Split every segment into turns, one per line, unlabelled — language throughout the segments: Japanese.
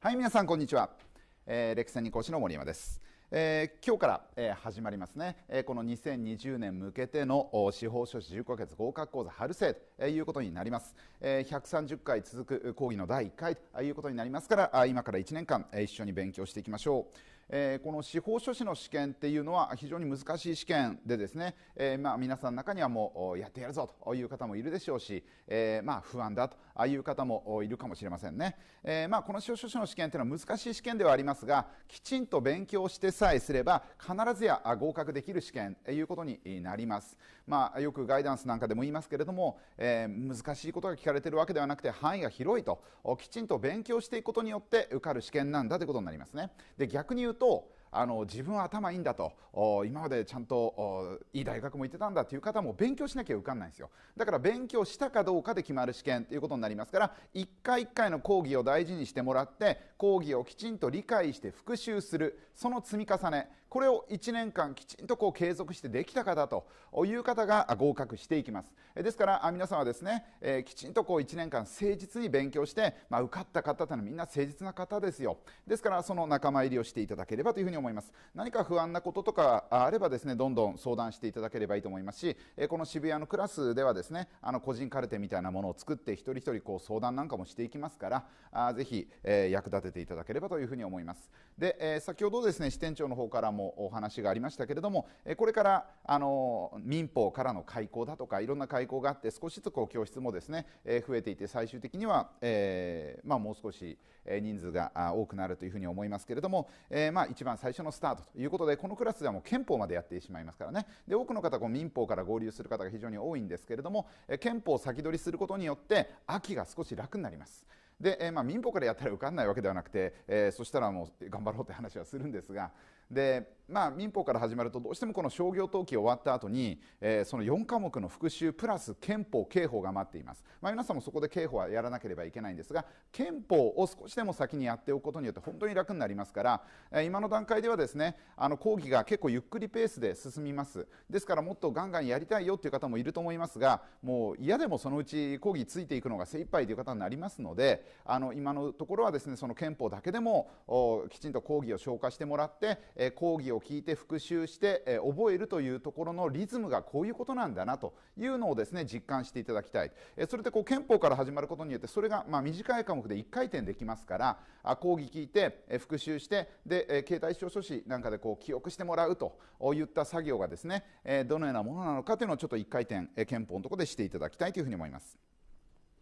はい、皆さん、こんにちは。えー、歴戦に講師の森山です。えー、今日から、えー、始まりますね、えー、この2020年向けての司法書士10ヶ月合格講座春生と、いうことになります、えー、130回続く講義の第1回ということになりますから今から1年間、一緒に勉強していきましょうえー、この司法書士の試験っていうのは非常に難しい試験でですね、えー、まあ、皆さんの中にはもうやってやるぞという方もいるでしょうし、えー、まあ、不安だという方もいるかもしれませんね、えまあ、この司法書士の試験っていうのは難しい試験ではありますがきちんと勉強してさえすれば必ずや合格できる試験ということになります、まあ、よくガイダンスなんかでも言いますけれども、え難しいことが聞かれているわけではなくて範囲が広いときちんと勉強していくことによって受かる試験なんだということになりますねで逆に言うとあの自分は頭いいんだと今までちゃんといい大学も行ってたんだという方も勉強しなきゃ受かんないんですよだから勉強したかどうかで決まる試験ということになりますから一回一回の講義を大事にしてもらって講義をきちんと理解して復習するその積み重ねこれを1年間きちんとこう継続してできた方という方が合格していきますですから皆さんはですね、えー、きちんとこう1年間誠実に勉強して、まあ、受かった方というのはみんな誠実な方ですよですからその仲間入りをしていただければというふうに思います何か不安なこととかあればですねどんどん相談していただければいいと思いますし、えー、この渋谷のクラスではですねあの個人カルテみたいなものを作って一人一人こう相談なんかもしていきますからあぜひ、えー、役立てていただければというふうに思いますで、え先ほどですね支店長の方からもお話がありましたけれどもこれからあの民法からの開校だとかいろんな開校があって少しずつこう教室もですね増えていて最終的には、えー、まあ、もう少し人数が多くなるというふうに思いますけれども、えー、まあ、一番最初のスタートということでこのクラスではもう憲法までやってしまいますからねで多くの方こう民法から合流する方が非常に多いんですけれども憲法を先取りすることによって秋が少し楽になります。で、えー、まあ、民法からやったら受かんないわけではなくて、えー、そしたらもう頑張ろうって話はするんですが、the まあ、民法から始まるとどうしてもこの商業登記終わった後に、えー、その4科目の復習プラス憲法刑法が待っています、まあ、皆さんもそこで刑法はやらなければいけないんですが憲法を少しでも先にやっておくことによって本当に楽になりますから、えー、今の段階ではですねあの講義が結構ゆっくりペースで進みますですからもっとガンガンやりたいよっていう方もいると思いますがもう嫌でもそのうち講義ついていくのが精一杯という方になりますのであの今のところはですねその憲法だけでもきちんと講義を消化してもらって、えー、講義をを聞いて復習して、え覚えるというところのリズムがこういうことなんだなというのをですね実感していただきたい、えそれでこう憲法から始まることによってそれがま短い科目で1回転できますからあ講義聞いて、え復習してで、え携帯視聴書士なんかでこう記憶してもらうといった作業がですね、えどのようなものなのかというのをちょっと1回転、え憲法のところでしていただきたいというふうに思います。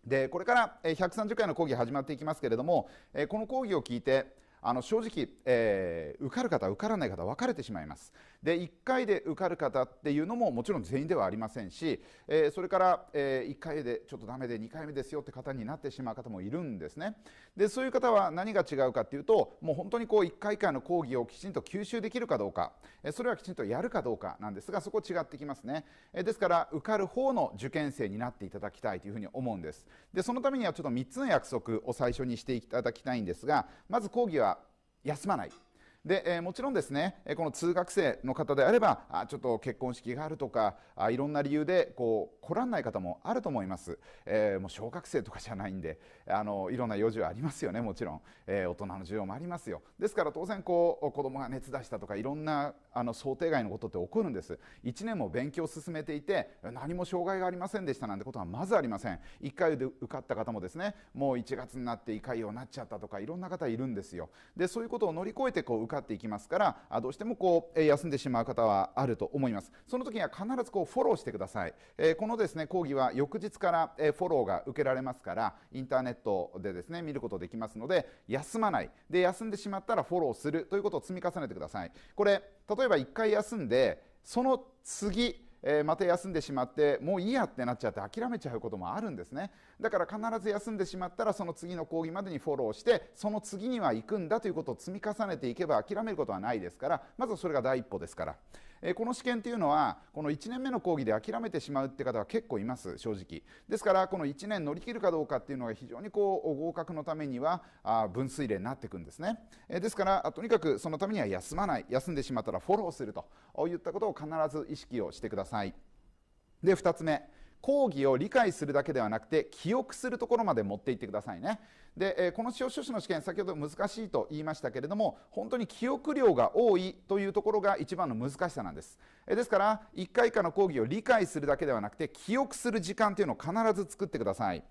でこれから130回の講義始まっていきますけれどもこの講義を聞いてあの正直、えー、受かる方受からない方分かれてしまいますで1回で受かる方っていうのももちろん全員ではありませんし、えー、それから、えー、1回でちょっとダメで2回目ですよって方になってしまう方もいるんですねでそういう方は何が違うかっていうともう本当にこう1回1回の講義をきちんと吸収できるかどうか、えー、それはきちんとやるかどうかなんですがそこ違ってきますね、えー、ですから受かる方の受験生になっていただきたいというふうに思うんですでそのためにはちょっと3つの約束を最初にしていただきたいんですがまず講義は休まないで、えもちろんですね、この通学生の方であれば、あちょっと結婚式があるとか、あいろんな理由でこう来らんない方もあると思います。えー、もう小学生とかじゃないんで、あのいろんな用事はありますよね、もちろん、えー、大人の需要もありますよ。ですから当然こう子供が熱出したとか、いろんなあの想定外のことって起こるんです1年も勉強を進めていて何も障害がありませんでしたなんてことはまずありません1回で受かった方もですねもう1月になって胃潰瘍になっちゃったとかいろんな方いるんですよでそういうことを乗り越えてこう受かっていきますからどうしてもこう休んでしまう方はあると思いますその時には必ずこうフォローしてください、えこのですね講義は翌日からフォローが受けられますからインターネットでですね見ることできますので休まないで休んでしまったらフォローするということを積み重ねてくださいこれ例えば1回休んでその次えまた休んでしまってもういいやってなっちゃって諦めちゃうこともあるんですねだから必ず休んでしまったらその次の講義までにフォローしてその次には行くんだということを積み重ねていけば諦めることはないですからまずそれが第一歩ですから。えこの試験っていうのはこの1年目の講義で諦めてしまうって方は結構います正直ですからこの1年乗り切るかどうかっていうのが非常にこう合格のためにはあ分水嶺になっていくんですね、えですからとにかくそのためには休まない休んでしまったらフォローするといったことを必ず意識をしてくださいで2つ目講義を理解するだけではなくて記憶するところまで持っていってくださいねでこの司法書士の試験先ほど難しいと言いましたけれども本当に記憶量が多いというところが一番の難しさなんですですから1回以下の講義を理解するだけではなくて記憶する時間というのを必ず作ってください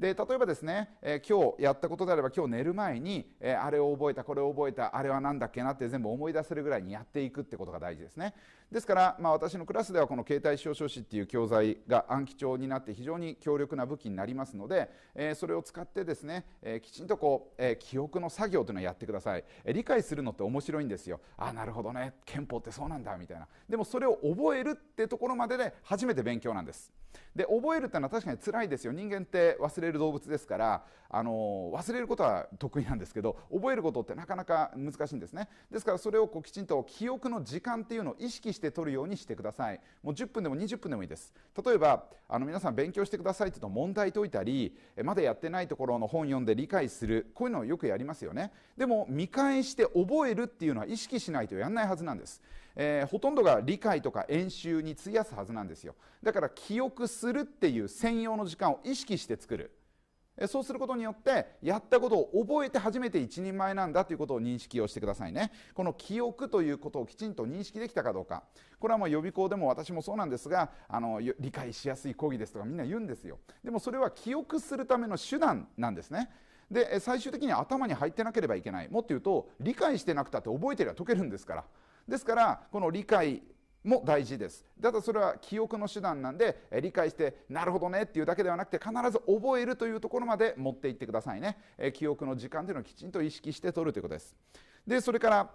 で例えばですね、え今日やったことであれば今日寝る前に、えあれを覚えたこれを覚えたあれは何だっけなって全部思い出せるぐらいにやっていくってことが大事ですねですから、まあ、私のクラスではこの携帯使用書士っていう教材が暗記帳になって非常に強力な武器になりますので、えそれを使ってですね、えきちんとこう、え記憶の作業というのをやってください、え理解するのって面白いんですよあなるほどね憲法ってそうなんだみたいなでもそれを覚えるってところまでで初めて勉強なんですで覚えるというのは確かに辛いですよ人間って忘れる動物ですからあの忘れることは得意なんですけど覚えることってなかなか難しいんですねですからそれをこうきちんと記憶の時間というのを意識して取るようにしてくださいもう10分でも20分でもいいです例えばあの皆さん勉強してくださいというと問題解いたりまだやってないところの本読んで理解するこういうのをよくやりますよねでも見返して覚えるというのは意識しないとやらないはずなんですえー、ほとんどが理解とか演習に費やすはずなんですよだから記憶するっていう専用の時間を意識して作るそうすることによってやったことを覚えて初めて一人前なんだということを認識をしてくださいねこの記憶ということをきちんと認識できたかどうかこれはもう予備校でも私もそうなんですがあの理解しやすい講義ですとかみんな言うんですよでもそれは記憶するための手段なんですねで最終的に頭に入ってなければいけないもっと言うと理解してなくたって覚えてりゃ解けるんですからですからこの理解も大事ですただそれは記憶の手段なんで理解してなるほどねっていうだけではなくて必ず覚えるというところまで持っていってくださいね記憶の時間というのをきちんと意識して取るということですでそれから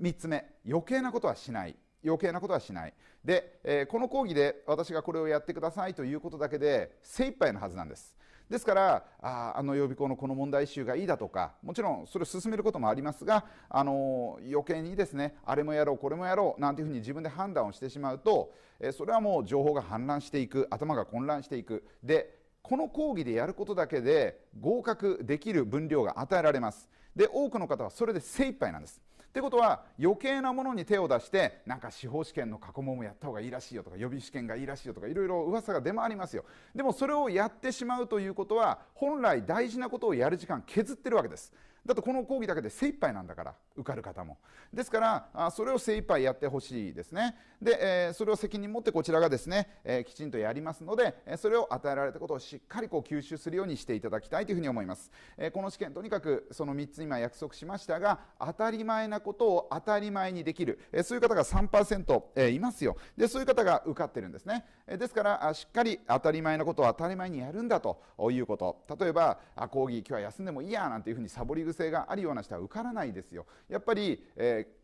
3つ目余計なことはしない余計なことはしないで、えー、この講義で私がこれをやってくださいということだけで精一杯のはずなんですですからああの予備校のこの問題集がいいだとかもちろんそれを進めることもありますがあの余計にですねあれもやろうこれもやろうなんていうふうに自分で判断をしてしまうと、えそれはもう情報が氾濫していく頭が混乱していくでこの講義でやることだけで合格できる分量が与えられますで多くの方はそれで精一杯なんですってことは余計なものに手を出してなんか司法試験の過去問もやった方がいいらしいよとか予備試験がいいらしいよとかいろいろ噂が出回りますよでもそれをやってしまうということは本来大事なことをやる時間削ってるわけですだってこの講義だけで精一杯なんだから受かる方もですからそれを精一杯やってほしいですねで、えそれを責任持ってこちらがですね、えきちんとやりますので、えそれを与えられたことをしっかりこう吸収するようにしていただきたいというふうに思います、えこの試験とにかくその3つ今約束しましたが当たり前なことを当たり前にできる、えそういう方が3%、えいますよでそういう方が受かってるんですね、えですからしっかり当たり前なことを当たり前にやるんだということ例えば講義今日は休んでもいいやなんていうふうにサボり癖があるような人は受からないですよやっぱり、えー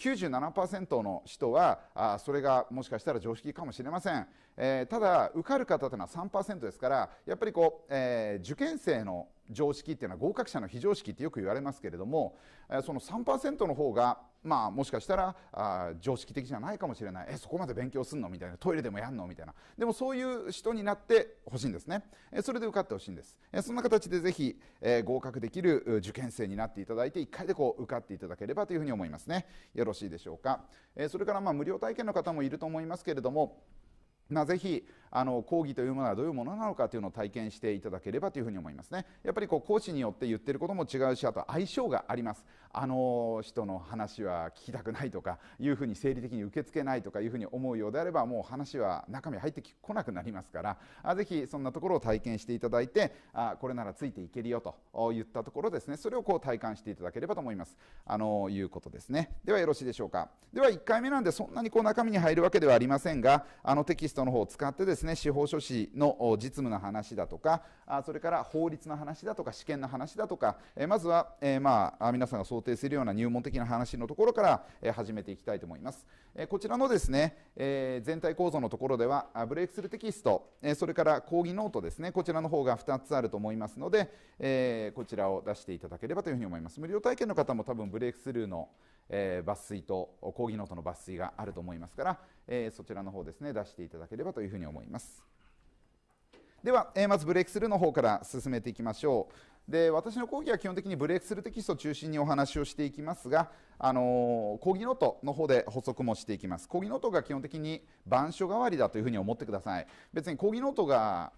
97%の人はあそれがもしかしたら常識かもしれません、えー、ただ受かる方というのは3%ですからやっぱりこう、えー、受験生の常識っていうのは合格者の非常識ってよく言われますけれども、えー、その3%の方がまあ、もしかしたらあ常識的じゃないかもしれないえそこまで勉強すんのみたいなトイレでもやんのみたいなでもそういう人になってほしいんですねえそれで受かってほしいんですえそんな形でぜひ、え合格できる受験生になっていただいて1回でこう受かっていただければというふうに思いますねよろしいでしょうかえそれからまあ無料体験の方もいると思いますけれどもまあ、ぜひ、あの講義というものはどういうものなのかというのを体験していただければというふうに思いますねやっぱりこう講師によって言ってることも違うしあと相性がありますあの人の話は聞きたくないとかいうふうに生理的に受け付けないとかいうふうに思うようであればもう話は中身入ってこなくなりますからあぜひそんなところを体験していただいてあこれならついていけるよと言ったところですねそれをこう体感していただければと思いますあのいうことですねではよろしいでしょうかでは1回目なんでそんなにこう中身に入るわけではありませんがあのテキストの方を使ってですねですね司法書士の実務の話だとかあそれから法律の話だとか試験の話だとか、えまずは、えまあ、皆さんが想定するような入門的な話のところから、え始めていきたいと思います。こちらのですね、え全体構造のところでは、ブレイクスルーテキスト、えそれから講義ノートですね、こちらの方が2つあると思いますので、えこちらを出していただければというふうに思います。無料体験の方も多分ブレイクスルーの、え抜粋と講義ノートの抜粋があると思いますから、えそちらの方ですね、出していただければというふうに思います。では、えまずブレイクスルーの方から進めていきましょう。で私の講義は基本的にブレイクするテキストを中心にお話をしていきますが、あの講義ノートの方で補足もしていきます講義ノートが基本的に板書代わりだというふうに思ってください別に講義ノートが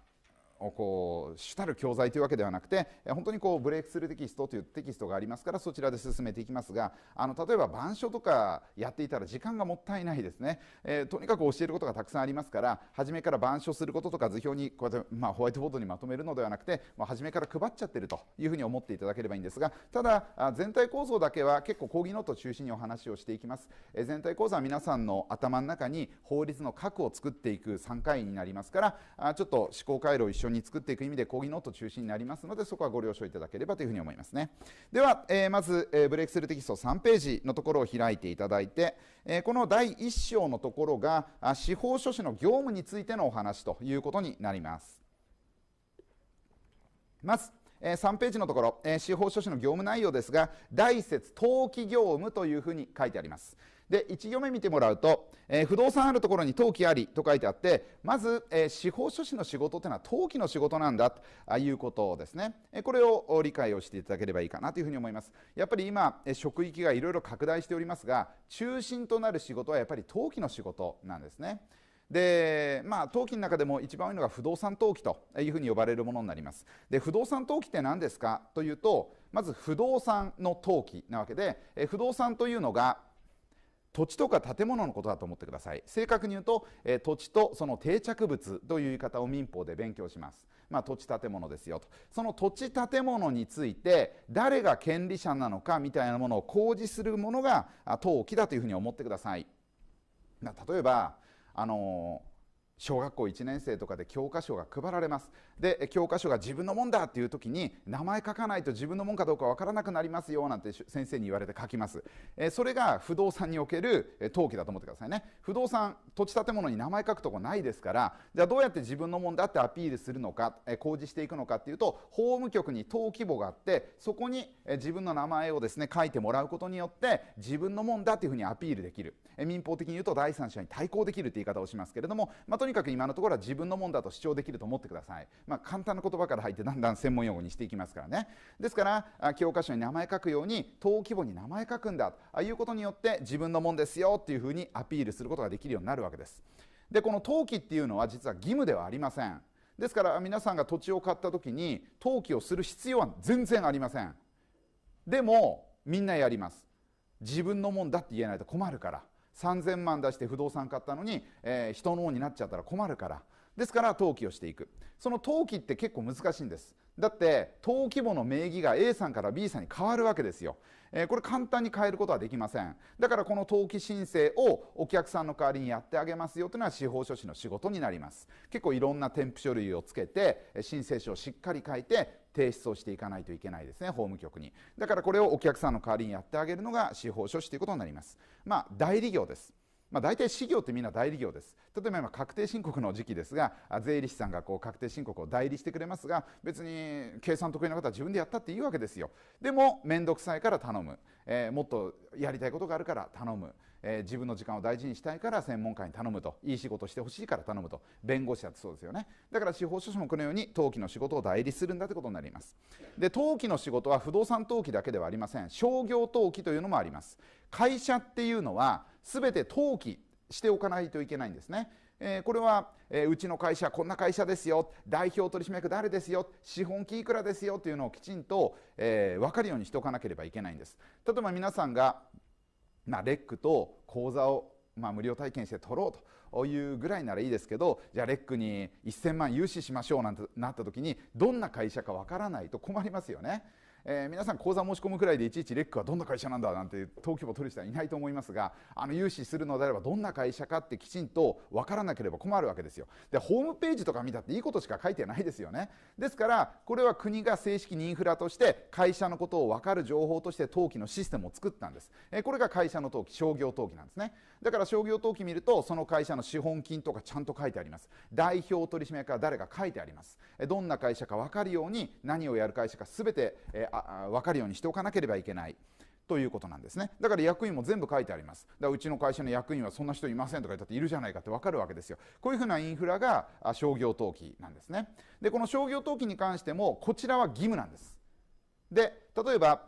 こう主たる教材というわけではなくて本当にこうブレイクスルーテキストというテキストがありますからそちらで進めていきますがあの例えば板書とかやっていたら時間がもったいないですね、えー、とにかく教えることがたくさんありますから初めから板書することとか図表にこうやって、まあ、ホワイトボードにまとめるのではなくて、まあ、初めから配っちゃってるというふうに思っていただければいいんですがただ全体構造だけは結構講義ノートを中心にお話をしていきます、えー、全体構想は皆さんの頭の中に法律の核を作っていく3回になりますからあちょっと思考回路を一緒にに作っていく意味で講義ノート中心になりますのでそこはご了承いただければというふうに思いますねでは、えー、まず、えー、ブレイクスルーテキスト3ページのところを開いていただいて、えー、この第1章のところが司法書士の業務についてのお話ということになりますまずえ3ページのところ、え司法書士の業務内容ですが、第大節登記業務というふうに書いてあります。で1行目見てもらうと、えー、不動産あるところに登記ありと書いてあってまず、えー、司法書士の仕事というのは登記の仕事なんだということですね、えこれを理解をしていただければいいかなというふうに思いますやっぱり今、え職域がいろいろ拡大しておりますが中心となる仕事はやっぱり登記の仕事なんですねでまあ、登記の中でも一番多いのが不動産登記というふうに呼ばれるものになりますで不動産登記って何ですかというとまず不動産の登記なわけで不動産というのが土地とか建物のことだと思ってください正確に言うと、え土地とその定着物という言い方を民法で勉強します、まあ、土地建物ですよとその土地建物について誰が権利者なのかみたいなものを公示するものが登記だというふうに思ってくださいまあ、例えばあの小学校1年生とかで教科書が配られますで教科書が自分のもんだっていう時に名前書かないと自分のもんかどうか分からなくなりますよなんて先生に言われて書きます、えそれが不動産における登記だと思ってくださいね不動産土地建物に名前書くとこないですからじゃあどうやって自分のもんだってアピールするのか、え事していくのかっていうと法務局に登記簿があってそこに自分の名前をですね書いてもらうことによって自分のもんだっていうふうにアピールできる、え民法的に言うと第三者に対抗できるって言い方をしますけれども、まあ、とにかく今のところは自分のもんだと主張できると思ってください、まあ、簡単な言葉から入ってだんだん専門用語にしていきますからねですから教科書に名前書くように登記簿に名前書くんだということによって自分のもんですよっていうふうにアピールすることができるようになるわけですでこの登記っていうのは実は義務ではありませんですから皆さんが土地を買った時に登記をする必要は全然ありませんでもみんなやります自分のもんだって言えないと困るから3000万出して不動産買ったのに、えー、人のもんになっちゃったら困るからですから登記をしていくその登記って結構難しいんですだって登記簿の名義が A さんから B さんに変わるわけですよ、えー、これ簡単に変えることはできませんだからこの登記申請をお客さんの代わりにやってあげますよというのは司法書士の仕事になります結構いろんな添付書類をつけて申請書をしっかり書いて提出をしていかないといけないですね、法務局に。だからこれをお客さんの代わりにやってあげるのが司法書士ということになります。まあ、代理業です。まあ、大体私業ってみんな代理業です例えば今確定申告の時期ですが税理士さんがこう確定申告を代理してくれますが別に計算得意な方は自分でやったっていいわけですよでも面倒くさいから頼む、えー、もっとやりたいことがあるから頼むえー、自分の時間を大事にしたいから専門家に頼むといい仕事してほしいから頼むと弁護士だってそうですよねだから司法書士もこのように登記の仕事を代理するんだってことになりますで登記の仕事は不動産登記だけではありません商業登記というのもあります会社っていうのは全て登記しておかないといけないんですねえー、これは、えー、うちの会社こんな会社ですよ代表取締役誰ですよ資本金いくらですよというのをきちんと、えー、分かるようにしておかなければいけないんです例えば皆さんがまあ、レックと講座を、まあ、無料体験して取ろうというぐらいならいいですけどじゃあレックに1000万融資しましょうなんてなった時にどんな会社かわからないと困りますよね。えー、皆さん口座申し込むくらいでいちいちレックはどんな会社なんだなんて登記簿取る人はいないと思いますがあの融資するのであればどんな会社かってきちんと分からなければ困るわけですよでホームページとか見たっていいことしか書いてないですよねですからこれは国が正式にインフラとして会社のことを分かる情報として登記のシステムを作ったんです、えー、これが会社の登記商業登記なんですねだから商業登記見るとその会社の資本金とかちゃんと書いてあります代表取締役は誰か書いてありますどんな会社か分かるように何をやる会社か全て、え分かるようにしておかなければいけない。ということなんですねだから役員も全部書いてありますだからうちの会社の役員はそんな人いませんとか言ったっているじゃないかって分かるわけですよこういうふうなインフラが商業登記なんですねでこの商業登記に関してもこちらは義務なんですで例えば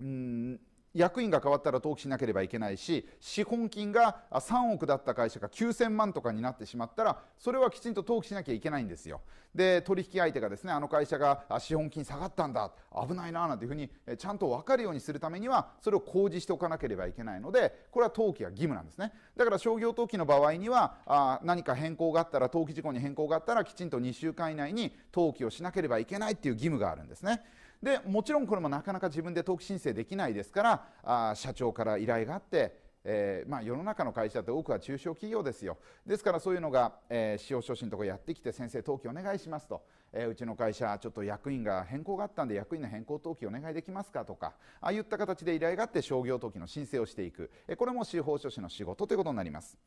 うん役員が変わったら登記しなければいけないし資本金が3億だった会社が9000万とかになってしまったらそれはきちんと登記しなきゃいけないんですよで取引相手がですねあの会社が資本金下がったんだ危ないななんていうふうにちゃんと分かるようにするためにはそれを公示しておかなければいけないのでこれは登記は義務なんですねだから商業登記の場合にはあ何か変更があったら登記事項に変更があったらきちんと2週間以内に登記をしなければいけないっていう義務があるんですねでもちろんこれもなかなか自分で登記申請できないですからあ社長から依頼があってえーまあ、世の中の会社って多くは中小企業ですよですからそういうのが、えー、司法書士のところやってきて先生登記お願いしますと、えー、うちの会社ちょっと役員が変更があったんで役員の変更登記お願いできますかとかああいった形で依頼があって商業登記の申請をしていく、えー、これも司法書士の仕事ということになります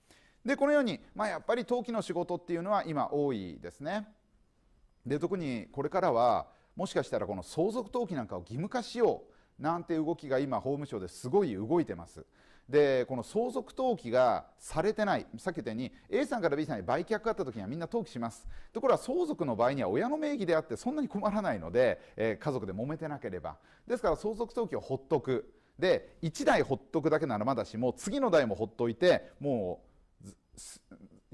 でこのように、まあ、やっぱり登記の仕事っていうのは今多いですねで特にこれからはもしかしたらこの相続登記なんかを義務化しようなんて動きが今法務省ですごい動いてますでこの相続登記がされてないさっき言ったように A さんから B さんに売却があった時にはみんな登記しますところが相続の場合には親の名義であってそんなに困らないので、えー、家族で揉めてなければですから相続登記をほっとくで1台ほっとくだけならまだしもう次の代もほっといてもう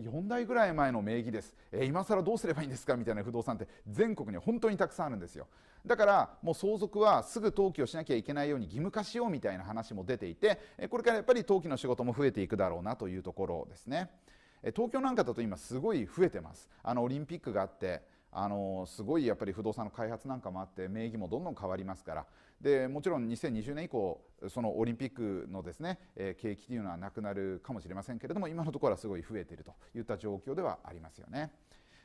4代ぐらい前の名義です、えー、今更どうすればいいんですかみたいな不動産って全国に本当にたくさんあるんですよだからもう相続はすぐ登記をしなきゃいけないように義務化しようみたいな話も出ていてこれからやっぱり登記の仕事も増えていくだろうなというところですね東京なんかだと今すごい増えてますあのオリンピックがあってあのすごいやっぱり不動産の開発なんかもあって名義もどんどん変わりますからでもちろん2020年以降そのオリンピックのですね、えー、景気というのはなくなるかもしれませんけれども今のところはすごい増えているといった状況ではありますよね。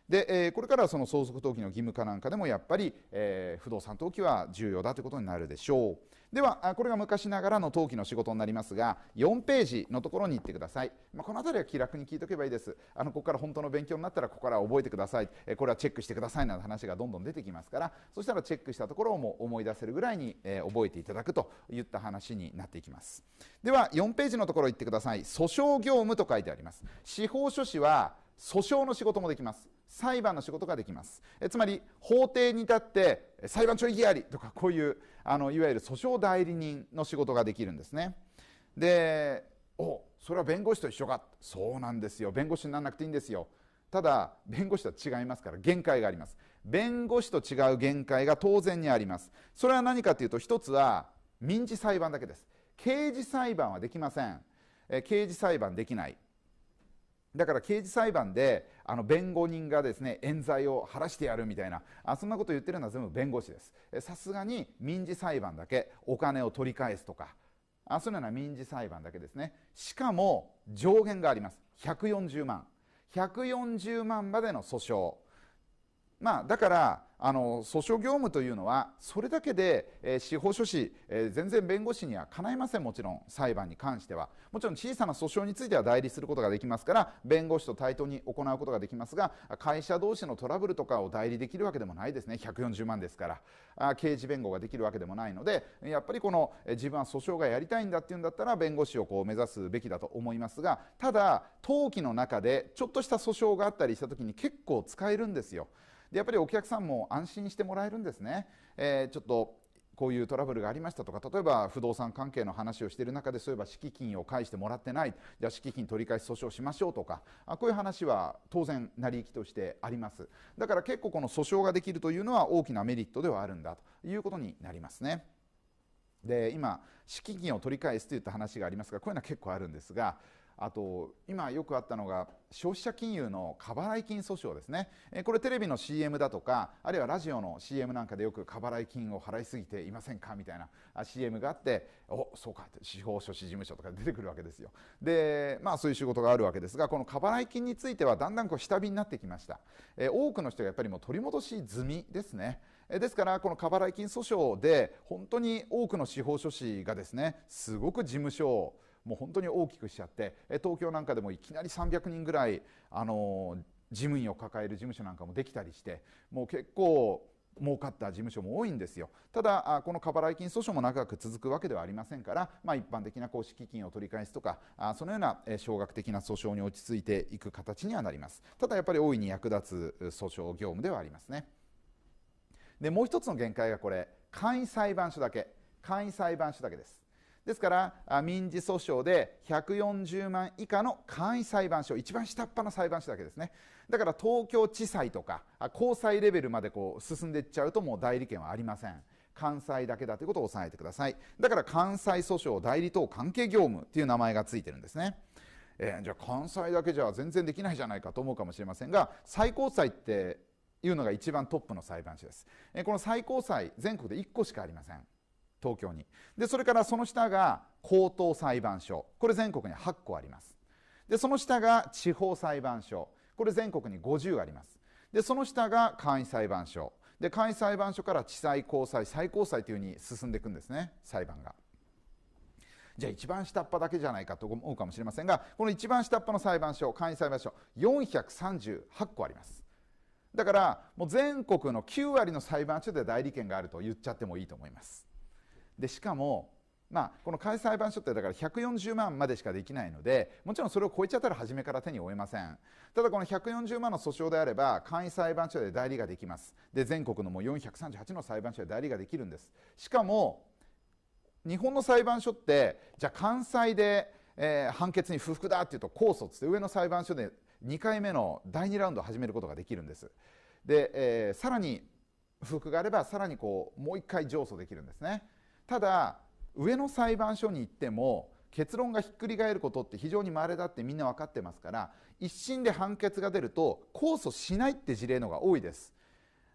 で、えこれからはその相続登記の義務化なんかでもやっぱり、え不動産登記は重要だということになるでしょうではこれが昔ながらの登記の仕事になりますが4ページのところに行ってください、まあ、この辺りは気楽に聞いとけばいいですあのここから本当の勉強になったらここから覚えてください、えこれはチェックしてくださいなんて話がどんどん出てきますからそしたらチェックしたところをも思い出せるぐらいに、え覚えていただくといった話になっていきますでは4ページのところ行ってください訴訟業務と書いてあります司法書士は訴訟の仕事もできます裁判の仕事ができますえつまり法廷に立って裁判長異議ありとかこういうあのいわゆる訴訟代理人の仕事ができるんですねでおそれは弁護士と一緒かそうなんですよ弁護士にならなくていいんですよただ弁護士とは違いますから限界があります弁護士と違う限界が当然にありますそれは何かというと一つは民事裁判だけです刑事裁判はできませんえ刑事裁判できないだから刑事裁判であの弁護人がですね冤罪を晴らしてやるみたいなあそんなこと言ってるのは全部弁護士ですさすがに民事裁判だけお金を取り返すとかあそういうのは民事裁判だけですねしかも上限があります140万140万までの訴訟まあ、だからあの訴訟業務というのはそれだけで、えー、司法書士、えー、全然弁護士にはかないませんもちろん裁判に関してはもちろん小さな訴訟については代理することができますから弁護士と対等に行うことができますが会社同士のトラブルとかを代理できるわけでもないですね140万ですからあ刑事弁護ができるわけでもないのでやっぱりこの、えー、自分は訴訟がやりたいんだっていうんだったら弁護士をこう目指すべきだと思いますがただ登記の中でちょっとした訴訟があったりした時に結構使えるんですよ。でやっぱりお客さんも安心してもらえるんですね、えー、ちょっとこういうトラブルがありましたとか、例えば不動産関係の話をしている中で、そういえば敷金を返してもらってない、じゃあ敷金取り返し訴訟しましょうとか、あこういう話は当然、成り行きとしてあります。だから結構この訴訟ができるというのは大きなメリットではあるんだということになりますね。で今、敷金を取り返すといった話がありますが、こういうのは結構あるんですが、あと今よくあったのが消費者金融の過払い金訴訟ですねこれテレビの CM だとかあるいはラジオの CM なんかでよく過払い金を払いすぎていませんかみたいな CM があっておそうかって司法書士事務所とか出てくるわけですよでまあそういう仕事があるわけですがこの過払い金についてはだんだんこう下火になってきました多くの人がやっぱりもう取り戻し済みですねですからこの過払い金訴訟で本当に多くの司法書士がですねすごく事務所をもう本当に大きくしちゃって東京なんかでもいきなり300人ぐらいあの事務員を抱える事務所なんかもできたりしてもう結構儲かった事務所も多いんですよただこの過払い金訴訟も長く続くわけではありませんから、まあ、一般的な公式金を取り返すとかそのような少額的な訴訟に落ち着いていく形にはなりますただやっぱり大いに役立つ訴訟業務ではありますねでもう一つの限界がこれ簡易裁判所だけ簡易裁判所だけですですから民事訴訟で140万以下の簡易裁判所一番下っ端の裁判所だけですねだから東京地裁とか高裁レベルまでこう進んでいっちゃうともう代理権はありません関西だけだということを押さえてくださいだから関西訴訟代理等関係業務という名前がついてるんですねえー、じゃあ関西だけじゃ全然できないじゃないかと思うかもしれませんが最高裁っていうのが一番トップの裁判所です、えー、この最高裁全国で1個しかありません東京にでそれからその下が高等裁判所これ全国に8個ありますでその下が地方裁判所これ全国に50ありますでその下が簡易裁判所で簡易裁判所から地裁高裁最高裁というふうに進んでいくんですね裁判がじゃあ一番下っ端だけじゃないかと思うかもしれませんがこの一番下っ端の裁判所簡易裁判所438個ありますだからもう全国の9割の裁判所で代理権があると言っちゃってもいいと思いますでしかもまあ、この開裁判所ってだから140万までしかできないのでもちろんそれを超えちゃったら初めから手に負えませんただこの140万の訴訟であれば簡易裁判所で代理ができますで全国のもう438の裁判所で代理ができるんですしかも日本の裁判所ってじゃあ関西で、えー、判決に不服だっていうと控訴って上の裁判所で2回目の第2ラウンドを始めることができるんですで、えー、さらに不服があればさらにこうもう1回上訴できるんですねただ上の裁判所に行っても結論がひっくり返ることって非常に稀だってみんな分かってますから一審で判決が出ると控訴しないって事例のが多いです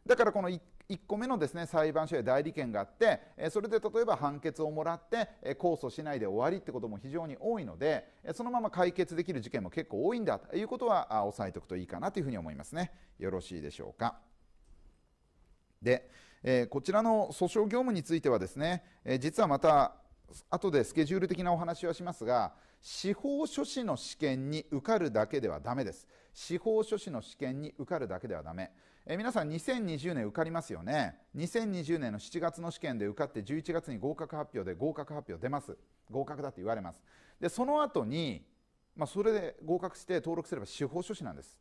だからこの 1, 1個目のですね裁判所や代理権があってそれで例えば判決をもらって控訴しないで終わりってことも非常に多いのでそのまま解決できる事件も結構多いんだということは押さえておくといいかなというふうに思いますねよろしいでしょうかでえー、こちらの訴訟業務についてはですね、えー、実はまた後でスケジュール的なお話はしますが司法書士の試験に受かるだけではダメです司法書士の試験に受かるだけではダメえ皆さん2020年受かりますよね2020年の7月の試験で受かって11月に合格発表で合格発表出ます合格だって言われますでその後にまあ、それで合格して登録すれば司法書士なんです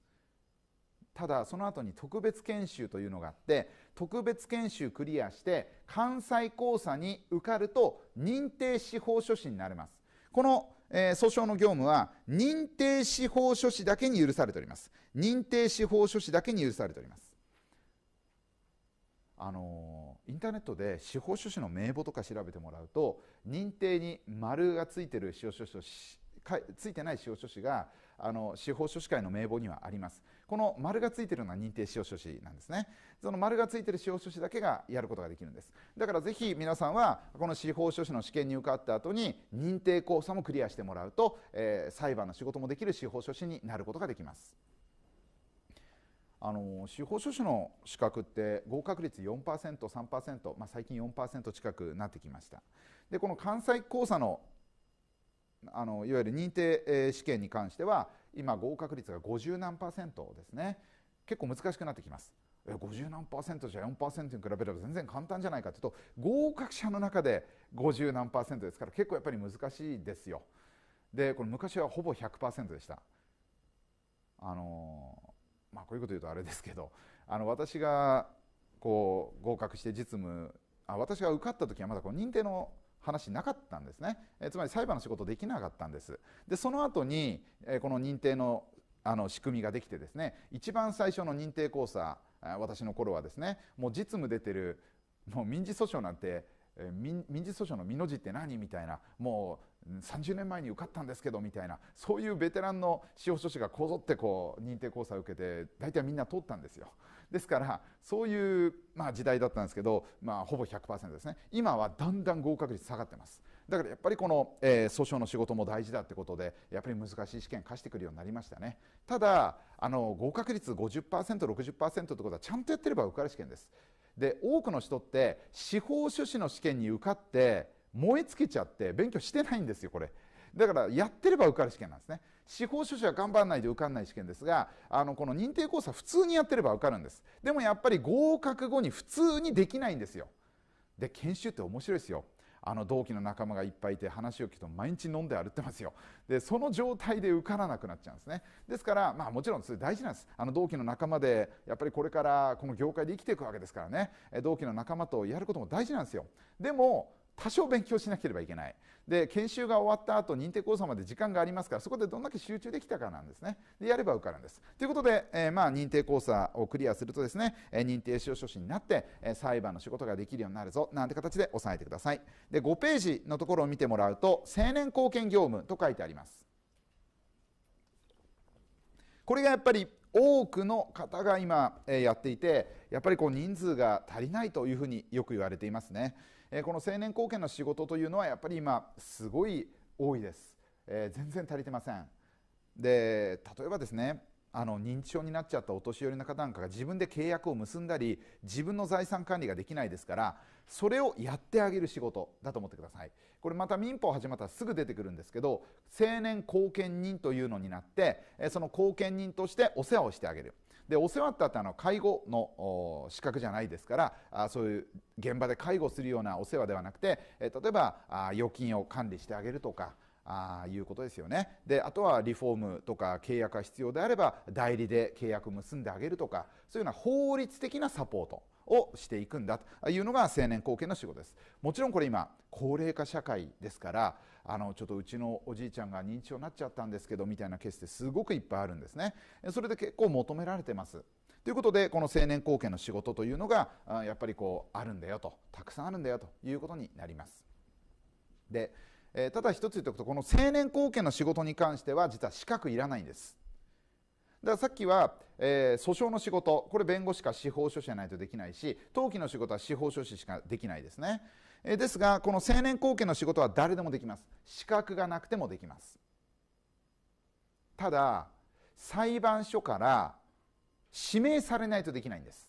ただその後に特別研修というのがあって特別研修クリアして関西高査に受かると認定司法書士になれますこの、えー、訴訟の業務は認定司法書士だけに許されております認定司法書士だけに許されておりますあのインターネットで司法書士の名簿とか調べてもらうと認定に丸がついてる司法書士とついてない司法書士があの司法書士会の名簿にはありますこの丸がついてるのは認定司法書士なんですねその丸がついてる司法書士だけがやることができるんですだからぜひ皆さんはこの司法書士の試験に受かった後に認定講座もクリアしてもらうと、えー、裁判の仕事もできる司法書士になることができますあの司法書士の資格って合格率 4%3%、まあ、最近4%近くなってきましたでこの関西講座のあのいわゆる認定え試験に関しては今合格率が50何パーセントですね結構難しくなってきます。え50何パーセントじゃ4%に比べれば全然簡単じゃないかというと合格者の中で50何パーセントですから結構やっぱり難しいですよ。でこれ昔はほぼ100%でした。あのまあ、こういうこと言うとあれですけどあの私がこう合格して実務あ私が受かった時はまだこう認定の話なかったんですね、えつまり裁判の仕事できなかったんですでその後に、えこの認定のあの仕組みができてですね一番最初の認定講座私の頃はですねもう実務出てるもう民事訴訟なんて民事訴訟の「民の字って何?」みたいなもう30年前に受かったんですけどみたいなそういうベテランの司法書士がこぞってこう認定交際を受けて大体みんな通ったんですよですからそういう、まあ、時代だったんですけど、まあ、ほぼ100%ですね今はだんだん合格率下がってますだからやっぱりこの、えー、訴訟の仕事も大事だってことでやっぱり難しい試験課してくるようになりましたねただあの合格率 50%60% ってことはちゃんとやってれば受かる試験ですで多くの人って司法書士の試験に受かって燃え尽きちゃって勉強してないんですよこれだからやってれば受かる試験なんですね司法書士は頑張らないで受かんない試験ですがあのこの認定講座普通にやってれば受かるんですでもやっぱり合格後に普通にできないんですよで研修って面白いですよあの同期の仲間がいっぱいいて話を聞くと毎日飲んで歩ってますよでその状態で受からなくなっちゃうんですねですからまあもちろんそれ大事なんですあの同期の仲間でやっぱりこれからこの業界で生きていくわけですからね同期の仲間とやることも大事なんですよでも多少勉強しなければいけないで研修が終わった後認定講座まで時間がありますからそこでどんだけ集中できたかなんですねでやれば受かるんですということで、えー、まあ、認定講座をクリアするとですね、え認定法書士になって、え裁判の仕事ができるようになるぞなんて形で押さえてくださいで5ページのところを見てもらうと成年後見業務と書いてありますこれがやっぱり多くの方が今やっていてやっぱりこう人数が足りないというふうによく言われていますねえこの青年貢献の仕事というのはやっぱり今すごい多いです、えー、全然足りてませんで例えばですねあの認知症になっちゃったお年寄りの方なんかが自分で契約を結んだり自分の財産管理ができないですからそれをやってあげる仕事だと思ってくださいこれまた民法始まったらすぐ出てくるんですけど成年後見人というのになってその後見人としてお世話をしてあげるでお世話ってあったのは介護の資格じゃないですからあそういう現場で介護するようなお世話ではなくて、え例えばあ預金を管理してあげるとかあいうことですよねであとはリフォームとか契約が必要であれば代理で契約結んであげるとかそういうような法律的なサポートをしていくんだというのが青年後見の仕事ですもちろんこれ今高齢化社会ですからあのちょっとうちのおじいちゃんが認知症になっちゃったんですけどみたいなケースってすごくいっぱいあるんですねそれで結構求められてますということでこの成年後見の仕事というのがやっぱりこうあるんだよとたくさんあるんだよということになりますで、えただ一つ言っておくとこの成年後見の仕事に関しては実は資格いらないんですだからさっきは、えー、訴訟の仕事これ弁護士か司法書士じゃないとできないし登記の仕事は司法書士しかできないですねえですがこの成年後見の仕事は誰でもできます資格がなくてもできますただ裁判所から指名されないとできないんです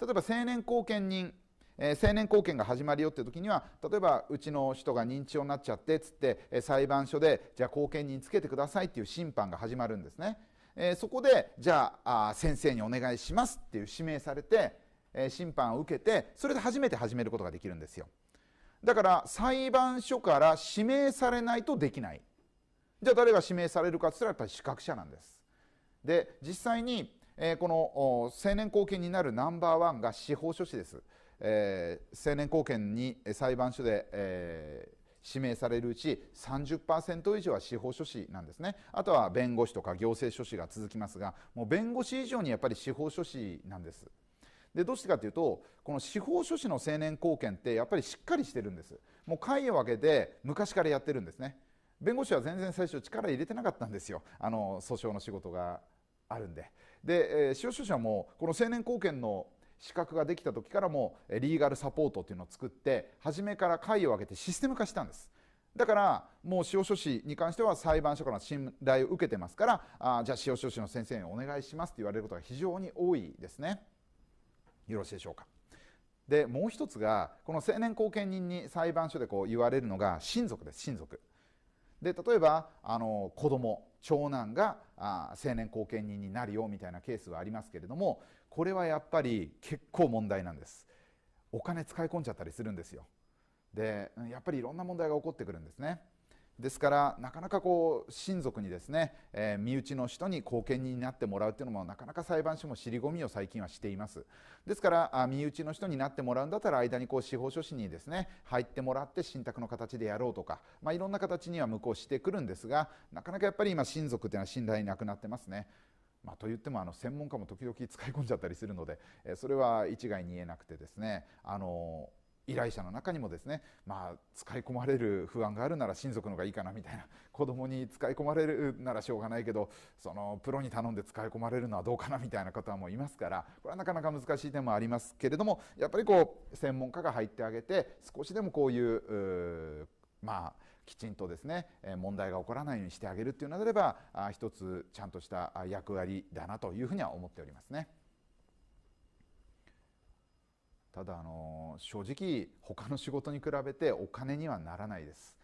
例えば成年後見人えー、成年後見が始まるよっていう時には例えばうちの人が認知症になっちゃってっつって、えー、裁判所でじゃあ後見人つけてくださいっていう審判が始まるんですね、えー、そこでじゃああ先生にお願いしますっていう指名されて、え審判を受けてそれで初めて始めることができるんですよだから裁判所から指名されないとできないじゃあ誰が指名されるかって言ったらやっぱり資格者なんですで実際に、えー、この成年後見になるナンバーワンが司法書士です、えー、成年後見に裁判所で、えー指名されるうち30%以上は司法書士なんですねあとは弁護士とか行政書士が続きますがもう弁護士以上にやっぱり司法書士なんですでどうしてかというとこの司法書士の成年貢献ってやっぱりしっかりしてるんですもう会を分けて昔からやってるんですね弁護士は全然最初力入れてなかったんですよあの訴訟の仕事があるんでで、えー、司法書士はもうこの成年貢献の資格ができた時からもリーガルサポートっていうのを作って初めから会を分けてシステム化したんですだからもう司法書士に関しては裁判所からの信頼を受けてますからあじゃあ司法書士の先生にお願いしますって言われることが非常に多いですね。よろしいでしょうか。でもう一つがこの成年後見人に裁判所でこう言われるのが親族です親族。で例えばあの子供長男があ成年後見人になるよみたいなケースはありますけれどもこれはやっぱり結構問題なんです。お金使い込んじゃったりするんですよ。でやっぱりいろんな問題が起こってくるんですね。ですからなかなかこう親族にですね、えー、身内の人に後見人になってもらうっていうのもなかなか裁判所も尻込みを最近はしていますですから身内の人になってもらうんだったら間にこう司法書士にですね入ってもらって信託の形でやろうとか、まあ、いろんな形には無効してくるんですがなかなかやっぱり今親族っていうのは信頼なくなってますね。まあ、といってもあの専門家も時々使い込んじゃったりするので、えー、それは一概に言えなくてですねあの依頼者の中にもですね、まあ、使い込まれる不安があるなら親族のがいいかなみたいな 子供に使い込まれるならしょうがないけどそのプロに頼んで使い込まれるのはどうかなみたいな方もいますからこれはなかなか難しい点もありますけれどもやっぱりこう専門家が入ってあげて少しでもこういううまあきちんとですね問題が起こらないようにしてあげるっていうのであれば一つちゃんとした役割だなというふうには思っておりますね。ただあの正直他の仕事に比べてお金にはならないです。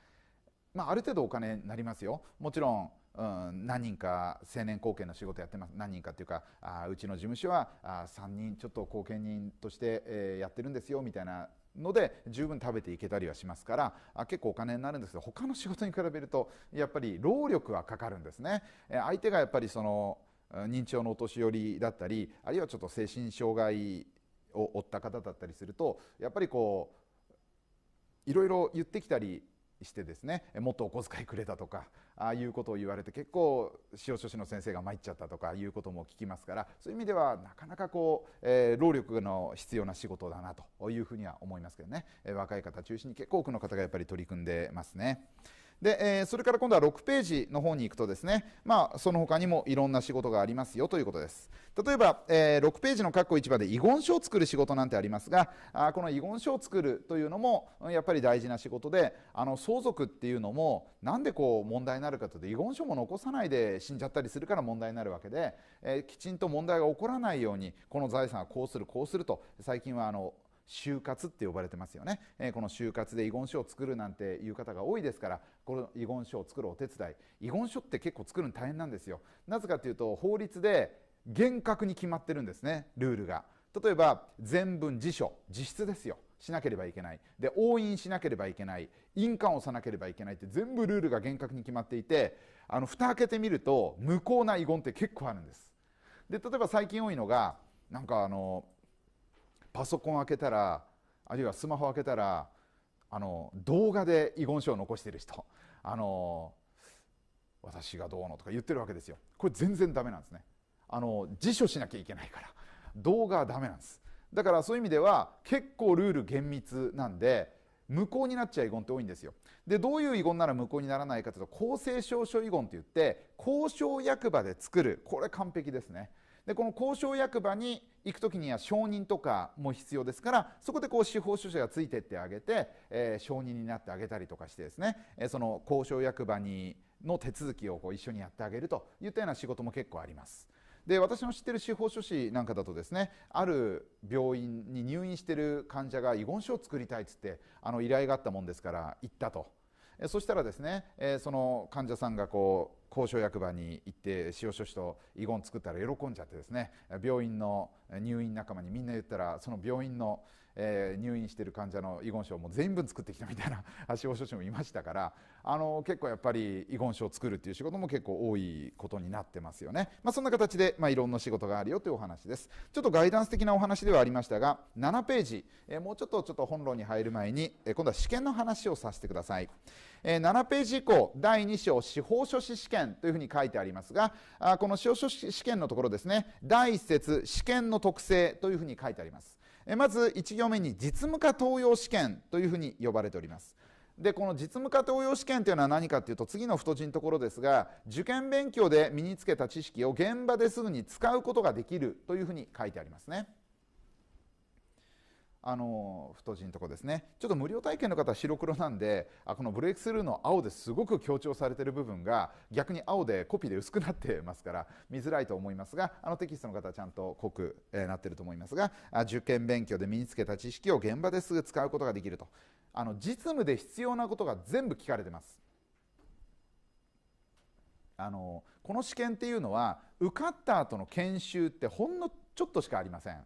まあ、ある程度お金になりますよもちろん、うん、何人か青年後見の仕事やってます何人かっていうかあうちの事務所はあ3人ちょっと後見人として、えー、やってるんですよみたいなので十分食べていけたりはしますからあ結構お金になるんですけど他の仕事に比べるとやっぱり労力はかかるんですね。えー、相手がやっぱりその認知症のお年寄りだったりあるいはちょっと精神障害を負った方だったりするとやっぱりこういろいろ言ってきたりしてですねもっとお小遣いくれたとかああいうことを言われて結構司法書士の先生が参っちゃったとかいうことも聞きますからそういう意味ではなかなかこう、えー、労力の必要な仕事だなというふうには思いますけどね若い方中心に結構多くの方がやっぱり取り組んでますね。で、えー、それから今度は6ページの方に行くとですね、まあ、その他にもいろんな仕事がありますよということです。例えば、えー、6ページの括弧1番で遺言書を作る仕事なんてありますが、あこの遺言書を作るというのも、やっぱり大事な仕事で、あの相続っていうのも、なんでこう問題になるかというと、遺言書も残さないで死んじゃったりするから問題になるわけで、えー、きちんと問題が起こらないように、この財産はこうする、こうすると、最近はあの就活って呼ばれてますよね、えー、この就活で遺言書を作るなんていう方が多いですからこの遺言書を作るお手伝い遺言書って結構作るの大変なんですよなぜかというと法律で厳格に決まってるんですねルールが例えば全文辞書自筆ですよしなければいけないで押印しなければいけない印鑑を押さなければいけないって全部ルールが厳格に決まっていてあの蓋開けてみると無効な遺言って結構あるんですで例えば最近多いのがなんかあのパソコン開けたらあるいはスマホ開けたらあの動画で遺言書を残している人あの私がどうのとか言ってるわけですよこれ全然ダメなんですねあの辞書しなきゃいけないから動画はダメなんですだからそういう意味では結構ルール厳密なんで無効になっちゃう遺言って多いんですよでどういう遺言なら無効にならないかというと公正証書遺言といって公証役場で作るこれ完璧ですねでこの交渉役場に行く時には承認とかも必要ですからそこでこう司法書士がついてってあげて、えー、承認になってあげたりとかしてですね、えー、その交渉役場にの手続きをこう一緒にやってあげるといったような仕事も結構あります。で私の知ってる司法書士なんかだとですねある病院に入院してる患者が遺言書を作りたいっつってあの依頼があったもんですから行ったと。えそしたらですね、えその患者さんがこう交渉役場に行って塩書士と遺言作ったら喜んじゃってですね病院の入院仲間にみんな言ったらその病院のえー、入院している患者の遺言書をもう全分作ってきたみたいな 司法書士もいましたからあの結構やっぱり遺言書を作るという仕事も結構多いことになってますよね、まあ、そんな形で、まあ、いろんな仕事があるよというお話ですちょっとガイダンス的なお話ではありましたが7ページ、えー、もうちょっとちょっと本論に入る前に、えー、今度は試験の話をさせてください、えー、7ページ以降第2章司法書士試験というふうに書いてありますがあこの司法書士試験のところですね第1節試験の特性というふうに書いてありますえまず1行目に実務家登用試験というふうに呼ばれておりますでこの実務家登用試験というのは何かというと次の太字のところですが受験勉強で身につけた知識を現場ですぐに使うことができるというふうに書いてありますねあの太字のところですねちょっと無料体験の方は白黒なんであこのブレイクスルーの青ですごく強調されてる部分が逆に青でコピーで薄くなってますから見づらいと思いますがあのテキストの方はちゃんと濃く、えなってると思いますが受験勉強で身につけた知識を現場ですぐ使うことができるとあの実務で必要なことが全部聞かれてます。あのこの試験っていうのは受かった後の研修ってほんのちょっとしかありません。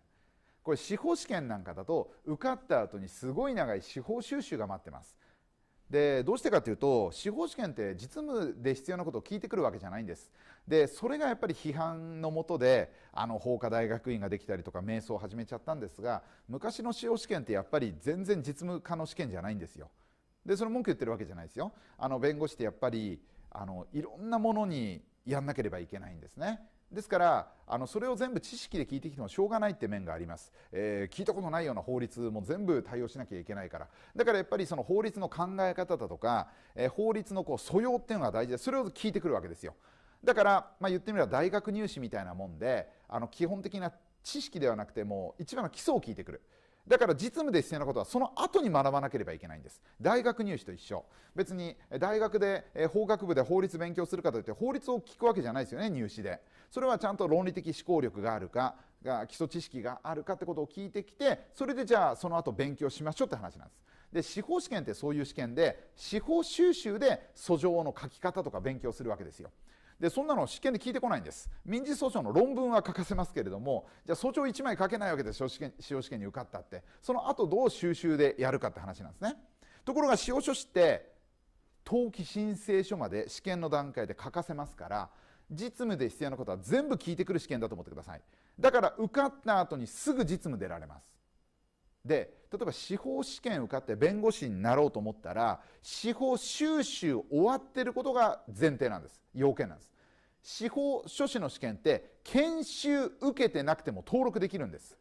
これ司法試験なんかだと受かった後にすごい長い司法修習が待ってますでどうしてかというと司法試験って実務で必要なことを聞いてくるわけじゃないんですでそれがやっぱり批判のもとであの法科大学院ができたりとか瞑想を始めちゃったんですが昔の司法試験ってやっぱり全然実務科の試験じゃないんですよでそれ文句言ってるわけじゃないですよあの弁護士ってやっぱりあのいろんなものにやんなければいけないんですねですからあのそれを全部知識で聞いてきてもしょうがないって面があります、えー、聞いたことないような法律も全部対応しなきゃいけないからだからやっぱりその法律の考え方だとか、えー、法律のこう素養っていうのが大事でそれを聞いてくるわけですよだから、まあ、言ってみれば大学入試みたいなもんであの基本的な知識ではなくてもう一番の基礎を聞いてくるだから実務で必要なことはその後に学ばなければいけないんです大学入試と一緒別に大学で法学部で法律勉強するかといって法律を聞くわけじゃないですよね入試でそれはちゃんと論理的思考力があるかが基礎知識があるかってことを聞いてきてそれでじゃあその後勉強しましょうって話なんですで司法試験ってそういう試験で司法修習で訴状の書き方とか勉強するわけですよでそんなの試験で聞いてこないんです民事訴訟の論文は書かせますけれどもじゃあ訴訟1枚書けないわけで司法試験に受かったってその後どう収集でやるかって話なんですねところが司法書士って登記申請書まで試験の段階で書かせますから実務で必要なことは全部聞いてくる試験だと思ってくださいだから受かった後にすぐ実務出られますで例えば司法試験受かって弁護士になろうと思ったら司法修習終わってることが前提なんです要件なんです司法書士の試験って研修受けてなくても登録できるんです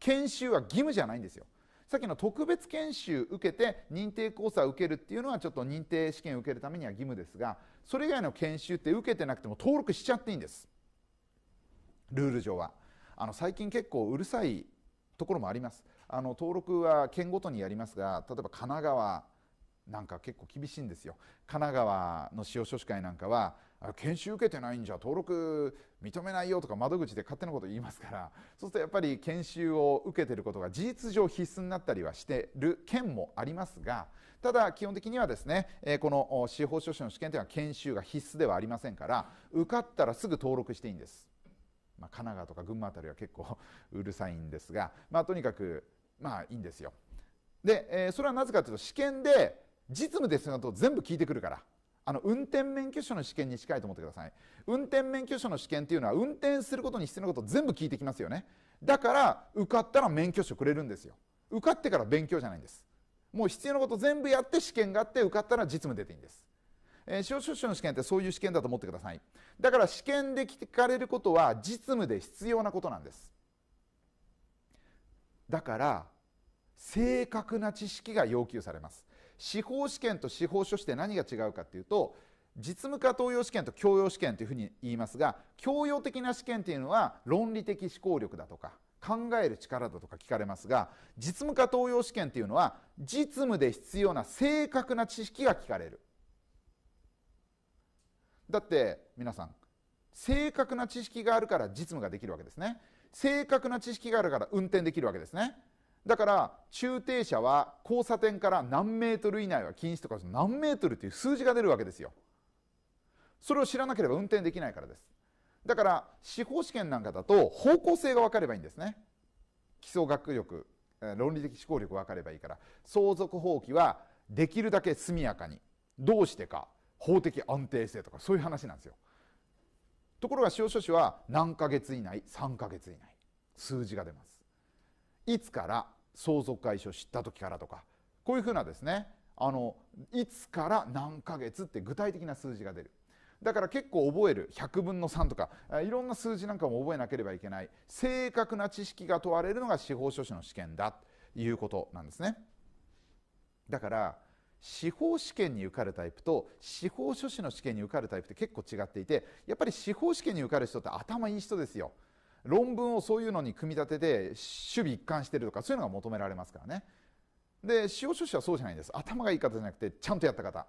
研修は義務じゃないんですよさっきの特別研修受けて認定講座を受けるっていうのはちょっと認定試験受けるためには義務ですがそれ以外の研修って受けてなくても登録しちゃっていいんですルール上はあの最近結構うるさいところもありますあの登録は県ごとにやりますが例えば神奈川なんか結構厳しいんですよ神奈川の司法書士会なんかは研修受けてないんじゃ登録認めないよとか窓口で勝手なこと言いますからそうするとやっぱり研修を受けてることが事実上必須になったりはしてる県もありますがただ基本的にはですねこの司法書士の試験というのは研修が必須ではありませんから受かったらすぐ登録していいんです。まあ、神奈川とか群馬辺りは結構うるさいんですが、まあ、とにかくまあいいんですよで、えー、それはなぜかというと試験で実務ですなど全部聞いてくるからあの運転免許証の試験に近いと思ってください運転免許証の試験っていうのは運転することに必要なこと全部聞いてきますよねだから受かったら免許証くれるんですよ受かってから勉強じゃないんですもう必要なこと全部やって試験があって受かったら実務出ていいんです、え司法書士の試験ってそういう試験だと思ってくださいだから試験で聞かれることは実務で必要なことなんですだから正確な知識が要求されます司法試験と司法書士って何が違うかっていうと実務家登用試験と教養試験というふうに言いますが教養的な試験というのは論理的思考力だとか考える力だとか聞かれますが実務家登用試験というのは実務で必要な正確な知識が聞かれるだって皆さん正確な知識があるから実務ができるわけですね正確な知識があるから運転できるわけですねだから駐停車は交差点から何メートル以内は禁止とか何メートルという数字が出るわけですよそれを知らなければ運転できないからですだから司法試験なんかだと方向性が分かればいいんですね基礎学力論理的思考力分かればいいから相続放棄はできるだけ速やかにどうしてか法的安定性とかそういう話なんですよところが司法書士は何ヶ月以内3ヶ月以内数字が出ますいつから相続開始を知った時からとかこういうふうなですねあのいつから何ヶ月って具体的な数字が出るだから結構覚える100分の3とかいろんな数字なんかも覚えなければいけない正確な知識が問われるのが司法書士の試験だということなんですねだから司法試験に受かるタイプと司法書士の試験に受かるタイプって結構違っていてやっぱり司法試験に受かる人って頭いい人ですよ論文をそういうのに組み立てて守備一貫してるとかそういうのが求められますからねで司法書士はそうじゃないんです頭がいい方じゃなくてちゃんとやった方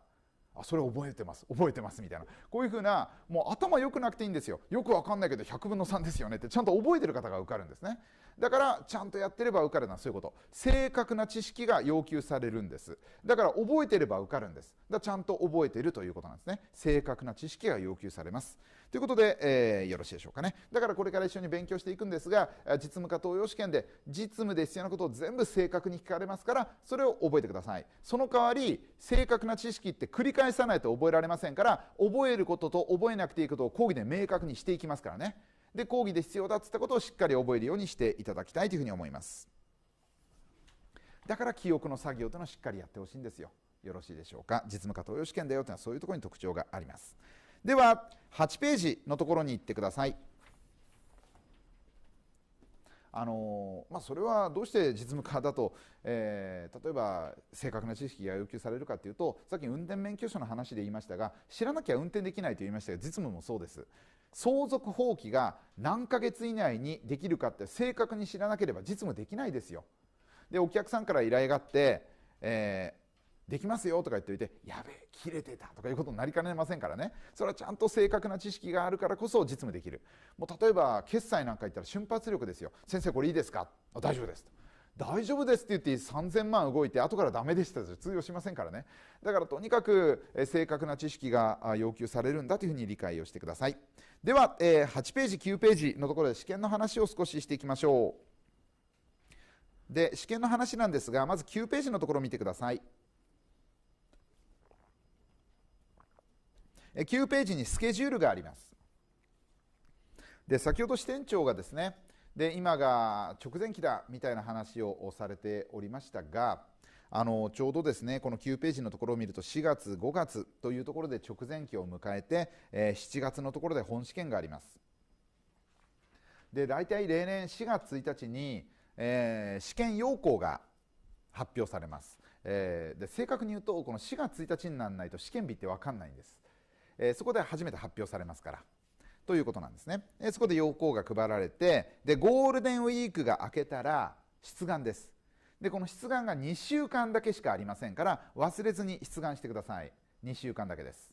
あそれ覚えてます覚えてますみたいなこういうふうなもう頭良くなくていいんですよよくわかんないけど100分の3ですよねってちゃんと覚えてる方が受かるんですねだからちゃんとやってれば受かるのはそういうこと正確な知識が要求されるんですだから覚えてれば受かるんですだちゃんと覚えているということなんですね正確な知識が要求されますということで、えー、よろしいでしょうかねだからこれから一緒に勉強していくんですが実務課東洋試験で実務で必要なことを全部正確に聞かれますからそれを覚えてくださいその代わり正確な知識って繰り返さないと覚えられませんから覚えることと覚えなくていいことを講義で明確にしていきますからねで講義で必要だっつったことをしっかり覚えるようにしていただきたいというふうに思いますだから記憶の作業というのはしっかりやってほしいんですよよろしいでしょうか実務課東洋試験だよというのはそういうところに特徴がありますでは8ページのところに行ってくださいあのまあ、それはどうして実務家だと、えー、例えば正確な知識が要求されるかというとさっき運転免許証の話で言いましたが知らなきゃ運転できないと言いましたが実務もそうです。相続放棄が何ヶ月以内にできるかって正確に知らなければ実務できないですよ。でお客さんから依頼があって、えーできますよとか言っておいてやべえ切れてたとかいうことになりかねませんからねそれはちゃんと正確な知識があるからこそ実務できるもう例えば決済なんか言ったら瞬発力ですよ先生これいいですか大丈夫ですと大丈夫ですって言って3000万動いて後からダメでしたと通用しませんからねだからとにかく正確な知識が要求されるんだというふうに理解をしてくださいでは8ページ9ページのところで試験の話を少ししていきましょうで試験の話なんですがまず9ページのところを見てください9ページにスケジュールがありますで先ほど支店長がですねで今が直前期だみたいな話をされておりましたがあのちょうどですねこの9ページのところを見ると4月5月というところで直前期を迎えて、えー、7月のところで本試験がありますで大体例年4月1日に、えー、試験要項が発表されます、えー、で正確に言うとこの4月1日にならないと試験日って分かんないんですえそこで初めて発表されますから。ということなんですね。えそこで要項が配られて、で、ゴールデンウィークが明けたら、出願です。で、この出願が2週間だけしかありませんから、忘れずに出願してください。2週間だけです。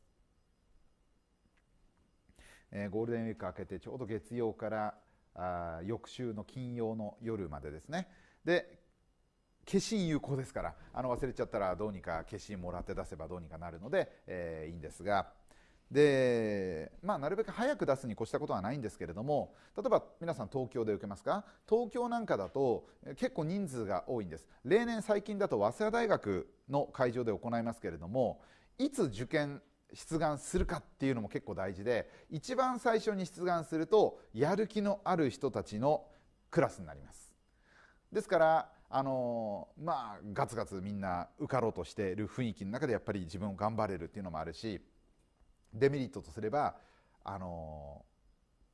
えー、ゴールデンウィーク明けて、ちょうど月曜からあ翌週の金曜の夜までですね。で、消印有効ですから、あの忘れちゃったらどうにか消印もらって出せばどうにかなるので、えー、いいんですが、でまあ、なるべく早く出すに越したことはないんですけれども例えば皆さん東京で受けますか東京なんかだと結構人数が多いんです例年最近だと早稲田大学の会場で行いますけれどもいつ受験出願するかっていうのも結構大事で一番最初に出願するとやる気のある人たちのクラスになりますですからあのまあガツガツみんな受かろうとしている雰囲気の中でやっぱり自分を頑張れるっていうのもあるしデメリットとすればあの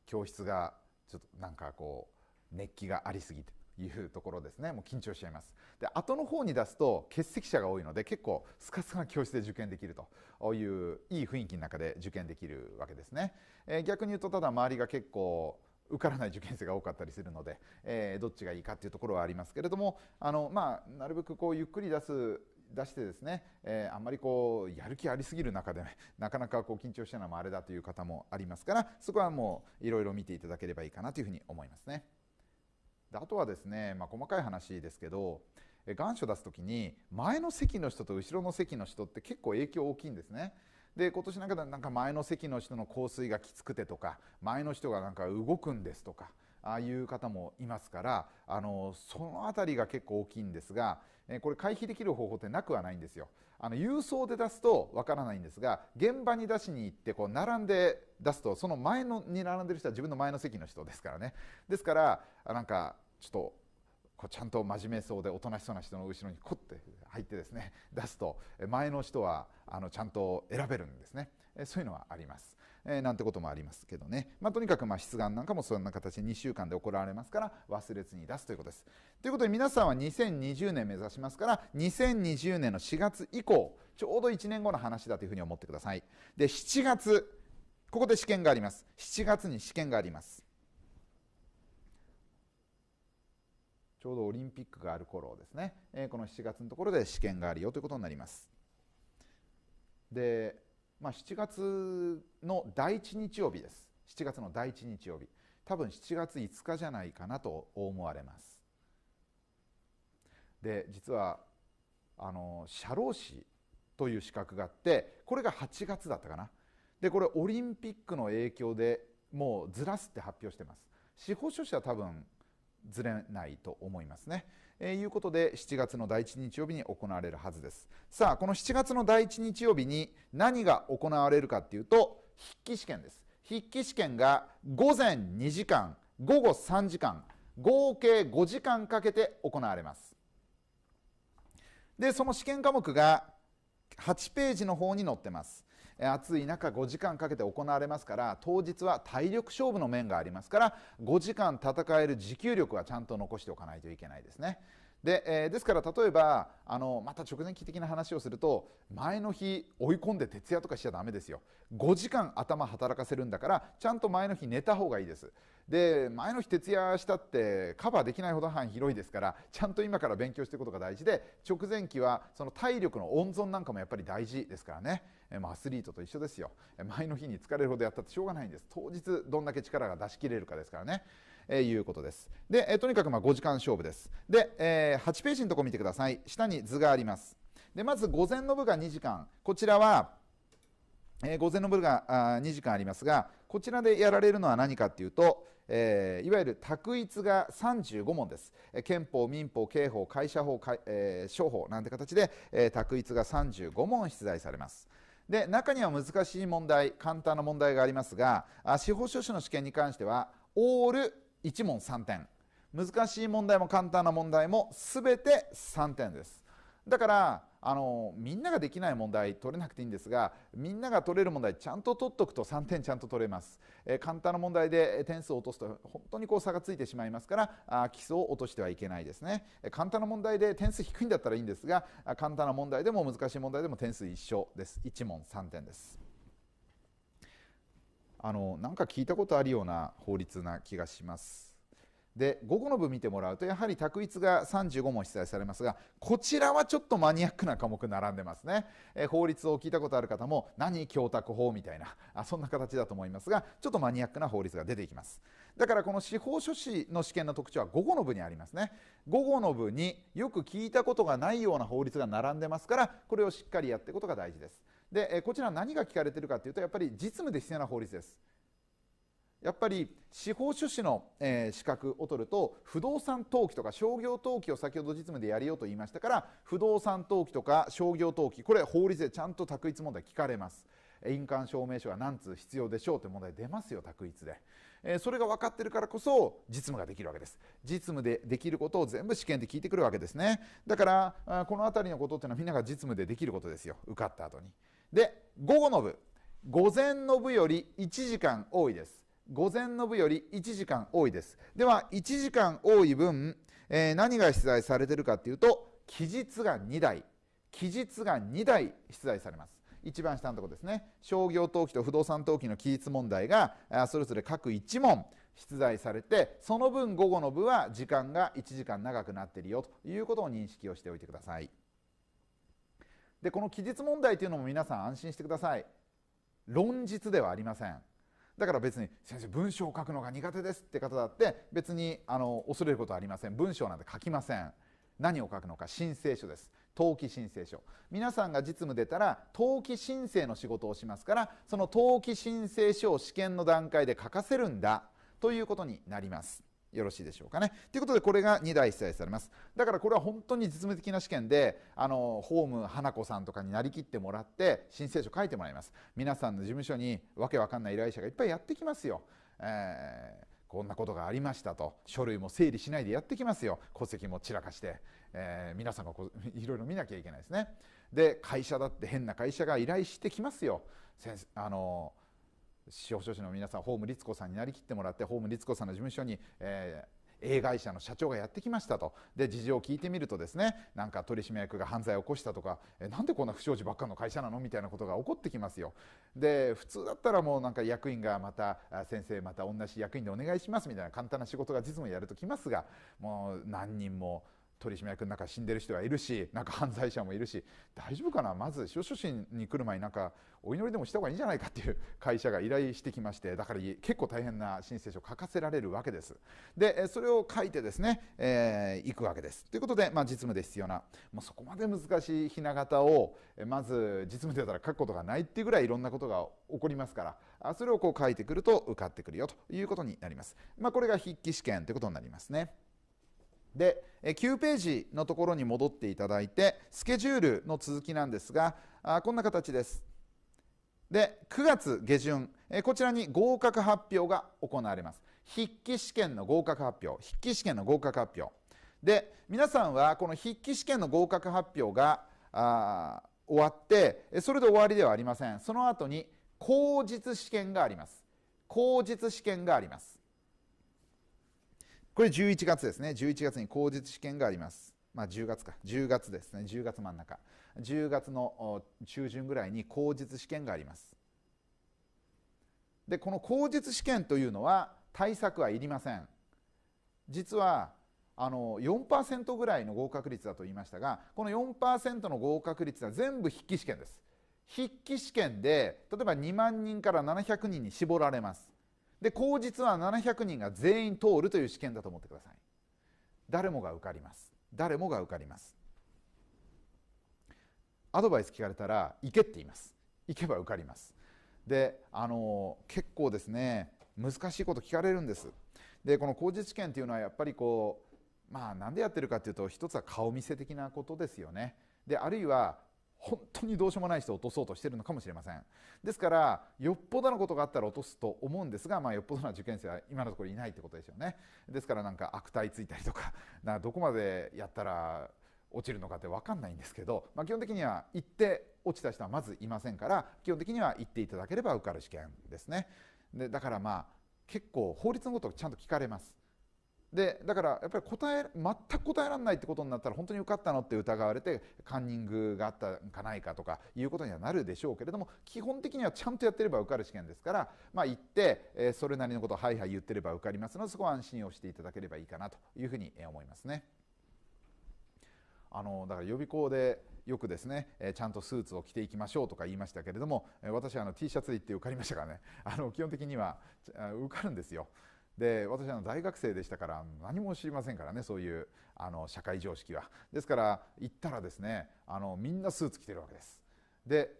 教室がちょっとなんかこう熱気がありすぎていうところですねもう緊張しちゃいますで後の方に出すと欠席者が多いので結構スカスカな教室で受験できるといういい雰囲気の中で受験できるわけですね、えー、逆に言うとただ周りが結構受からない受験生が多かったりするので、えー、どっちがいいかっていうところはありますけれどもあの、まあ、なるべくこうゆっくり出す出してですね、えー、あんまりこうやる気ありすぎる中で、ね、なかなかこう緊張したのもあれだという方もありますからそこはもういろいろ見ていただければいいかなというふうに思いますね。であとはですね、まあ、細かい話ですけど願書出す時に前の席の人と後ろの席の人って結構影響大きいんですね。で今年なんかなんか前の席の人の香水がきつくてとか前の人がなんか動くんですとかああいう方もいますからあのその辺りが結構大きいんですがこれ回避できる方法ってなくはないんですよ。あの郵送で出すとわからないんですが現場に出しに行ってこう並んで出すとその前のに並んでる人は自分の前の席の人ですからね。ですからなんかちょっとこうちゃんと真面目そうでおとなしそうな人の後ろにコって入ってですね出すと前の人はあのちゃんと選べるんですねそういうのはありますえー、なんてこともありますけどね、まあ、とにかくま出願なんかもそんな形で2週間で行われますから忘れずに出すということです。ということで皆さんは2020年目指しますから2020年の4月以降ちょうど1年後の話だというふうに思ってください。で7月ここで試験があります。7月に試験があります。ちょうどオリンピックがある頃ですね、えー、この7月のところで試験があるよということになります。でまあ、7月の第1日曜日です7月の第一日曜日多分7月5日じゃないかなと思われますで実はあの社労士という資格があってこれが8月だったかなでこれオリンピックの影響でもうずらすって発表してます司法書士は多分ずれないと思いますね。えー、いうことで7月の第一日曜日に行われるはずです。さあ、この7月の第一日曜日に何が行われるかっていうと、筆記試験です。筆記試験が午前2時間、午後3時間、合計5時間かけて行われます。で、その試験科目が8ページの方に載ってます。暑い中5時間かけて行われますから当日は体力勝負の面がありますから5時間戦える持久力はちゃんと残しておかないといけないですね。でえー、ですから例えばあのまた直前期的な話をすると前の日追い込んで徹夜とかしちゃだめですよ5時間頭働かせるんだからちゃんと前の日寝た方がいいですで前の日徹夜したってカバーできないほど範囲広いですからちゃんと今から勉強していくことが大事で直前期はその体力の温存なんかもやっぱり大事ですからねアスリートと一緒ですよ前の日に疲れるほどやったってしょうがないんです当日どんだけ力が出し切れるかですからねえいうことです。で、えとにかくま5時間勝負です。で、えー、8ページのとこ見てください。下に図があります。で、まず午前の部が2時間。こちらは、えー、午前の部があ2時間ありますが、こちらでやられるのは何かっていうと、えー、いわゆる択一が35問です、えー、憲法民法刑法会社法えー、商法なんて形で、えー、択一が35問出題されますで中には難しい問題簡単な問題がありますが司法書士の試験に関してはオール1問3点難しい問題も簡単な問題も全て3点ですだからあのみんなができない問題取れなくていいんですがみんなが取れる問題ちゃんと取っとくと3点ちゃんと取れます、えー、簡単な問題で点数を落とすと本当にこう差がついてしまいますからあ基礎を落としてはいけないですね簡単な問題で点数低いんだったらいいんですが簡単な問題でも難しい問題でも点数一緒です1問3点ですあのなんか聞いたことあるような法律な気がしますで午後の部見てもらうとやはり択一が35問出題されますがこちらはちょっとマニアックな科目並んでますね、えー、法律を聞いたことある方も何供託法みたいなあそんな形だと思いますがちょっとマニアックな法律が出ていきますだからこの司法書士の試験の特徴は午後の部にありますね午後の部によく聞いたことがないような法律が並んでますからこれをしっかりやっていくことが大事ですでこちら何が聞かれてるかというとやっぱり実務で必要な法律ですやっぱり司法書士の、資格を取ると不動産登記とか商業登記を先ほど実務でやりようと言いましたから不動産登記とか商業登記これ法律でちゃんと択一問題聞かれます印鑑証明書が何通必要でしょうという問題出ますよ択一で、えそれが分かってるからこそ実務ができるわけです実務でできることを全部試験で聞いてくるわけですねだからこの辺りのことっていうのはみんなが実務でできることですよ受かった後にで午後の部午前の部より1時間多いです午前の部より1時間多いです。では、1時間多い分、えー、何が出題されてるかっていうと、期日が2台、期日が2台出題されます。一番下のところですね。商業登記と不動産登記の期日問題が、それぞれ各1問出題されて、その分午後の部は時間が1時間長くなっているよということを認識をしておいてください。で、この期日問題というのも皆さん安心してください。論述ではありません。だから別に先生文章を書くのが苦手ですって方だって別にあの恐れることはありません文章なんて書きません何を書くのか申請書です登記申請書皆さんが実務出たら登記申請の仕事をしますからその登記申請書を試験の段階で書かせるんだということになりますよろしいでしょうかね。ということで、これが2台出題されます。だからこれは本当に実務的な試験で、あの、ホーム花子さんとかになりきってもらって、申請書書いてもらいます。皆さんの事務所にわけわかんない依頼者がいっぱいやってきますよ。えーこんなことがありましたと書類も整理しないでやってきますよ戸籍も散らかして、えー、皆さんがこいろいろ見なきゃいけないですねで会社だって変な会社が依頼してきますよあのー司法書士の皆さんホーム律子さんになりきってもらってホーム律子さんの事務所に、えー、A 会社の社長がやってきましたとで事情を聞いてみるとですねなんか取締役が犯罪を起こしたとかえなんでこんな不祥事ばっかの会社なのみたいなことが起こってきますよで普通だったらもうなんか役員がまた先生また同じ役員でお願いしますみたいな簡単な仕事が実務やるときますがもう何人も取締役の中死んでる人はいるしなんか犯罪者もいるし大丈夫かなまず司法書士に来る前になんかお祈りでもした方がいいんじゃないかっていう会社が依頼してきましてだから結構大変な申請書を書かせられるわけですでそれを書いてですね、えー、行くわけですということで、まあ、実務で必要なもうそこまで難しいひな形をまず実務でたら書くことがないっていうぐらいいろんなことが起こりますからそれをこう書いてくると受かってくるよということになります、まあ、これが筆記試験ということになりますねで9ページのところに戻っていただいてスケジュールの続きなんですがあこんな形ですで9月下旬こちらに合格発表が行われます筆記試験の合格発表筆記試験の合格発表で皆さんはこの筆記試験の合格発表があ終わってそれで終わりではありませんその後に口実試験があります口実試験がありますこれ11月ですね。11月に口述試験があります。まあ10月か。10月ですね。10月真ん中。10月の中旬ぐらいに口述試験があります。で、この口述試験というのは対策はいりません。実はあの4%ぐらいの合格率だと言いましたがこの4%の合格率は全部筆記試験です筆記試験で例えば2万人から700人に絞られますで口実は700人が全員通るという試験だと思ってください誰もが受かります誰もが受かりますアドバイス聞かれたら行けって言います行けば受かりますであの結構ですね難しいこと聞かれるんですでこの口実試験っていうのはやっぱりこうまあなんでやってるかっていうと一つは顔見せ的なことですよねであるいは本当にどうしようもない人を落とそうとしてるのかもしれませんですからよっぽどのことがあったら落とすと思うんですが、まあ、よっぽどな受験生は今のところいないってことですよねですからなんか悪態ついたりとか なんかどこまでやったら落ちるのかって分かんないんですけど、まあ、基本的には行って落ちた人はまずいませんから基本的には行っていただければ受かる試験ですねでだからまあ結構法律のことをちゃんと聞かれますでだからやっぱり答え全く答えられないってことになったら本当に受かったのって疑われてカンニングがあったかないかとかいうことにはなるでしょうけれども基本的にはちゃんとやってれば受かる試験ですから、まあ、行って、えそれなりのことをはいはい言ってれば受かりますのでそこは安心をしていただければいいかなというふうに思いますね。あのだから予備校でよくですね、えちゃんとスーツを着ていきましょうとか言いましたけれども、え私はあの T シャツで行って受かりましたからねあの基本的には受かるんですよで私は大学生でしたから何も知りませんからねそういうあの社会常識はですから行ったらですねあのみんなスーツ着てるわけですで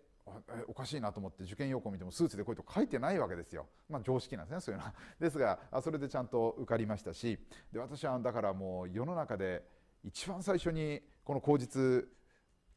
おかしいなと思って受験要項見てもスーツで来いと書いてないわけですよ、まあ、常識なんですねそういうのは ですがそれでちゃんと受かりましたしで私はだからもう世の中で一番最初にこの口実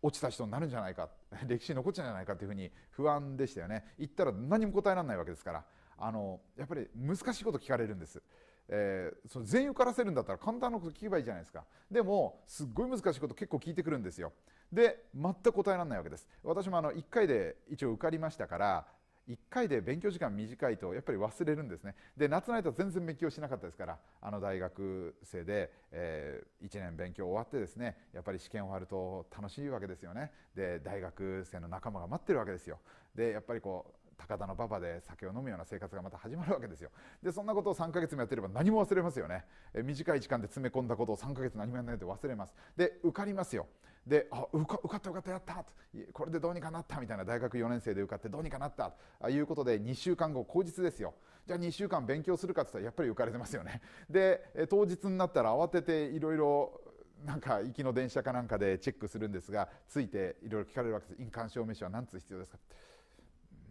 落ちた人になるんじゃないか歴史に残っちゃうんじゃないかというふうに不安でしたよね行ったら何も答えられないわけですからあのやっぱり難しいこと聞かれるんです。えー、その全員受からせるんだったら簡単なこと聞けばいいじゃないですかでもすっごい難しいこと結構聞いてくるんですよで全く答えられないわけです私もあの1回で一応受かりましたから1回で勉強時間短いとやっぱり忘れるんですねで夏の間全然勉強しなかったですからあの大学生で、えー、1年勉強終わってですねやっぱり試験終わると楽しいわけですよねで大学生の仲間が待ってるわけですよでやっぱりこう高田の馬場で酒を飲むような生活がまた始まるわけですよでそんなことを3ヶ月もやってれば何も忘れますよねえ短い時間で詰め込んだことを3ヶ月何もやらないと忘れますで受かりますよであ受か受かった受かったやったこれでどうにかなったみたいな大学4年生で受かってどうにかなったということで2週間後口実ですよじゃあ2週間勉強するかって言ったらやっぱり浮かれてますよねで当日になったら慌てていろいろなんか行きの電車かなんかでチェックするんですがついていろいろ聞かれるわけです印鑑証明書は何通必要ですかって。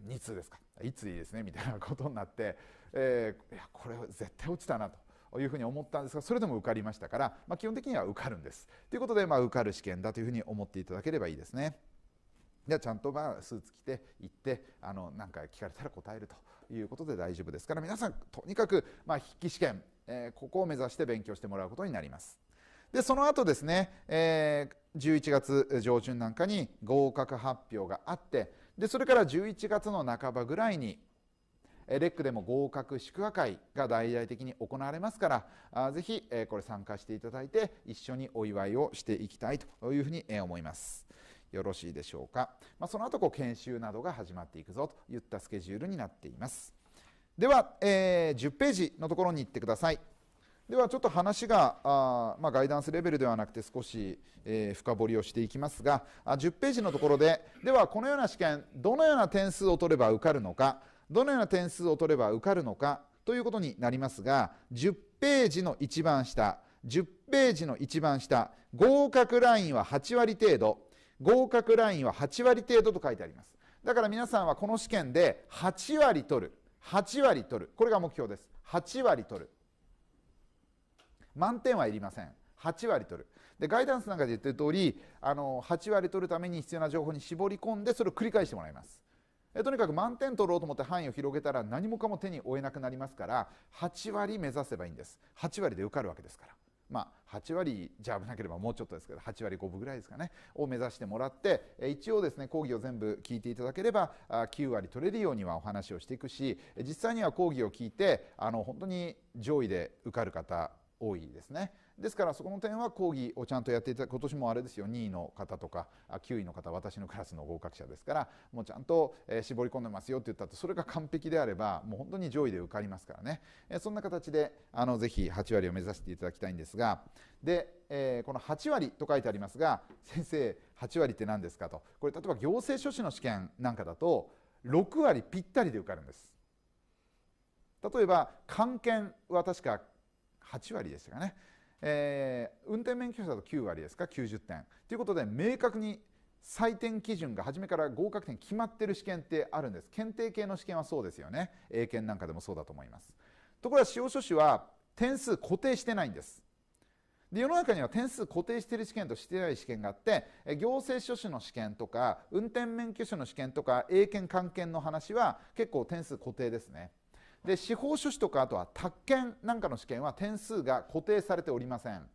2通ですかいついいですねみたいな ことになって、えー、いやこれは絶対落ちたなと。いうふうに思ったんですがそれでも受かりましたから、まあ、基本的には受かるんです。ということで、まあ、受かる試験だというふうに思っていただければいいですね。でちゃんとまあスーツ着て行ってあのか聞かれたら答えるということで大丈夫ですから皆さんとにかくまあ筆記試験、えー、ここを目指して勉強してもらうことになります。でその後ですね、えー、11月上旬なんかに合格発表があってでそれから11月の半ばぐらいにレックでも合格祝賀会が大々的に行われますからぜひこれ参加していただいて一緒にお祝いをしていきたいというふうに思います。よろしいでしょうか、まあ、その後こう研修などが始まっていくぞといったスケジュールになっていますでは、えー、10ページのところに行ってくださいではちょっと話があ、まあ、ガイダンスレベルではなくて少し、えー、深掘りをしていきますがあ10ページのところでではこのような試験どのような点数を取れば受かるのかどのような点数を取れば受かるのかということになりますが10ページの一番下10ページの一番下合格ラインは8割程度合格ラインは8割程度と書いてありますだから皆さんはこの試験で8割取る8割取るこれが目標です8割取る満点はいりません8割取るでガイダンスなんかで言ってる通りあの8割取るために必要な情報に絞り込んでそれを繰り返してもらいますとにかく満点取ろうと思って範囲を広げたら何もかも手に負えなくなりますから8割目指せばいいんです8割で受かるわけですからまあ、8割じゃ危なければもうちょっとですけど8割5分ぐらいですかねを目指してもらって一応ですね講義を全部聞いていただければ9割取れるようにはお話をしていくし実際には講義を聞いてあの本当に上位で受かる方多いですねですからそこの点は講義をちゃんとやっていただ今年もあれですよ2位の方とか9位の方私のクラスの合格者ですからもうちゃんと、え絞り込んでますよって言ったとそれが完璧であればもう本当に上位で受かりますからね、えそんな形であのぜひ8割を目指していただきたいんですがでえこの8割と書いてありますが先生8割って何ですかとこれ例えば行政書士の試験なんかだと6割ぴったりで受かるんです例えば漢検は確か8割でしたかね、えー、運転免許証だと9割ですか90点ということで明確に採点基準が初めから合格点決まってる試験ってあるんです検定系の試験はそうですよね英検なんかでもそうだと思いますところが司法書士は点数固定してないんですで世の中には点数固定している試験としてない試験があって行政書士の試験とか運転免許証の試験とか英検関係の話は結構点数固定ですねで司法書士とかあとは宅建なんかの試験は点数が固定されておりません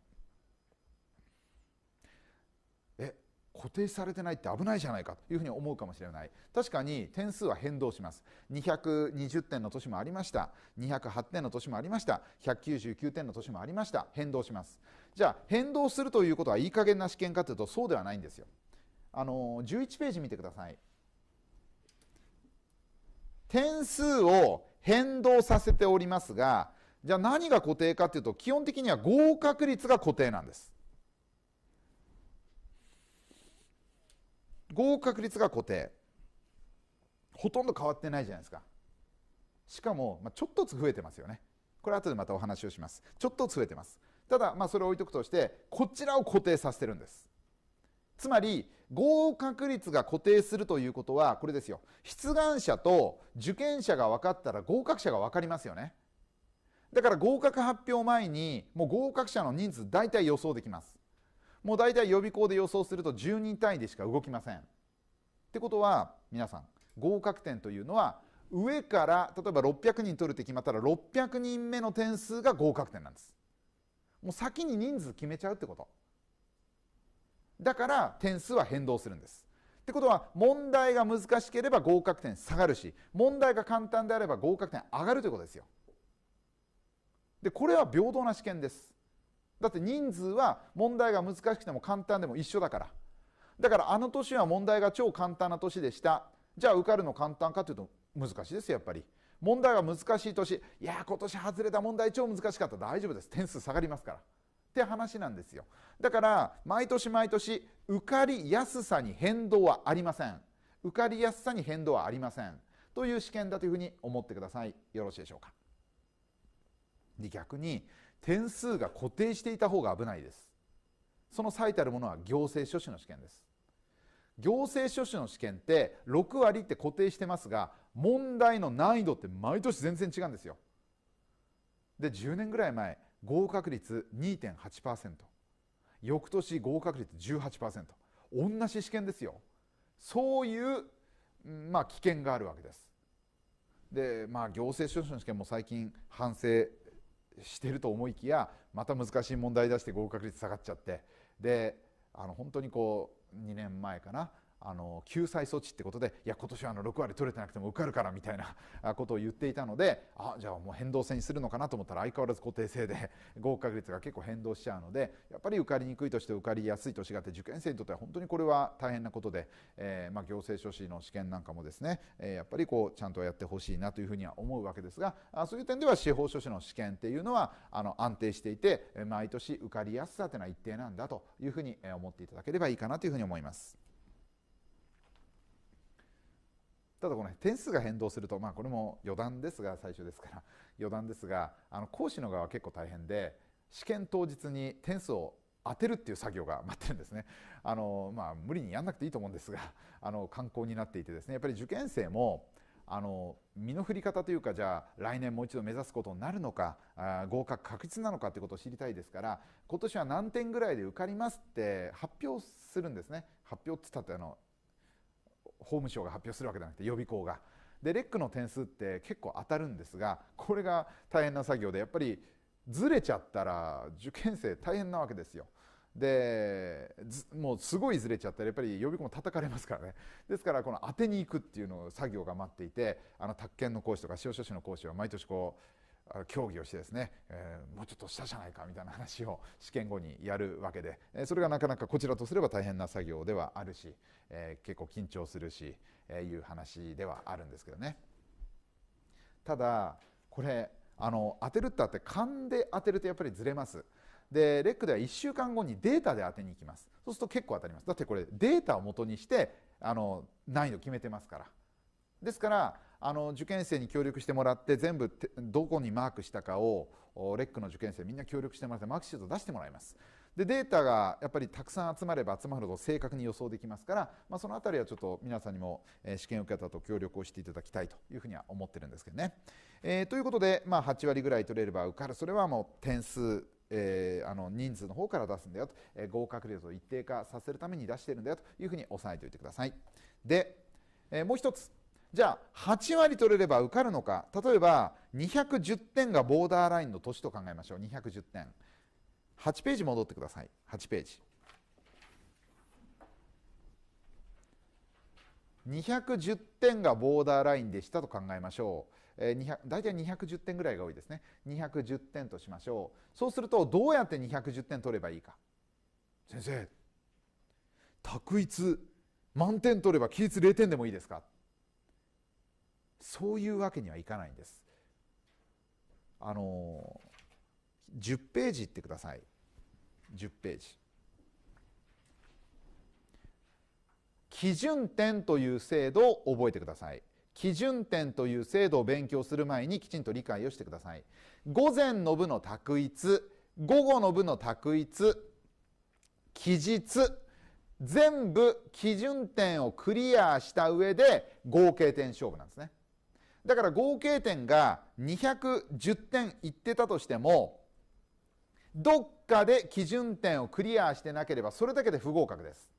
え固定されてないって危ないじゃないかというふうに思うかもしれない確かに点数は変動します220点の年もありました208点の年もありました199点の年もありました変動しますじゃあ変動するということはいい加減な試験かというとそうではないんですよあの11ページ見てください点数を変動させておりますが、じゃあ何が固定かというと、基本的には合格率が固定なんです。合格率が固定。ほとんど変わってないじゃないですか。しかも、まあ、ちょっとずつ増えてますよね。これ後でまたお話をします。ちょっとずつ増えてます。ただ、まあ、それを置いとくとして、こちらを固定させてるんです。つまり合格率が固定するということはこれですよ出願者と受験者が分かったら合格者が分かりますよねだから合格発表前にもう合格者の人数大体予想できますもう大体予備校で予想すると10人単位でしか動きませんってことは皆さん合格点というのは上から例えば600人取るって決まったら600人目の点数が合格点なんですもう先に人数決めちゃうってことだから点数は変動するんです。ってことは問題が難しければ合格点下がるし問題が簡単であれば合格点上がるということですよ。でこれは平等な試験です。だって人数は問題が難しくても簡単でも一緒だから。だからあの年は問題が超簡単な年でした。じゃあ受かるの簡単かというと難しいですよやっぱり。問題が難しい年いや今年外れた問題超難しかった大丈夫です点数下がりますから。って話なんですよだから毎年毎年受かりやすさに変動はありません受かりやすさに変動はありませんという試験だというふうに思ってくださいよろしいでしょうかで逆に点数が固定していた方が危ないですその最たるものは行政書士の試験です行政書士の試験って6割って固定してますが問題の難易度って毎年全然違うんですよで10年ぐらい前合格率2.8%翌年合格率18%同じ試験ですよそういう、まあ、危険があるわけですでまあ行政書士の試験も最近反省してると思いきやまた難しい問題出して合格率下がっちゃってであの本当にこう2年前かなあの救済措置ってことでいや今年はあの6割取れてなくても受かるからみたいなことを言っていたのであじゃあもう変動制にするのかなと思ったら相変わらず固定制で 合格率が結構変動しちゃうのでやっぱり受かりにくい年と受かりやすい年があって受験生にとっては本当にこれは大変なことで、えー、まあ行政書士の試験なんかもですね、えー、やっぱりこうちゃんとやってほしいなというふうには思うわけですがあそういう点では司法書士の試験っていうのはあの安定していて毎年受かりやすさというのは一定なんだというふうに思っていただければいいかなというふうに思います。ただこの点数が変動すると、まあ、これも余談ですが最初ですから 余談ですがあの講師の側は結構大変で試験当日に点数を当てるっていう作業が待ってるんですね あの、まあ、無理にやんなくていいと思うんですが あの観光になっていてですねやっぱり受験生もあの身の振り方というかじゃあ来年もう一度目指すことになるのかあ合格確実なのかということを知りたいですから今年は何点ぐらいで受かりますって発表するんですね発表って言ったってあの法務省が発表するわけじゃなくて予備校が。でレックの点数って結構当たるんですがこれが大変な作業でやっぱりずれちゃったら受験生大変なわけですよ。でもうすごいずれちゃったらやっぱり予備校も叩かれますからねですからこの当てに行くっていうのを作業が待っていてあの宅建の講師とか司法書士の講師は毎年こう協議をしてですね、えー、もうちょっとしたじゃないかみたいな話を試験後にやるわけで、えー、それがなかなかこちらとすれば大変な作業ではあるし、えー、結構緊張するし、えいう話ではあるんですけどねただこれあの当てるったって勘で当てるとやっぱりずれますでレックでは1週間後にデータで当てに行きますそうすると結構当たりますだってこれデータを元にしてあの難易度決めてますからですからあの受験生に協力してもらって全部どこにマークしたかをレックの受験生みんな協力してもらってマークシート出してもらいます。でデータがやっぱりたくさん集まれば集まるほど正確に予想できますから、まあ、その辺りはちょっと皆さんにも試験受けたと協力をしていただきたいというふうには思ってるんですけどね。えー、ということで、まあ、8割ぐらい取れれば受かるそれはもう点数えー、あの人数の方から出すんだよと、えー、合格率を一定化させるために出してるんだよというふうに押さえておいてください。で、えー、もう一つじゃあ8割取れれば受かるのか例えば210点がボーダーラインの年と考えましょう210点8ページ戻ってください8ページ210点がボーダーラインでしたと考えましょう、えー、大体210点ぐらいが多いですね210点としましょうそうするとどうやって210点取ればいいか先生択一満点取れば規律0点でもいいですかそういうわけにはいかないんです。あの10ページいってください10ページ。基準点という制度を覚えてください。基準点という制度を勉強する前にきちんと理解をしてください。午前の部の択一、午後の部の択一、期日、全部基準点をクリアした上で合計点勝負なんですね。だから合計点が210点いってたとしてもどっかで基準点をクリアしてなければそれだけで不合格です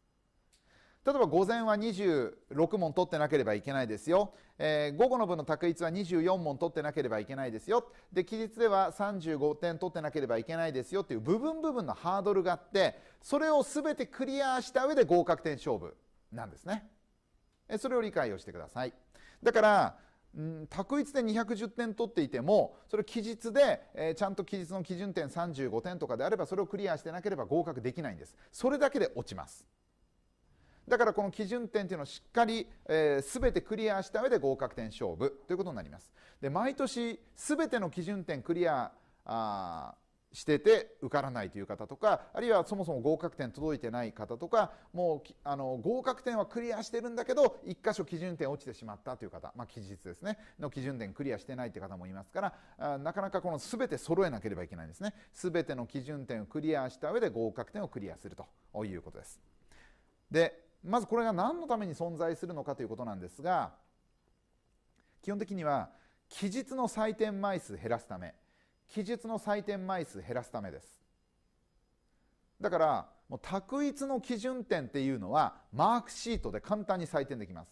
例えば午前は26問取ってなければいけないですよ、えー、午後の分の択一は24問取ってなければいけないですよで期日では35点取ってなければいけないですよっていう部分部分のハードルがあってそれを全てクリアした上で合格点勝負なんですねそれを理解をしてくださいだからうん、択一で210点取っていてもそれ期日で、えー、ちゃんと期日の基準点35点とかであればそれをクリアしてなければ合格できないんですそれだけで落ちますだからこの基準点っていうのをしっかり、えー、全てクリアした上で合格点勝負ということになりますで毎年全ての基準点クリアあしてて受からないという方とかあるいはそもそも合格点届いてない方とかもうあの合格点はクリアしてるんだけど1箇所基準点落ちてしまったという方、まあ、期日ですねの基準点クリアしてないという方もいますからあなかなかこの全て揃えなければいけないんですね全ての基準点をクリアした上で合格点をクリアするということです。でまずこれが何のために存在するのかということなんですが基本的には期日の採点枚数減らすため。記述の採点枚数減らすためですだからもう択一の基準点っていうのはマークシートで簡単に採点できます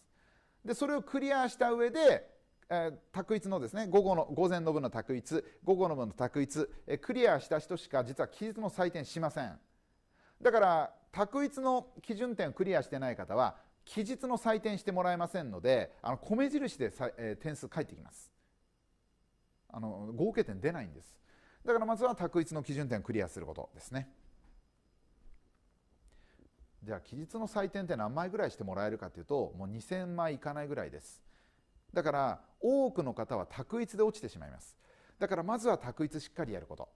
でそれをクリアした上で、えー、択一のですね午後の午前の分の択一午後の分の択一、えー、クリアした人しか実は記述の採点しませんだから択一の基準点をクリアしてない方は記述の採点してもらえませんのであの米印で、えー、点数返ってきますあの合計点出ないんですだからまずは択一の基準点をクリアすることですねじゃあ期日の採点って何枚ぐらいしてもらえるかというともう2000枚いかないぐらいですだから多くの方は択一で落ちてしまいますだからまずは択一しっかりやること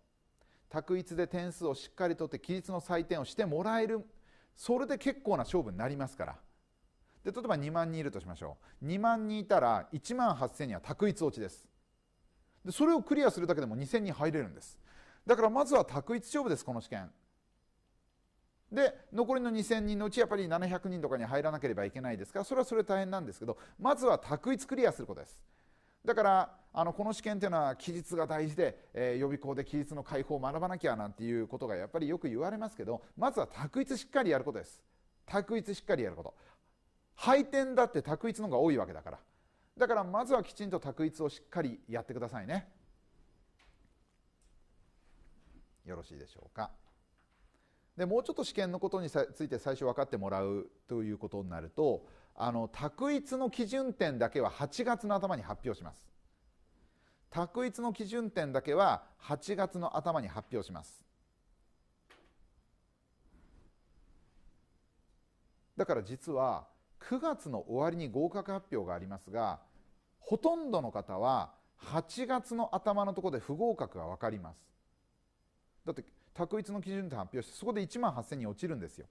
択一で点数をしっかりとって期日の採点をしてもらえるそれで結構な勝負になりますからで例えば2万人いるとしましょう2万人いたら1万8000人は択一落ちですでそれをクリアするだけでも2000人入れるんですだからまずは択一勝負ですこの試験で残りの2000人のうちやっぱり700人とかに入らなければいけないですからそれはそれ大変なんですけどまずは択一クリアすることですだからあのこの試験というのは期日が大事で、えー、予備校で期日の解放を学ばなきゃなんていうことがやっぱりよく言われますけどまずは択一しっかりやることです択一しっかりやること配点だって択一の方が多いわけだからだからまずはきちんと択一をしっかりやってくださいねよろしいでしょうかでもうちょっと試験のことについて最初分かってもらうということになるとあの択一の基準点だけは8月の頭に発表します択一の基準点だけは8月の頭に発表しますだから実は9月の終わりに合格発表がありますがほとんどの方は8月の頭のところで不合格が分かりますだって択一の基準で発表してそこで1万8000人落ちるんですよ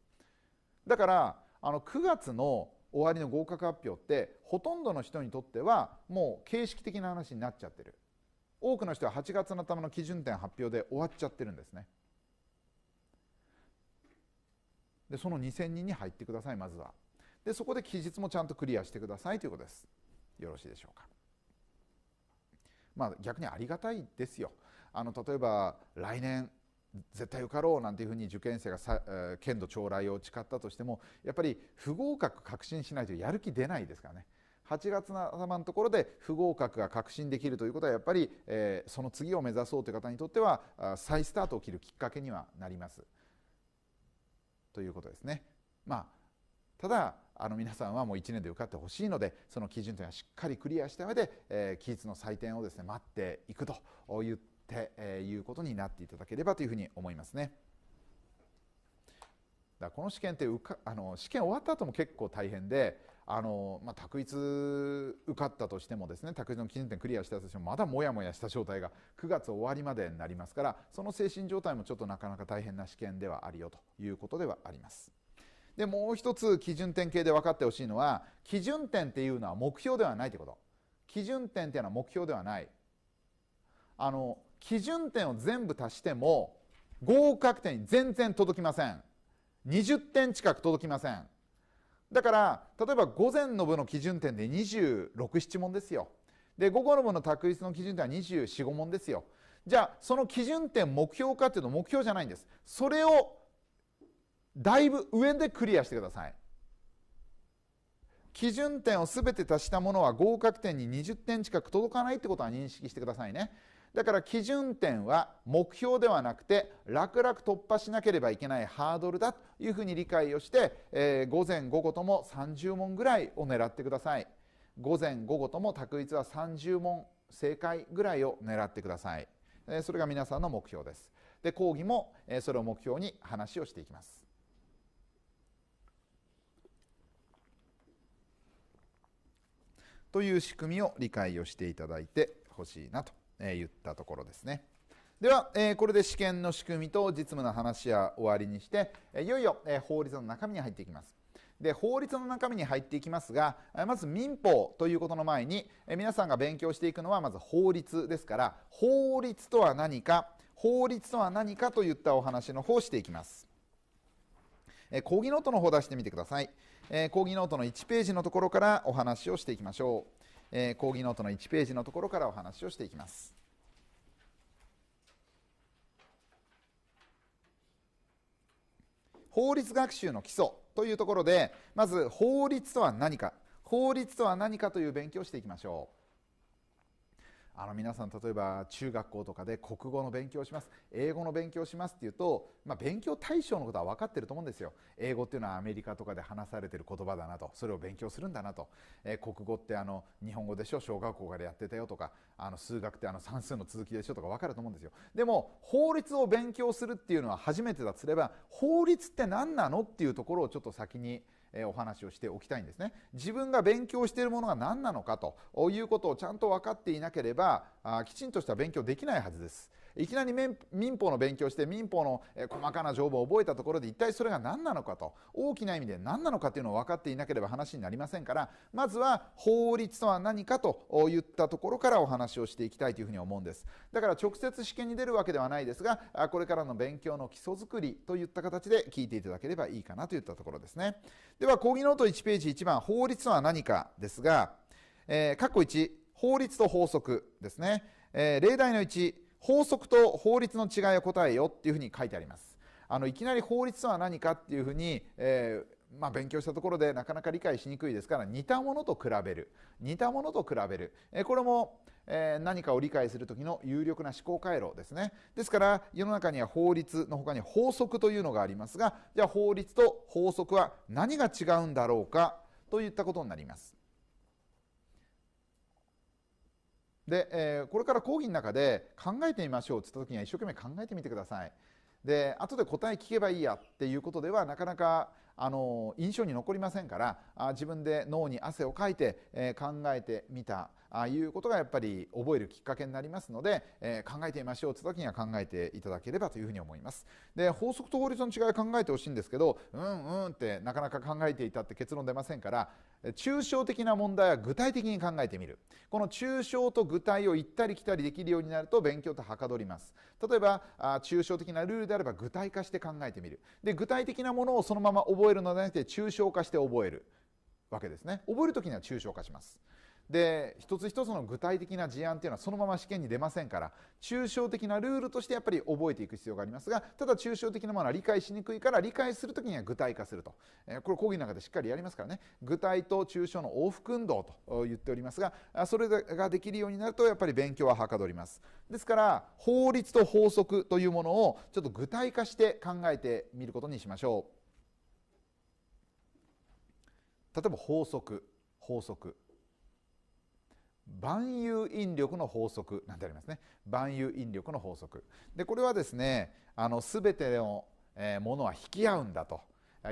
だからあの9月の終わりの合格発表ってほとんどの人にとってはもう形式的な話になっちゃってる多くの人は8月の頭の基準点発表で終わっちゃってるんですねでその2000人に入ってくださいまずはでそこで期日もちゃんとクリアしてくださいということですよろしいでしょうかまあ逆にありがたいですよあの例えば来年絶対受かろうなんていうふうに受験生がさ、え剣道将来を誓ったとしてもやっぱり不合格確信しないとやる気出ないですからね8月の頭のところで不合格が確信できるということはやっぱり、えー、その次を目指そうという方にとっては再スタートを切るきっかけにはなりますということですね。まあただあの皆さんはもう1年で受かってほしいのでその基準点はしっかりクリアした上で、えー、期日の採点をですね待っていくと言って、えー、いうことになっていただければというふうに思いますね。だこの試験ってうかあの試験終わった後も結構大変であの、まあ、択一受かったとしてもですね択一の基準点クリアしたとしてもまだもやもやした状態が9月終わりまでになりますからその精神状態もちょっとなかなか大変な試験ではあるよということではあります。でもう一つ基準点系で分かってほしいのは基準点っていうのは目標ではないってこと基準点っていうのは目標ではないあの基準点を全部足しても合格点に全然届きません20点近く届きませんだから例えば午前の部の基準点で267問ですよで午後の部の択一の基準点は245問ですよじゃあその基準点目標かっていうと目標じゃないんですそれをだいぶ上でクリアしてください基準点を全て足したものは合格点に20点近く届かないってことは認識してくださいねだから基準点は目標ではなくて楽々突破しなければいけないハードルだというふうに理解をして、えー、午前午後とも30問ぐらいを狙ってください午前午後とも択一は30問正解ぐらいを狙ってください、えー、それが皆さんの目標ですで講義も、えー、それを目標に話をしていきますという仕組みを理解をしていただいてほしいなとえ言ったところですね。では、えこれで試験の仕組みと実務の話は終わりにして、いよいよ、え法律の中身に入っていきます。で法律の中身に入っていきますがまず民法ということの前にえ皆さんが勉強していくのはまず法律ですから法律とは何か法律とは何かといったお話の方をしていきます。え講義ノートの方出してみてください。えー、講義ノートの1ページのところからお話をしていきましょう、えー、講義ノートの1ページのところからお話をしていきます法律学習の基礎というところでまず法律とは何か法律とは何かという勉強をしていきましょうあの皆さん例えば中学校とかで国語の勉強をします英語の勉強をしますっていうと、まあ、勉強対象のことは分かってると思うんですよ英語っていうのはアメリカとかで話されてる言葉だなとそれを勉強するんだなと、えー、国語ってあの日本語でしょ小学校からやってたよとかあの数学ってあの算数の続きでしょとか分かると思うんですよでも法律を勉強するっていうのは初めてだとすれば法律って何なのっていうところをちょっと先にえお話をしておきたいんですね。自分が勉強しているものが何なのかということをちゃんと分かっていなければあきちんとした勉強できないはずです。いきなり民法の勉強して民法の細かな条文を覚えたところで一体それが何なのかと大きな意味で何なのかというのを分かっていなければ話になりませんからまずは法律とは何かといったところからお話をしていきたいというふうに思うんですだから直接試験に出るわけではないですがこれからの勉強の基礎作りといった形で聞いていただければいいかなといったところですねでは講義ノート1ページ1番法律とは何かですが、えー、括弧1法律と法則ですね、えー、例題の1法則と法律の違いを答えよっていうふうに書いてあります。あのいきなり法律とは何かっていうふうに、えーまあ、勉強したところでなかなか理解しにくいですから似たものと比べる似たものと比べる、えー、これも、えー、何かを理解する時の有力な思考回路ですねですから世の中には法律の他に法則というのがありますがじゃあ法律と法則は何が違うんだろうかといったことになりますで、えー、これから講義の中で考えてみましょうっつった時には一生懸命考えてみてください。で後で答え聞けばいいやっていうことではなかなかあの印象に残りませんからあ自分で脳に汗をかいて、えー、考えてみたあいうことがやっぱり覚えるきっかけになりますので、えー、考えてみましょうって時には考えていただければというふうに思います。で法則と法律の違い考えてほしいんですけどうんうんってなかなか考えていたって結論出ませんから抽象的な問題は具体的に考えてみるこの抽象と具体を行ったり来たりできるようになると勉強とはかどります例えばあ抽象的なルールであれば具体化して考えてみるで具体的なものをそのまま覚えるのではなくて抽象化して覚えるわけですね覚える時には抽象化しますで一つ一つの具体的な事案っていうのはそのまま試験に出ませんから抽象的なルールとしてやっぱり覚えていく必要がありますがただ抽象的なものは理解しにくいから理解する時には具体化すると、えー、これ講義の中でしっかりやりますからね具体と抽象の往復運動と言っておりますがそれができるようになるとやっぱり勉強ははかどりますですから法律と法則というものをちょっと具体化して考えてみることにしましょう例えば法則法則万有引力の法則なんてありますね万有引力の法則でこれはですねあの全てのものは引き合うんだと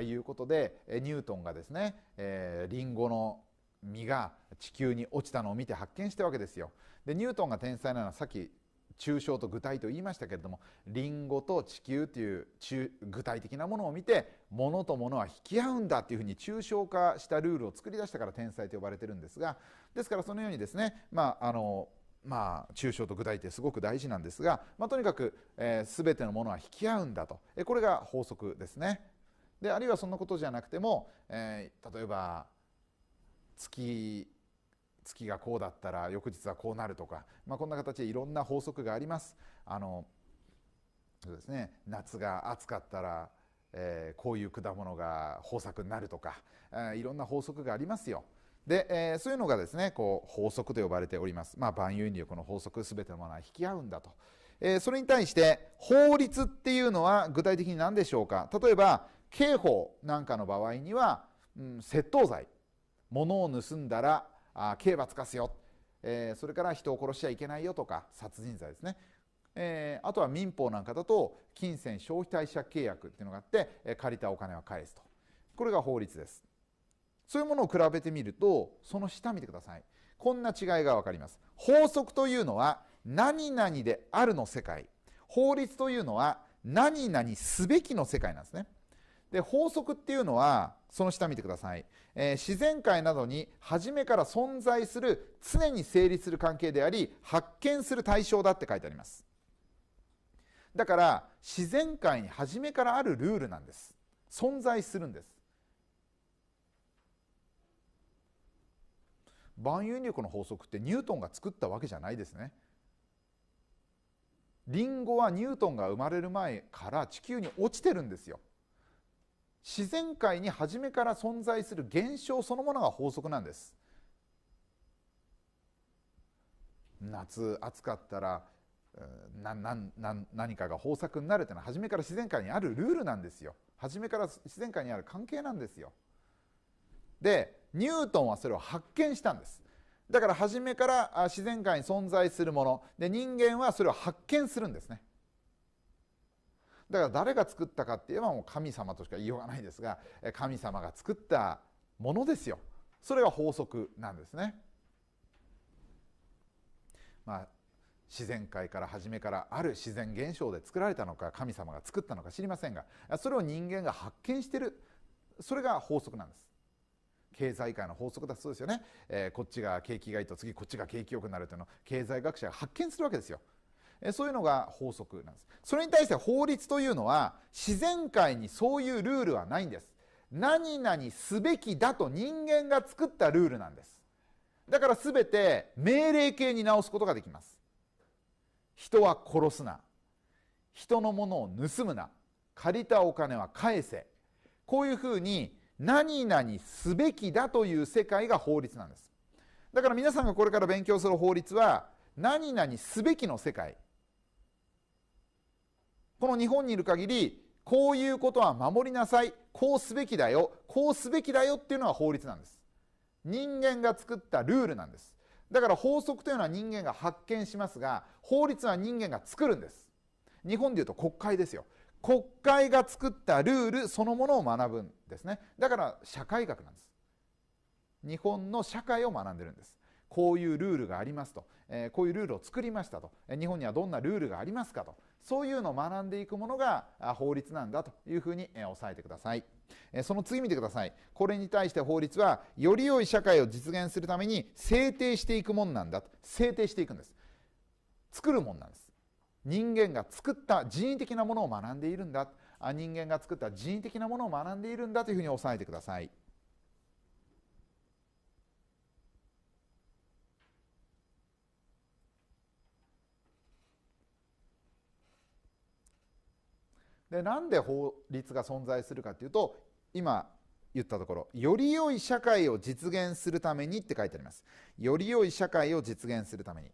いうことでニュートンがですね、えー、リンゴの実が地球に落ちたのを見て発見したわけですよでニュートンが天才なのはさっき抽象と具体と言いましたけれどもリンゴと地球という具体的なものを見て物と物は引き合うんだというふうに抽象化したルールを作り出したから天才と呼ばれてるんですがですからそのようにですねまああのまあ、抽象と具体ってすごく大事なんですが、まあ、とにかく、えー、全てのものは引き合うんだと、えこれが法則ですねであるいはそんなことじゃなくても、えー、例えば月月がこうだったら翌日はこうなるとか、まあ、こんな形でいろんな法則があります。あのそうですね、夏が暑かったら、えー、こういう果物が豊作になるとか、えー、いろんな法則がありますよ。で、えー、そういうのがですねこう法則と呼ばれております。まあ、万有引力の法則全てのものは引き合うんだと。えそれに対して法律っていうのは具体的に何でしょうか例えば刑法なんかの場合には、うん、窃盗罪物を盗んだらあ刑罰科すよ、えー、それから人を殺しちゃいけないよとか殺人罪ですね、えー、あとは民法なんかだと金銭消費貸借契約っていうのがあって、えー、借りたお金は返すとこれが法律ですそういうものを比べてみるとその下見てくださいこんな違いが分かります法則というのは何々であるの世界法律というのは何々すべきの世界なんですねで法則っていうのはその下見てください、えー、自然界などに初めから存在する常に成立する関係であり発見する対象だって書いてありますだから自然界に初めからあるルールなんです存在するんです万有引力の法則ってニュートンが作ったわけじゃないですねリンゴはニュートンが生まれる前から地球に落ちてるんですよ自然界に初めから存在する現象そのものが法則なんです夏暑かったらななな何かが豊作になるというのは初めから自然界にあるルールなんですよ初めから自然界にある関係なんですよでニュートンはそれを発見したんですだから初めから自然界に存在するもので人間はそれを発見するんですねだから誰が作ったかっていえばもう神様としか言いようがないですが神様が作ったものですよそれが法則なんですね。まあ、自然界から初めからある自然現象で作られたのか神様が作ったのか知りませんがそれを人間が発見してるそれが法則なんです。経済界の法則だそうですよね、えー、こっちが景気がいいと次こっちが景気よくなるというのを経済学者が発見するわけですよそういうのが法則なんです。それに対して法律というのは自然界にそういうルールはないんです。何々すべきだと人間が作ったルールなんです。だからすべて命令形に直すことができます。人は殺すな。人のものを盗むな。借りたお金は返せ。こういうふうに何々すべきだという世界が法律なんです。だから皆さんがこれから勉強する法律は何々すべきの世界この日本にいる限りこういうことは守りなさいこうすべきだよこうすべきだよっていうのは法律なんです人間が作ったルールなんですだから法則というのは人間が発見しますが法律は人間が作るんです日本でいうと国会ですよ国会が作ったルールそのものを学ぶんですねだから社会学なんです日本の社会を学んでるんですこういうルールがありますと、えー、こういうルールを作りましたと、えー、日本にはどんなルールがありますかと、そういうのを学んでいくものが法律なんだというふうに押さえてください。その次見てください。これに対して法律は、より良い社会を実現するために制定していくもんなんだと。制定していくんです。作るもんなんです。人間が作った人為的なものを学んでいるんだ。人間が作った人為的なものを学んでいるんだというふうに押さえてください。でなんで法律が存在するかっていうと今言ったところより良い社会を実現するためにって書いてありますより良い社会を実現するために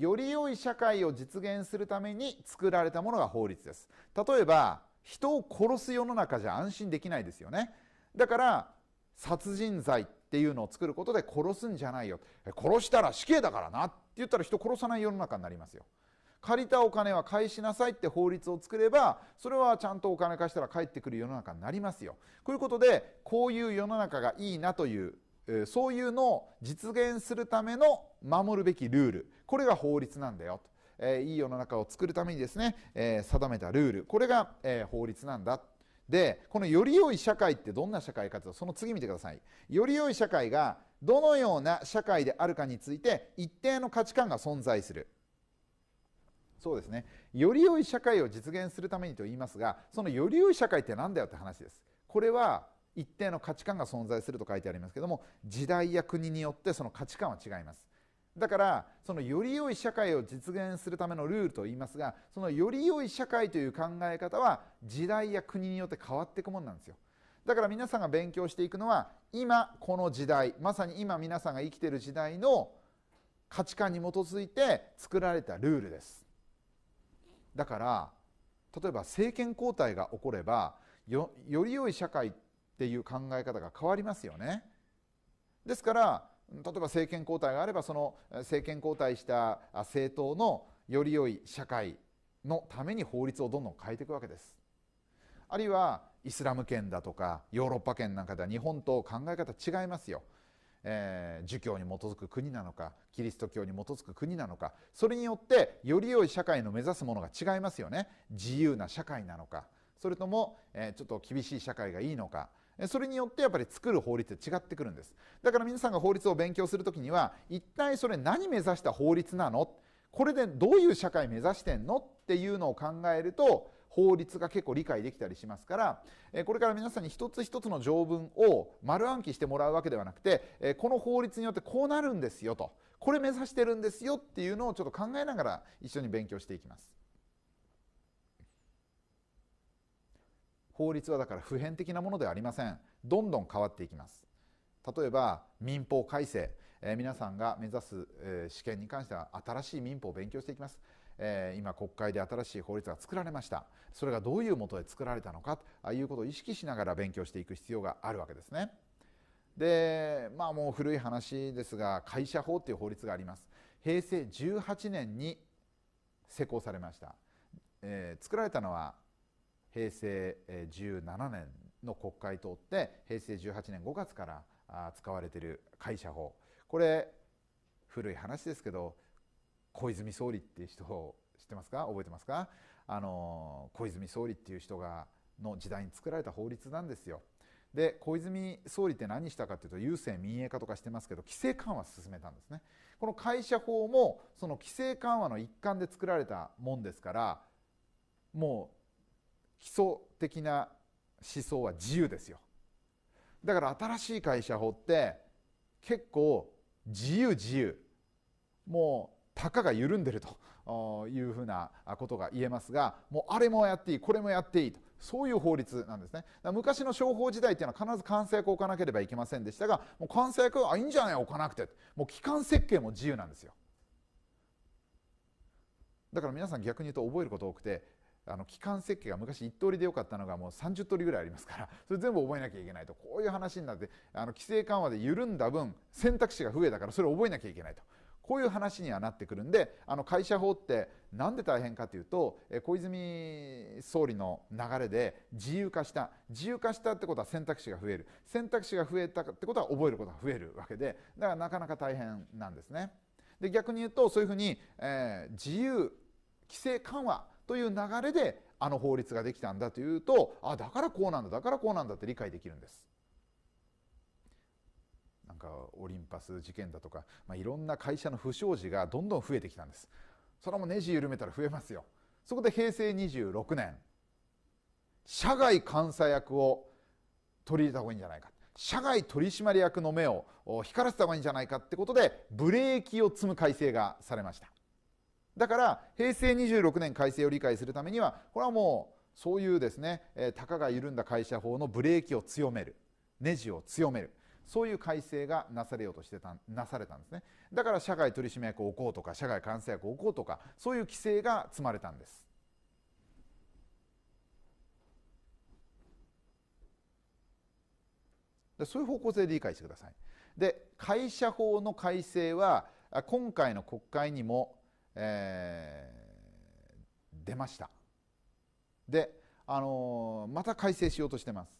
より良い社会を実現するために作られたものが法律です例えば人を殺す世の中じゃ安心できないですよねだから殺人罪っていうのを作ることで殺すんじゃないよ殺したら死刑だからなって言ったら人殺さない世の中になりますよ借りたお金は返しなさいって法律を作ればそれはちゃんとお金貸したら返ってくる世の中になりますよ。ということでこういう世の中がいいなというそういうのを実現するための守るべきルールこれが法律なんだよと、えー、いい世の中を作るためにですね、えー、定めたルールこれが、えー、法律なんだでこのより良い社会ってどんな社会かというとその次見てくださいより良い社会がどのような社会であるかについて一定の価値観が存在するそうですねより良い社会を実現するためにと言いますがそのより良い社会って何だよって話ですこれは一定の価値観が存在すると書いてありますけども時代や国によってその価値観は違いますだからそのより良い社会を実現するためのルールと言いますがそのより良い社会という考え方は時代や国によって変わっていくものなんですよだから皆さんが勉強していくのは今この時代まさに今皆さんが生きている時代の価値観に基づいて作られたルールですだから例えば政権交代が起こればより良い社会っていう考え方が変わりますよね。ですから例えば政権交代があればその政権交代した政党のより良い社会のために法律をどんどん変えていくわけです。あるいはイスラム圏だとかヨーロッパ圏なんかでは日本と考え方違いますよ。えー、儒教に基づく国なのかキリスト教に基づく国なのかそれによってより良い社会の目指すものが違いますよね自由な社会なのかそれとも、えー、ちょっと厳しい社会がいいのかそれによってやっぱり作る法律違ってくるんですだから皆さんが法律を勉強する時には一体それ何目指した法律なのこれでどういう社会目指してんのっていうのを考えると法律が結構理解できたりしますから、これから皆さんに一つ一つの条文を丸暗記してもらうわけではなくて、この法律によってこうなるんですよと、これ目指してるんですよっていうのをちょっと考えながら一緒に勉強していきます。法律はだから普遍的なものではありません。どんどん変わっていきます。例えば民法改正、えー、皆さんが目指す、えー、試験に関しては新しい民法を勉強していきますえー、今国会で新しい法律が作られましたそれがどういうもとで作られたのかということを意識しながら勉強していく必要があるわけですね。でまあもう古い話ですが会社法っていう法律があります平成18年に施行されました、えー、作られたのは平成17年の国会通って平成18年5月から使われている会社法これ古い話ですけど小泉総理っていう人を知ってますか覚えてますかあの小泉総理っていう人がの時代に作られた法律なんですよ。で小泉総理って何したかっていうと郵政民営化とかしてますけど規制緩和進めたんですねこの会社法もその規制緩和の一環で作られたもんですからもう基礎的な思想は自由ですよだから新しい会社法って結構自由自由もうたかが緩んでると いうふうなことが言えますがもうあれもやっていいこれもやっていいとそういう法律なんですね昔の商法時代っていうのは必ず管制役を置かなければいけませんでしたがもう管制役はいいんじゃない置かなくてもう期間設計も自由なんですよだから皆さん逆に言うと覚えること多くてあの機関設計が昔1通りでよかったのがもう30通りぐらいありますからそれ全部覚えなきゃいけないとこういう話になってあの規制緩和で緩んだ分選択肢が増えたからそれを覚えなきゃいけないとこういう話にはなってくるんであの会社法って何で大変かというと小泉総理の流れで自由化した自由化したってことは選択肢が増える選択肢が増えたってことは覚えることが増えるわけでだからなかなか大変なんですね。で逆に言うとそういうふうに、えー、自由規制緩和という流れであの法律ができたんだというとあだからこうなんだだからこうなんだって理解できるんです。んかオリンパス事件だとか、まあ、いろんな会社の不祥事がどんどん増えてきたんですそれもネジ緩めたら増えますよそこで平成26年社外監査役を取り入れた方がいいんじゃないか社外取締役の目を光らせた方がいいんじゃないかってことでブレーキを積む改正がされましただから平成26年改正を理解するためにはこれはもうそういうですねたかが緩んだ会社法のブレーキを強めるネジを強めるそういう改正がなされようとしてたなされたんですねだから社会取締役を置こうとか社会監査役を置こうとかそういう規制が積まれたんですでそういう方向性で理解してくださいで会社法の改正は今回の国会にも、えー、出ましたで、あのー、また改正しようとしてます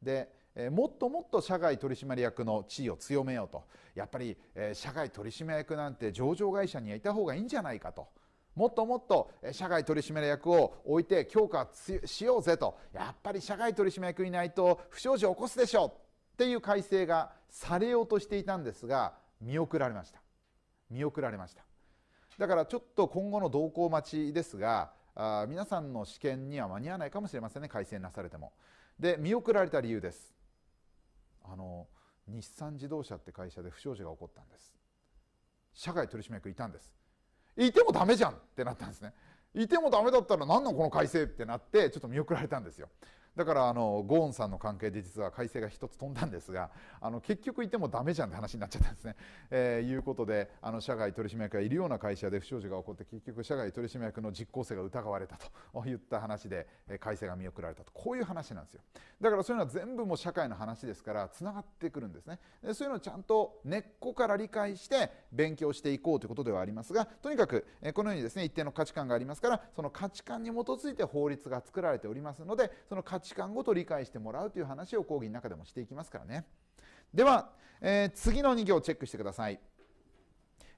でもっともっと社外取締役の地位を強めようとやっぱり社外取締役なんて上場会社にはいた方がいいんじゃないかともっともっと社外取締役を置いて強化しようぜとやっぱり社外取締役いないと不祥事を起こすでしょうっていう改正がされようとしていたんですが見送られました見送られましただからちょっと今後の動向待ちですがあ皆さんの試験には間に合わないかもしれませんね改正なされてもで見送られた理由ですあの日産自動車って会社で不祥事が起こったんです社会取締役いたんですいてもダメじゃんってなったんですねいてもダメだったら何のこの改正ってなってちょっと見送られたんですよだからあのゴーンさんの関係で実は改正が一つ飛んだんですがあの結局いてもダメじゃんって話になっちゃったんですね。えー、いうことであの社外取締役がいるような会社で不祥事が起こって結局社外取締役の実効性が疑われたといった話で改正が見送られたとこういう話なんですよ。だからそういうのは全部も社会の話ですからつながってくるんですね。でそういうのをちゃんと根っこから理解して勉強していこうということではありますがとにかくこのようにですね一定の価値観がありますからその価値観に基づいて法律が作られておりますのでその価値値観ごと理解してもらうという話を講義の中でもしていきますからねでは、えー、次の2行チェックしてください、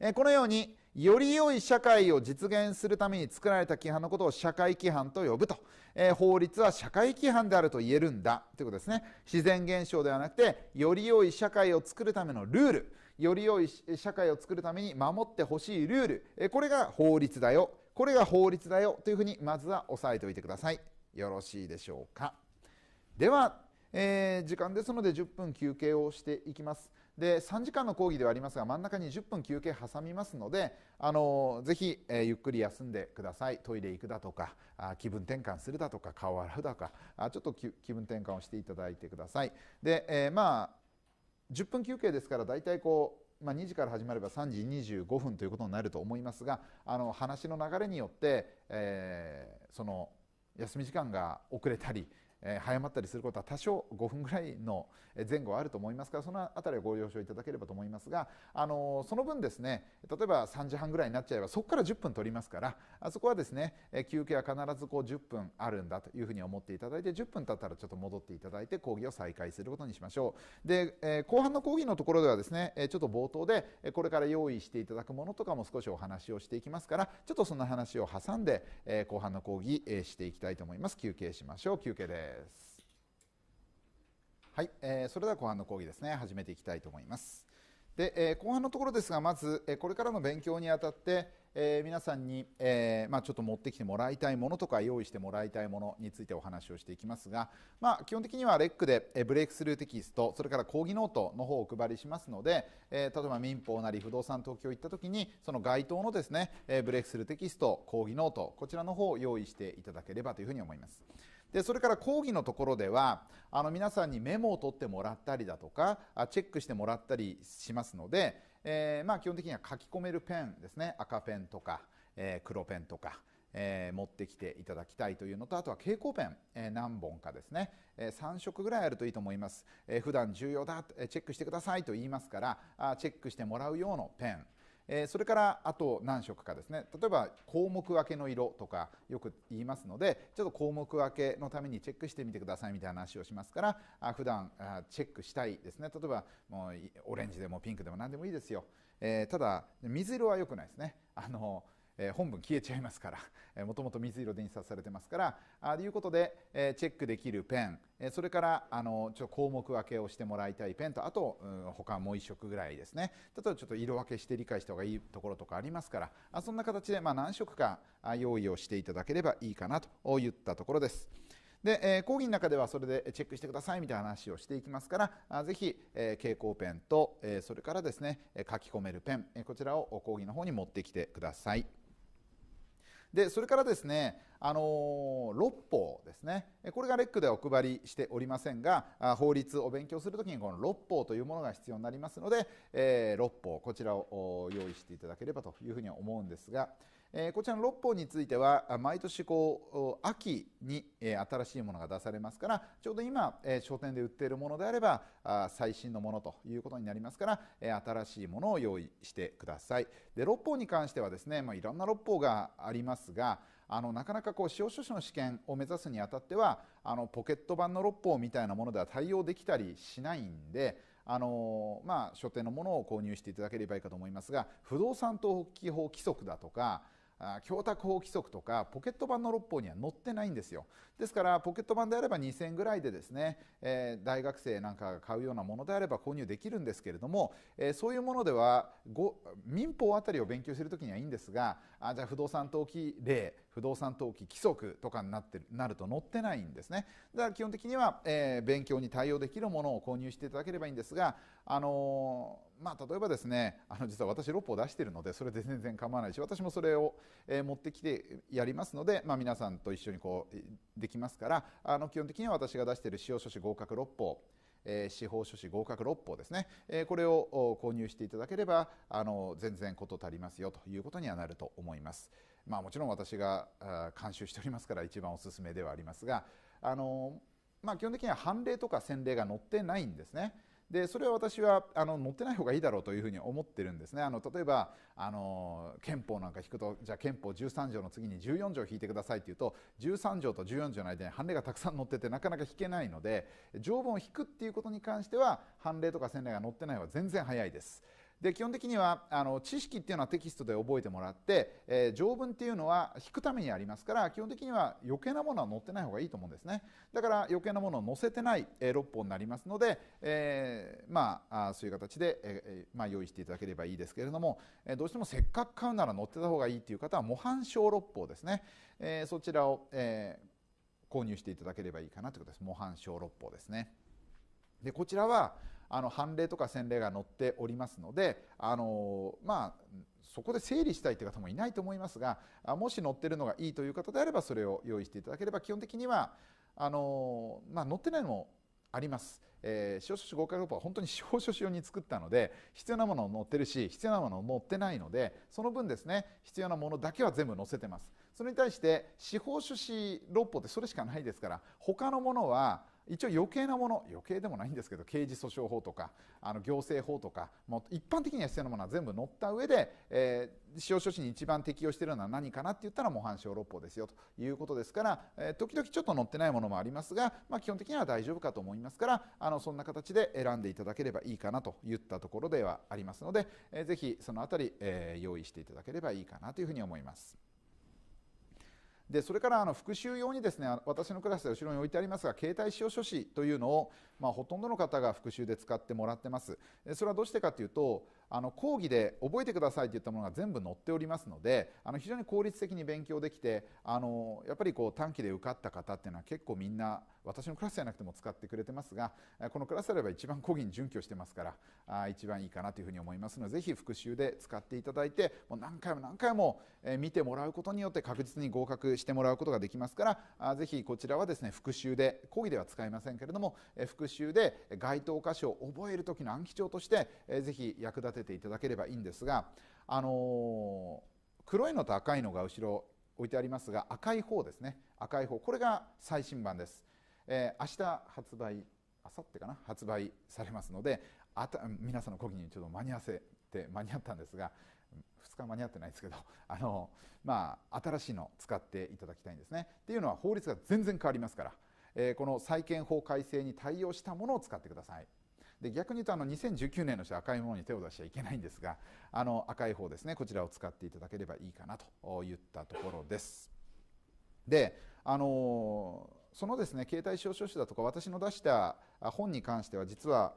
えー、このようにより良い社会を実現するために作られた規範のことを社会規範と呼ぶと、えー、法律は社会規範であると言えるんだということですね自然現象ではなくてより良い社会を作るためのルールより良い社会を作るために守ってほしいルール、えー、これが法律だよこれが法律だよというふうにまずは押さえておいてくださいよろしいでしょうかでは、えー、時間ですので10分休憩をしていきますで3時間の講義ではありますが真ん中に10分休憩挟みますのであのー、ぜひ、えー、ゆっくり休んでくださいトイレ行くだとかあ気分転換するだとか顔洗うだとかあちょっと気分転換をしていただいてくださいで、えー、まあ10分休憩ですから大体こうまあ、2時から始まれば3時25分ということになると思いますがあの話の流れによって、えー、その休み時間が遅れたりえ早まったりすることは多少5分ぐらいの前後はあると思いますからその辺りはご了承いただければと思いますが、あのその分ですね例えば3時半ぐらいになっちゃえばそこから10分取りますからあそこはですね、え休憩は必ずこう10分あるんだというふうに思っていただいて10分経ったらちょっと戻っていただいて講義を再開することにしましょうで、え後半の講義のところではですね、えちょっと冒頭でこれから用意していただくものとかも少しお話をしていきますからちょっとその話を挟んで、え後半の講義、えしていきたいと思います休憩しましょう休憩ですです。はい、えー、それでは後半の講義ですね始めていきたいと思います。で、えー、後半のところですがまず、えー、これからの勉強にあたって、えー、皆さんに、えーまあ、ちょっと持ってきてもらいたいものとか用意してもらいたいものについてお話をしていきますが、まあ、基本的にはレックで、えー、ブレイクスルーテキストそれから講義ノートの方をお配りしますので、えー、例えば民法なり不動産東京行った時にその該当のですね、えー、ブレイクスルーテキスト講義ノートこちらの方を用意していただければというふうに思います。でそれから講義のところではあの皆さんにメモを取ってもらったりだとかチェックしてもらったりしますので、えー、まあ、基本的には書き込めるペンですね赤ペンとか、えー、黒ペンとか、えー、持ってきていただきたいというのとあとは蛍光ペン、え何本かですね、え3色ぐらいあるといいと思います、えー、普段重要だチェックしてくださいと言いますからあチェックしてもらうようなペンえー、それからあと何色かですね例えば項目分けの色とかよく言いますのでちょっと項目分けのためにチェックしてみてくださいみたいな話をしますからあ普段あチェックしたいですね例えばもうオレンジでもピンクでも何でもいいですよ、えー、ただ水色は良くないですねあのえー、本文消えちゃいますから、えー、もともと水色で印刷されてますからあということで、えー、チェックできるペン、えー、それからあのちょ項目分けをしてもらいたいペンとあと、うん、他もう1色ぐらいですね例えばちょっと色分けして理解した方がいいところとかありますからあそんな形で、まあ、何色か用意をしていただければいいかなといったところです。で、え講義の中ではそれでチェックしてくださいみたいな話をしていきますからあぜひ、え蛍光ペンと、えそれからですね書き込めるペン、えこちらを講義の方に持ってきてください。でそれからですねあのー、六法ですねこれがレックではお配りしておりませんが法律を勉強するときにこの六法というものが必要になりますので、えー、六法こちらを用意していただければというふうに思うんですが、こちらの6本については毎年こう秋に、新しいものが出されますからちょうど今、商店で売っているものであれば最新のものということになりますから、新しいものを用意してくださいで六法に関してはですね、まあ、いろんな六法がありますがあのなかなかこう司法書士の試験を目指すにあたってはあのポケット版の六法みたいなものでは対応できたりしないんであのまあ、所定のものを購入していただければいいかと思いますが不動産登記法規則だとか供託法規則とかポケット版の六法には載ってないんですよですからポケット版であれば2000円ぐらいでですね、えー、大学生なんかが買うようなものであれば購入できるんですけれども、えー、そういうものでは民法あたりを勉強するときにはいいんですがあじゃあ不動産登記例不動産登記規則とかになってるなると載ってないんですねだから基本的には、えー、勉強に対応できるものを購入していただければいいんですが、あのー、まあ、例えばですねあの実は私6歩出してるのでそれで全然構わないし私もそれを、え持ってきてやりますので、まあ、皆さんと一緒にこうできますからあの基本的には私が出している司法書士合格6法えー、司法書士合格6法ですね、えー、これを購入していただければあの全然事足りますよということにはなると思います。まあ、もちろん私が監修しておりますから一番おすすめではありますがあの、まあ、基本的には判例とか先例が載ってないんですね。でそれは私はあの載ってない方がいいだろうというふうに思ってるんですねあの例えばあの憲法なんか引くとじゃあ憲法13条の次に14条引いてくださいっていうと13条と14条の間に判例がたくさん載っててなかなか引けないので条文を引くっていうことに関しては判例とか先例が載ってない方が全然早いです。で基本的にはあの知識っていうのはテキストで覚えてもらって、えー、条文っていうのは引くためにありますから基本的には余計なものは載ってない方がいいと思うんですねだから余計なものを載せてない、え6本になりますので、えー、まあそういう形で、えーまあ、用意していただければいいですけれども、えどうしてもせっかく買うなら載ってた方がいいっていう方は模範小6本ですね、えー、そちらを、えー、購入していただければいいかなということです模範小六本ですねでこちらはあの判例とか洗礼が載っておりますのであのまあそこで整理したいという方もいないと思いますがもし載ってるのがいいという方であればそれを用意していただければ基本的にはあの、まあ、載ってないのもあります。えー、司法書士合格論法は本当に司法書士用に作ったので必要なものを載ってるし必要なものを載ってないのでその分ですね必要なものだけは全部載せてますそれに対して司法書士論法ってそれしかないですから他のものは一応余計なもの余計でもないんですけど刑事訴訟法とかあの行政法とかもう一般的には必要なものは全部載った上で、えー、使用書士に一番適用しているのは何かなって言ったら模範小六法ですよということですから、えー、時々ちょっと載ってないものもありますが、まあ、基本的には大丈夫かと思いますからあのそんな形で選んでいただければいいかなといったところではありますので、えー、ぜひその辺り、えー、用意していただければいいかなというふうに思います。でそれからあの復習用にですね私のクラスで後ろに置いてありますが携帯使用書士というのを、まあ、ほとんどの方が復習で使ってもらってますそれはどうしてかというとあの講義で覚えてくださいといったものが全部載っておりますのであの非常に効率的に勉強できてあのやっぱりこう短期で受かった方っていうのは結構みんな私のクラスじゃなくても使ってくれてますがこのクラスであれば一番講義に準拠してますから一番いいかなというふうに思いますのでぜひ復習で使っていただいてもう何回も何回も見てもらうことによって確実に合格してもらうことができますからぜひこちらはですね復習で講義では使いませんけれども復習で該当箇所を覚える時の暗記帳としてぜひ役立てせていただければいいんですが、あの黒いのと赤いのが後ろ置いてありますが赤い方ですね赤い方これが最新版です、えー、明日発売明後日かな発売されますのであた皆さんの講義にちょっと間に合わせて間に合ったんですが2日間に合ってないですけど あの、まあ、新しいの使っていただきたいんですね。っていうのは法律が全然変わりますから、えー、この債権法改正に対応したものを使ってください。で逆に言うとあの2019年の人は赤いものに手を出しちゃいけないんですがあの赤い方ですねこちらを使っていただければいいかなといったところです。であのそのですね携帯証書書だとか私の出した本に関しては実は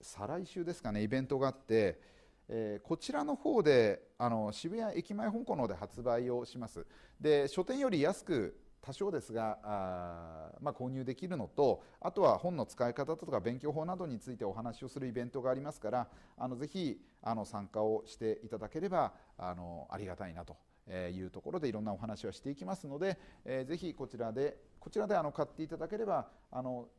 再来週ですかねイベントがあって、えー、こちらの方であの渋谷駅前本港の方で発売をしますで書店より安く多少ですがあ、まあ、購入できるのとあとは本の使い方とか勉強法などについてお話をするイベントがありますからあのぜひあの参加をしていただければあのありがたいなと。いうところでいろんなお話をしていきますので、えー、ぜひこちらでこちらであの買っていただければあの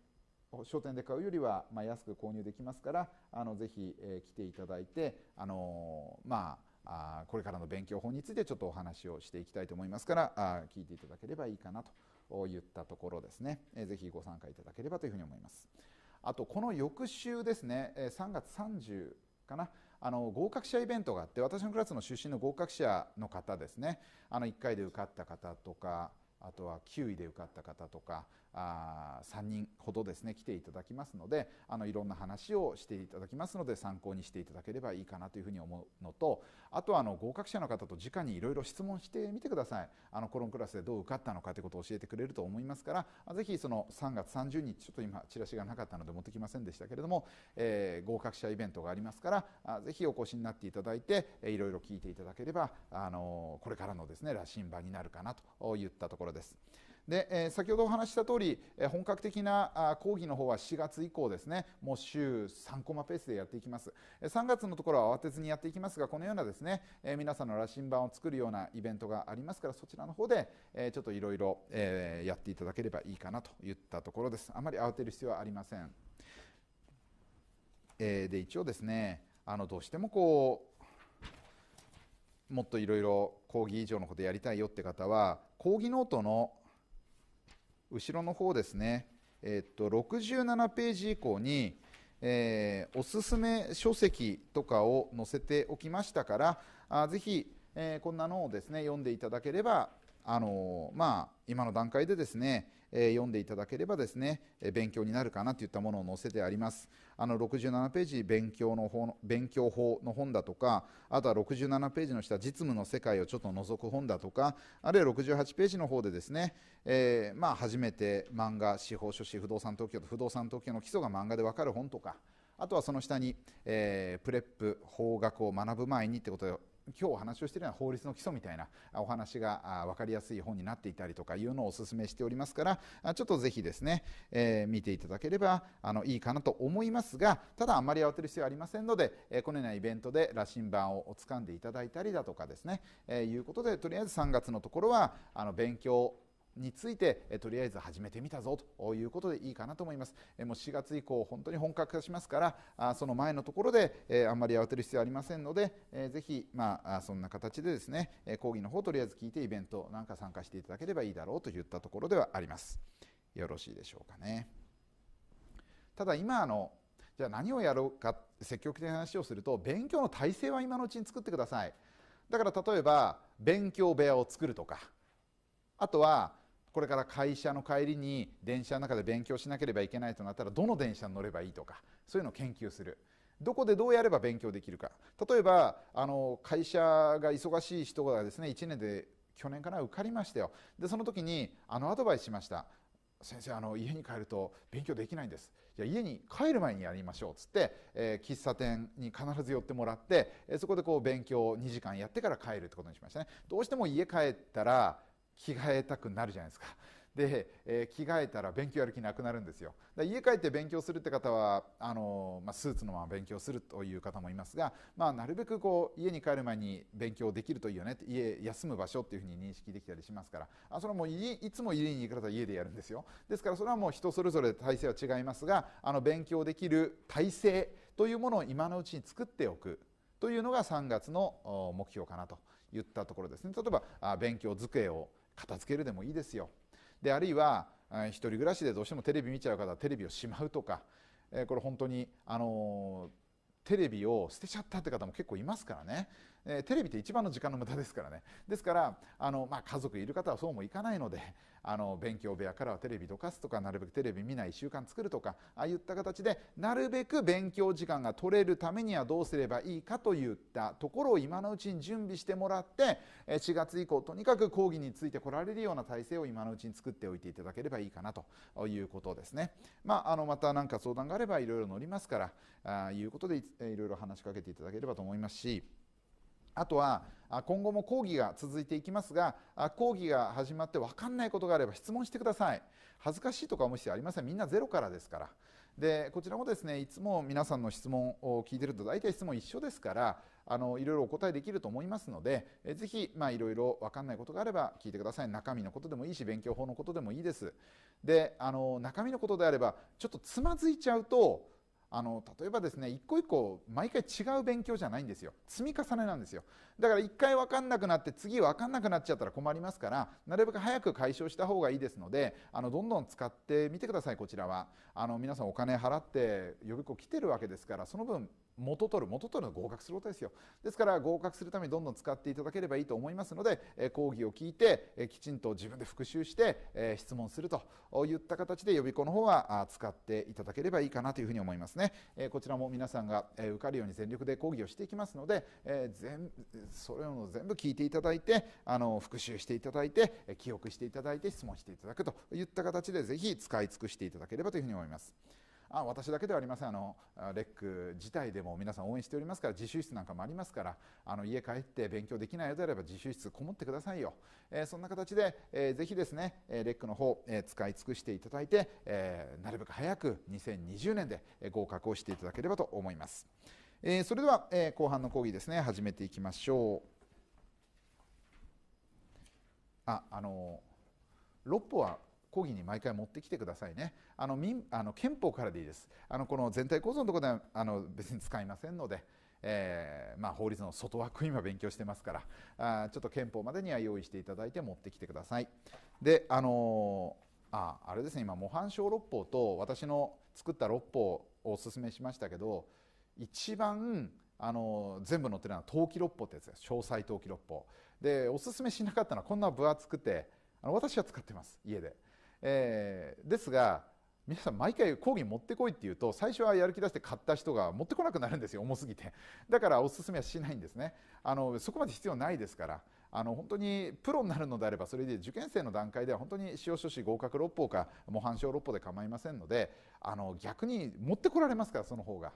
商店で買うよりはま安く購入できますからあのぜひ、え来ていただいてあのまああこれからの勉強法についてちょっとお話をしていきたいと思いますからあ聞いていただければいいかなといったところですね、えー、ぜひご参加いただければというふうに思いますあとこの翌週ですね3月30かなあの合格者イベントがあって私のクラスの出身の合格者の方ですねあの1回で受かった方とかあとは9位で受かった方とかあ3人ほどですね来ていただきますのであのいろんな話をしていただきますので参考にしていただければいいかなというふうに思うのとあとはあの合格者の方と直にいろいろ質問してみてくださいあのコロンクラスでどう受かったのかということを教えてくれると思いますからぜひその3月30日ちょっと今チラシがなかったので持ってきませんでしたけれども、えー、合格者イベントがありますからぜひお越しになっていただいていろいろ聞いていただければあのこれからのですね羅針盤になるかなといったところです。です。で、え先ほどお話した通り、え本格的な講義の方は4月以降ですねもう週3コマペースでやっていきます、え3月のところは慌てずにやっていきますがこのようなですね、え皆さんの羅針盤を作るようなイベントがありますからそちらの方で、えちょっといろいろやっていただければいいかなといったところですあまり慌てる必要はありません、えで一応ですねあのどうしてもこうもっといろいろ講義以上のことやりたいよって方は講義ノートの後ろの方ですね、えっと67ページ以降に、えー、おすすめ書籍とかを載せておきましたからあぜひ、えー、こんなのをですね読んでいただければあのまあ、今の段階でですね、えー、読んでいただければですね、えー、勉強になるかなといったものを載せてあります。あの67ページ勉強の方の、勉強法の本だとか、あとは67ページの下、実務の世界をちょっと覗く本だとか、あるいは68ページの方でですね、えー、まあ、初めて漫画、司法書士、不動産特許と不動産特許の基礎が漫画でわかる本とか、あとはその下に、えー、プレップ、法学を学ぶ前にってこと今日話をしているのは法律の基礎みたいなお話が分かりやすい本になっていたりとかいうのをお勧めしておりますからちょっとぜひですね、えー、見ていただければあのいいかなと思いますがただあんまり慌てる必要はありませんので、えー、このようなイベントで羅針盤をつかんでいただいたりだとかですね、えー、いうことでとりあえず3月のところはあの勉強について、えとりあえず始めてみたぞということでいいかなと思います。えもう4月以降、本当に本格化しますから、あその前のところで、えあんまり慌てる必要ありませんので、えぜひ、まあ、そんな形でですね、え講義の方をとりあえず聞いて、イベントなんか参加していただければいいだろうといったところではあります。よろしいでしょうかね。ただ今あのじゃあ何をやろうか積極的な話をすると勉強の体制は今のうちに作ってくださいだから例えば勉強部屋を作るとかあとはこれから会社の帰りに電車の中で勉強しなければいけないとなったらどの電車に乗ればいいとかそういうのを研究するどこでどうやれば勉強できるか例えばあの会社が忙しい人がですね1年で去年から受かりましたよでその時にあのアドバイスしました先生あの家に帰ると勉強できないんですじゃ家に帰る前にやりましょうっつって、えー、喫茶店に必ず寄ってもらって、えー、そこでこう勉強を2時間やってから帰るってことにしましたねどうしても家帰ったら着替えたくなるじゃないですか。で、えー、着替えたら勉強やる気なくなるんですよ家帰って勉強するって方はあのー、まあ、スーツのまま勉強するという方もいますが、まあ、なるべくこう家に帰る前に勉強できるといいよね家休む場所っていうふうに認識できたりしますからあそれはもういつも家に行く方は家でやるんですよですからそれはもう人それぞれ体制は違いますがあの勉強できる体制というものを今のうちに作っておくというのが3月の目標かなといったところですね例えば勉強机を片付けるでもいいですよであるいは1人暮らしでどうしてもテレビ見ちゃう方はテレビをしまうとかこれ本当にあのテレビを捨てちゃったって方も結構いますからねえー、テレビって一番の時間の無駄ですからねですからあの、まあ、家族いる方はそうもいかないのであの勉強部屋からはテレビどかすとかなるべくテレビ見ない習慣作るとかああいった形でなるべく勉強時間が取れるためにはどうすればいいかといったところを今のうちに準備してもらって4月以降とにかく講義についてこられるような体制を今のうちに作っておいていただければいいかなということですね。まあ、あのまた何か相談があればいろいろ乗りますからあいうことでいろいろ話しかけていただければと思いますし。あとは今後も講義が続いていきますが講義が始まって分かんないことがあれば質問してください恥ずかしいとか思う必要ありませんみんなゼロからですからでこちらもですねいつも皆さんの質問を聞いてると大体質問一緒ですからあのいろいろお答えできると思いますのでえぜひ、まあ、いろいろ分かんないことがあれば聞いてください中身のことでもいいし勉強法のことでもいいですであの中身のことであればちょっとつまずいちゃうとあの例えばですね一個一個毎回違う勉強じゃないんですよ積み重ねなんですよだから一回分かんなくなって次分かんなくなっちゃったら困りますからなるべく早く解消した方がいいですのであのどんどん使ってみてくださいこちらはあの皆さんお金払って予備校来てるわけですからその分元取る元取るの合格することですよですから合格するためにどんどん使っていただければいいと思いますので、え講義を聞いて、えきちんと自分で復習して、え質問するといった形で予備校の方は使っていただければいいかなというふうに思いますね、えこちらも皆さんが、え受かるように全力で講義をしていきますので、え全それを全部聞いていただいてあの復習していただいて、え記憶していただいて質問していただくといった形でぜひ使い尽くしていただければというふうに思います。あ私だけではありませんあのレック自体でも皆さん応援しておりますから自習室なんかもありますからあの家帰って勉強できないのであれば自習室こもってくださいよ、えー、そんな形で、えー、ぜひですねレックの方、えー、使い尽くしていただいて、えー、なるべく早く2020年で合格をしていただければと思います、えー、それでは、えー、後半の講義ですね始めていきましょうああのー、歩は講義に毎回持ってきてくださいねあの民あの憲法からでいいですあのこの全体構造のところではあの別に使いませんので、えー、まあ、法律の外枠今勉強してますからあちょっと憲法までには用意していただいて持ってきてくださいであのああれですね今模範小六法と私の作った六法をおすすめしましたけど一番あの全部載ってるのは陶器六法ってやつです詳細陶器六法でおすすめしなかったのはこんな分厚くてあの私は使ってます家でえー、ですが皆さん毎回講義持ってこいって言うと最初はやる気出して買った人が持ってこなくなるんですよ重すぎてだからおすすめはしないんですねあのそこまで必要ないですからあの本当にプロになるのであればそれで受験生の段階では本当に司法書士合格六法か模範証六法で構いませんのであの逆に持ってこられますからその方が。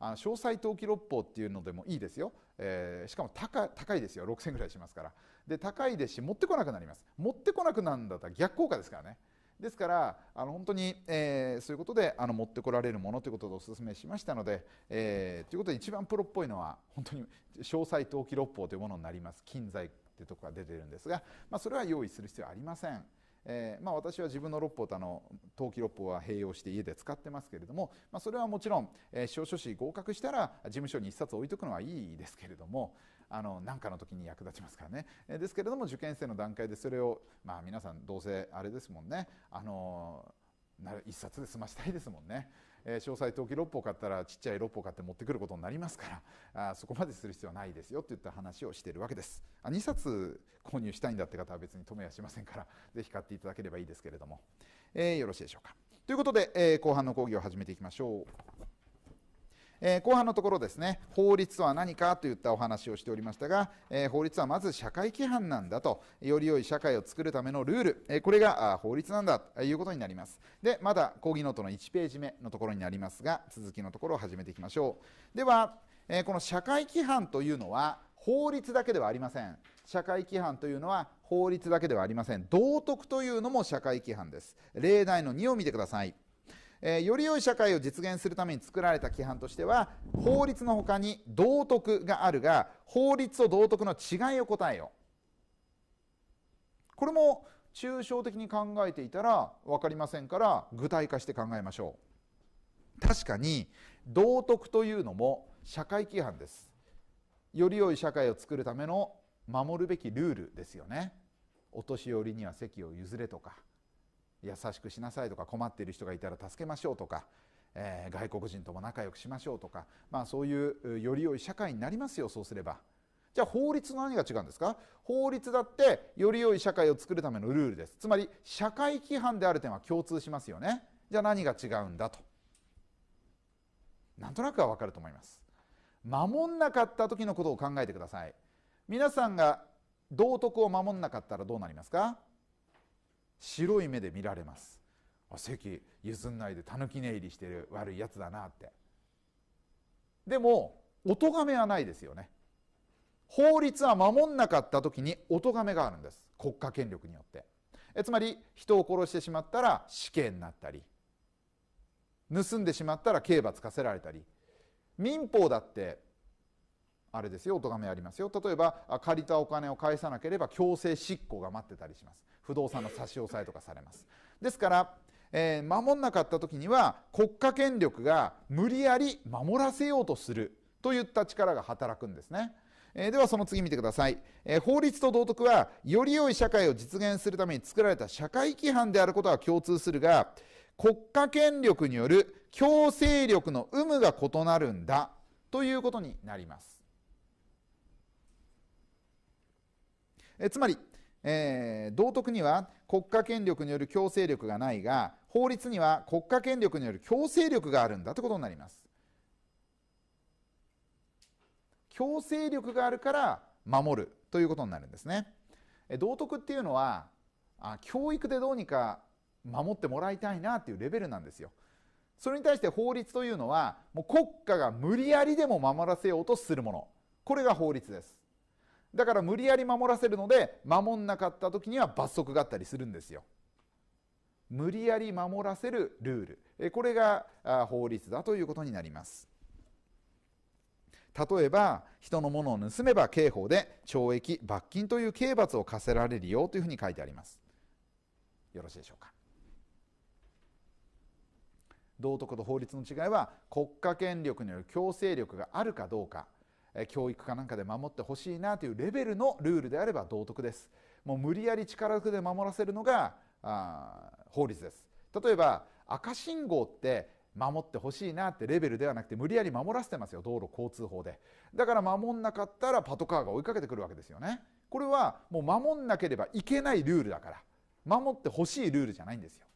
あの詳細登記六法っていうのでもいいですよ、えー、しかも高高いですよ6000ぐらいしますからで高いですし持ってこなくなります持ってこなくなるんだったら逆効果ですからねですからあの本当に、えー、そういうことであの持ってこられるものということでお勧めしましたので、えー、ということで一番プロっぽいのは本当に詳細登記六法というものになります金財というところが出てるんですが、まあ、それは用意する必要はありません。えー、まあ、私は自分の六法とあの陶器六法は併用して家で使ってますけれども、まあ、それはもちろん、えー、司法書士合格したら事務所に一冊置いとくのはいいですけれども、あの何かの時に役立ちますからね、えですけれども受験生の段階でそれをまあ皆さんどうせあれですもんねあのなる一冊で済ましたいですもんね、えー、詳細登記6本買ったらちっちゃい6本買って持ってくることになりますからあそこまでする必要はないですよといった話をしているわけですあ2冊購入したいんだって方は別に止めはしませんから是非買っていただければいいですけれども、えー、よろしいでしょうかということで、えー、後半の講義を始めていきましょうえー、後半のところですね法律とは何かといったお話をしておりましたが、えー、法律はまず社会規範なんだとより良い社会を作るためのルール、えー、これが法律なんだということになりますでまだ講義ノートの1ページ目のところになりますが続きのところを始めていきましょうでは、えこの社会規範というのは法律だけではありません社会規範というのは法律だけではありません道徳というのも社会規範です例題の2を見てくださいえー、より良い社会を実現するために作られた規範としては法律のほかに道徳があるが法律と道徳の違いを答えよこれも抽象的に考えていたら分かりませんから具体化して考えましょう確かに道徳というのも社会規範ですより良い社会を作るための守るべきルールですよねお年寄りには席を譲れとか優しくしなさいとか困っている人がいたら助けましょうとか、えー、外国人とも仲良くしましょうとか、まあ、そういうより良い社会になりますよそうすれば。じゃあ法律の何が違うんですか法律だってより良い社会を作るためのルールですつまり社会規範である点は共通しますよねじゃあ何が違うんだとなんとなくは分かると思います守んなかった時のことを考えてください皆さんが道徳を守んなかったらどうなりますか白い目で見られます席譲んないでたぬき寝入りしてる悪いやつだなってでもお咎めはないですよね法律は守んなかった時にお咎めがあるんです国家権力によってえつまり人を殺してしまったら死刑になったり盗んでしまったら刑罰課せられたり民法だってあれですよ、お咎めありますよ。例えば、借りたお金を返さなければ強制執行が待ってたりします。不動産の差し押さえとかされます。ですから、えー、守んなかった時には国家権力が無理やり守らせようとするといった力が働くんですね。えー、ではその次見てください、えー、法律と道徳はより良い社会を実現するために作られた社会規範であることは共通するが国家権力による強制力の有無が異なるんだということになります。えつまり、えー、道徳には国家権力による強制力がないが法律には国家権力による強制力があるんだということになります強制力があるから守るということになるんですね道徳っていうのはあ教育でどうにか守ってもらいたいなっていうレベルなんですよそれに対して法律というのはもう国家が無理やりでも守らせようとするものこれが法律ですだから無理やり守らせるので守んなかった時には罰則があったりするんですよ。無理やり守らせるルールこれが法律だということになります。例えば人のものを盗めば刑法で懲役罰金という刑罰を課せられるよというふうに書いてあります。よろしいでしょうか。道徳と法律の違いは国家権力による強制力があるかどうか教育かなんかで守ってほしいなというレベルのルールであれば道徳ですもう無理やり力ずくで守らせるのがあ法律です例えば赤信号って守ってほしいなってレベルではなくて無理やり守らせてますよ道路交通法でだから守んなかったらパトカーが追いかけてくるわけですよねこれはもう守んなければいけないルールだから守ってほしいルールじゃないんですよ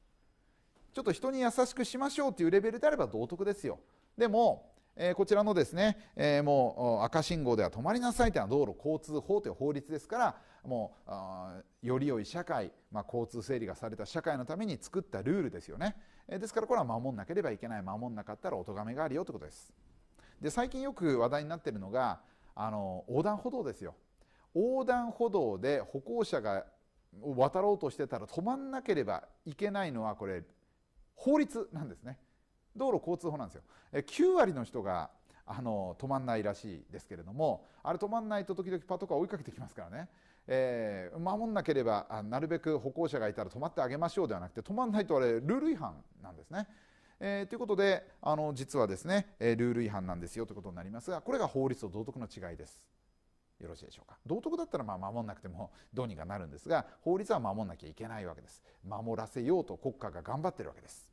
ちょっと人に優しくしましょうっていうレベルであれば道徳ですよでもえこちらのですね、えもう赤信号では止まりなさいというのは道路交通法という法律ですからもうより良い社会、ま交通整理がされた社会のために作ったルールですよね、えですからこれは守んなければいけない守んなかったらお咎めがあるよということですで最近よく話題になっているのがあの横断歩道ですよ横断歩道で歩行者が渡ろうとしてたら止まんなければいけないのはこれ法律なんですね。道路交通法なんですよ。9割の人があの止まんないらしいですけれどもあれ止まんないと時々パトカー追いかけてきますからね、えー、守んなければあなるべく歩行者がいたら止まってあげましょうではなくて止まんないとあれルール違反なんですね。えー、ということであの実はですね、えルール違反なんですよということになりますがこれが法律と道徳の違いです。よろしいでしょうか道徳だったらまあ守んなくてもどうにかなるんですが法律は守んなきゃいけないわけです守らせようと国家が頑張ってるわけです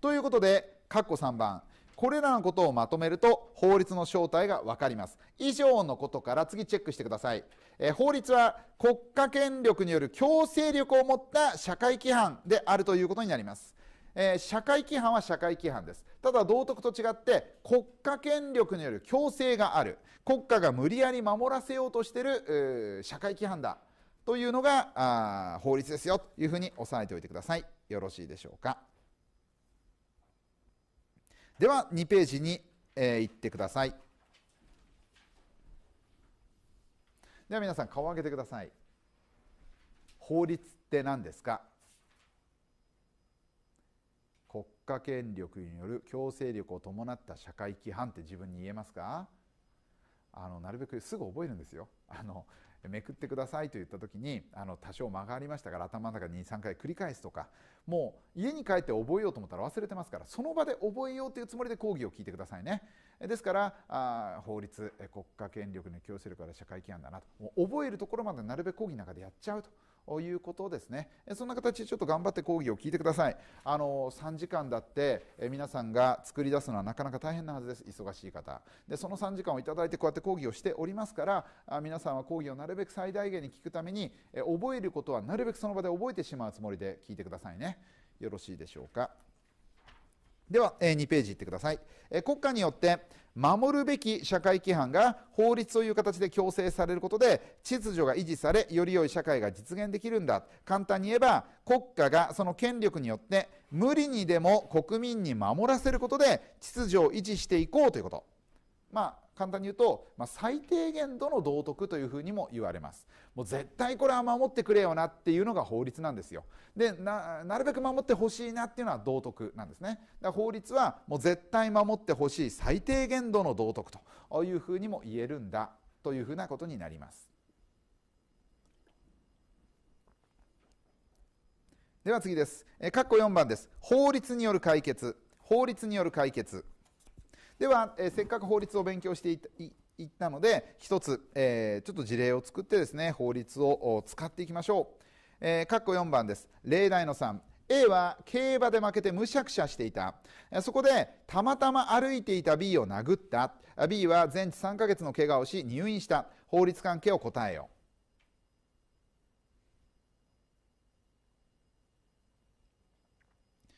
ということで、括弧3番。これらのことをまとめると法律の正体が分かります以上のことから次チェックしてください、えー、法律は国家権力による強制力を持った社会規範であるということになります、えー、社会規範は社会規範ですただ道徳と違って国家権力による強制がある国家が無理やり守らせようとしている社会規範だというのがあ法律ですよというふうに押さえておいてくださいよろしいでしょうかでは2ページに、えー、行ってくださいでは皆さん顔を上げてください法律って何ですか国家権力による強制力を伴った社会規範って自分に言えますかあのなるべくすぐ覚えるんですよあのめくってくださいと言った時にあの多少間がありましたから頭の中で23回繰り返すとかもう家に帰って覚えようと思ったら忘れてますからその場で覚えようというつもりで講義を聞いてくださいねですからあ法律国家権力の強制力から社会規範だなと覚えるところまでなるべく講義の中でやっちゃうと。ということですねそんな形でちょっと頑張って講義を聞いてくださいあの3時間だって皆さんが作り出すのはなかなか大変なはずです忙しい方でその3時間を頂いてこうやって講義をしておりますから皆さんは講義をなるべく最大限に聞くために覚えることはなるべくその場で覚えてしまうつもりで聞いてくださいねよろしいでしょうかでは、2ページいってください、国家によって守るべき社会規範が法律という形で強制されることで秩序が維持されより良い社会が実現できるんだ簡単に言えば国家がその権力によって無理にでも国民に守らせることで秩序を維持していこうということまあ簡単に言うと、まあ、最低限度の道徳というふうにも言われますもう絶対これは守ってくれよなっていうのが法律なんですよでななるべく守ってほしいなっていうのは道徳なんですねだから法律はもう絶対守ってほしい最低限度の道徳というふうにも言えるんだというふうなことになりますでは次です。えー、括弧4番です。法律による解決。法律による解決。では、えー、せっかく法律を勉強していたいったので一つ、えー、ちょっと事例を作ってですね法律を使っていきましょう。えー、括弧4番です。例題の3。A は競馬で負けてむしゃくしゃしていた。そこで、たまたま歩いていた B を殴った。B は全治3ヶ月の怪我をし入院した。法律関係を答えよ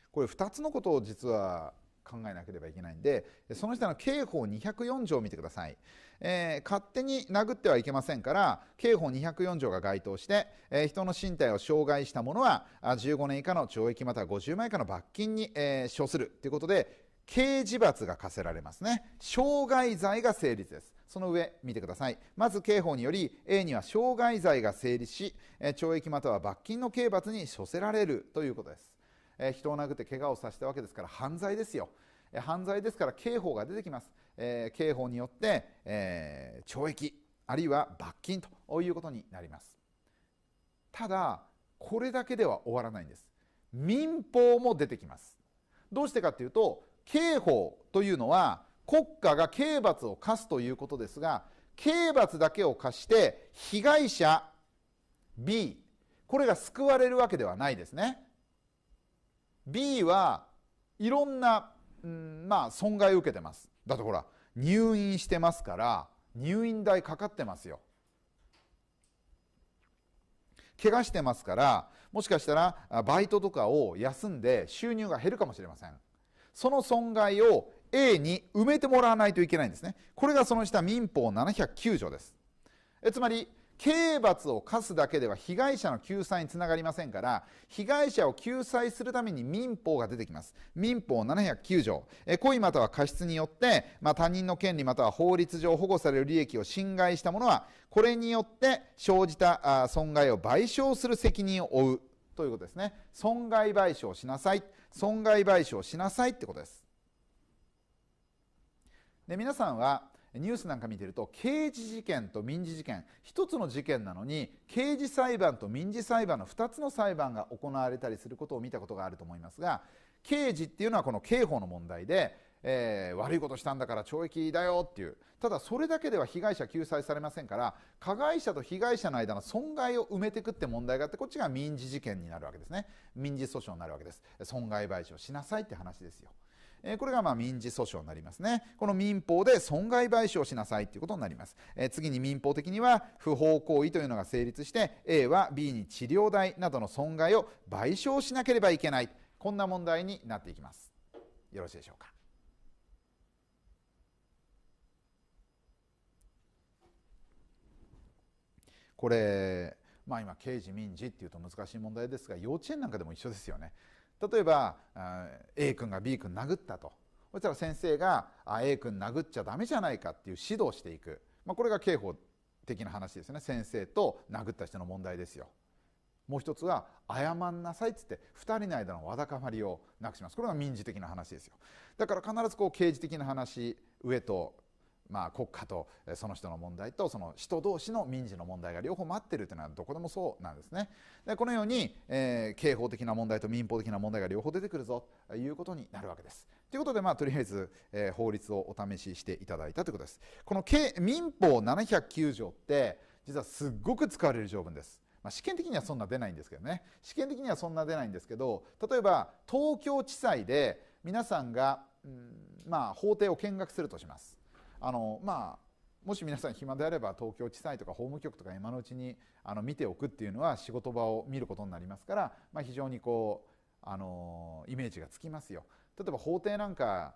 う。これ2つのことを実は考えなければいけないんで、その人の刑法204条を見てください。えー、勝手に殴ってはいけませんから、刑法204条が該当して、えー、人の身体を傷害した者は、15年以下の懲役または50万以下の罰金に、えー、処するということで、刑事罰が課せられますね。傷害罪が成立です。その上、見てください。まず刑法により、A には傷害罪が成立し、懲役または罰金の刑罰に処せられるということです。え人を殴って怪我をさせたわけですから犯罪ですよ犯罪ですから刑法が出てきます、え刑法によって、え懲役あるいは罰金ということになりますただこれだけでは終わらないんです民法も出てきますどうしてかっていうと刑法というのは国家が刑罰を科すということですが刑罰だけを課して被害者 B これが救われるわけではないですね B はいろんな、うん、まあ損害を受けてますだってほら入院してますから入院代かかってますよ怪我してますからもしかしたらバイトとかを休んで収入が減るかもしれませんその損害を A に埋めてもらわないといけないんですねこれがその下民法709条ですえつまり刑罰を科すだけでは被害者の救済につながりませんから被害者を救済するために民法が出てきます民法709条故意または過失によって、まあ、他人の権利または法律上保護される利益を侵害した者はこれによって生じた損害を賠償する責任を負うということですね損害賠償しなさい損害賠償しなさいってことですで皆さんはニュースなんか見てると刑事事件と民事事件1つの事件なのに刑事裁判と民事裁判の2つの裁判が行われたりすることを見たことがあると思いますが刑事っていうのはこの刑法の問題で、えー、悪いことしたんだから懲役だよっていうただそれだけでは被害者救済されませんから加害者と被害者の間の損害を埋めていくって問題があってこっちが民事事件になるわけですね民事訴訟になるわけです損害賠償しなさいって話ですよ。えこれがま民事訴訟になりますね。この民法で損害賠償しなさいということになります。え次に民法的には不法行為というのが成立して A は B に治療代などの損害を賠償しなければいけない。こんな問題になっていきます。よろしいでしょうか。これまあ今刑事民事っていうと難しい問題ですが幼稚園なんかでも一緒ですよね例えば A 君が B 君殴ったとそしたら先生があ A 君殴っちゃダメじゃないかっていう指導していく、まあ、これが刑法的な話ですね先生と殴った人の問題ですよもう一つは謝んなさいっつって2人の間のわだかまりをなくしますこれが民事的な話ですよだから必ずこう刑事的な話上とまあ、国家とその人の問題とその人同士の民事の問題が両方待ってるというのはどこでもそうなんですねでこのように、えー、刑法的な問題と民法的な問題が両方出てくるぞということになるわけですということで、まあ、とりあえず、えー、法律をお試ししていただいたということですこの民法709条って実はすっごく使われる条文ですまあ、試験的にはそんな出ないんですけどね試験的にはそんな出ないんですけど例えば東京地裁で皆さんが、うん、まあ、法廷を見学するとしますあのまあもし皆さん暇であれば東京地裁とか法務局とか今のうちにあの見ておくっていうのは仕事場を見ることになりますから、まあ、非常にこうあのイメージがつきますよ。例えば法廷なんか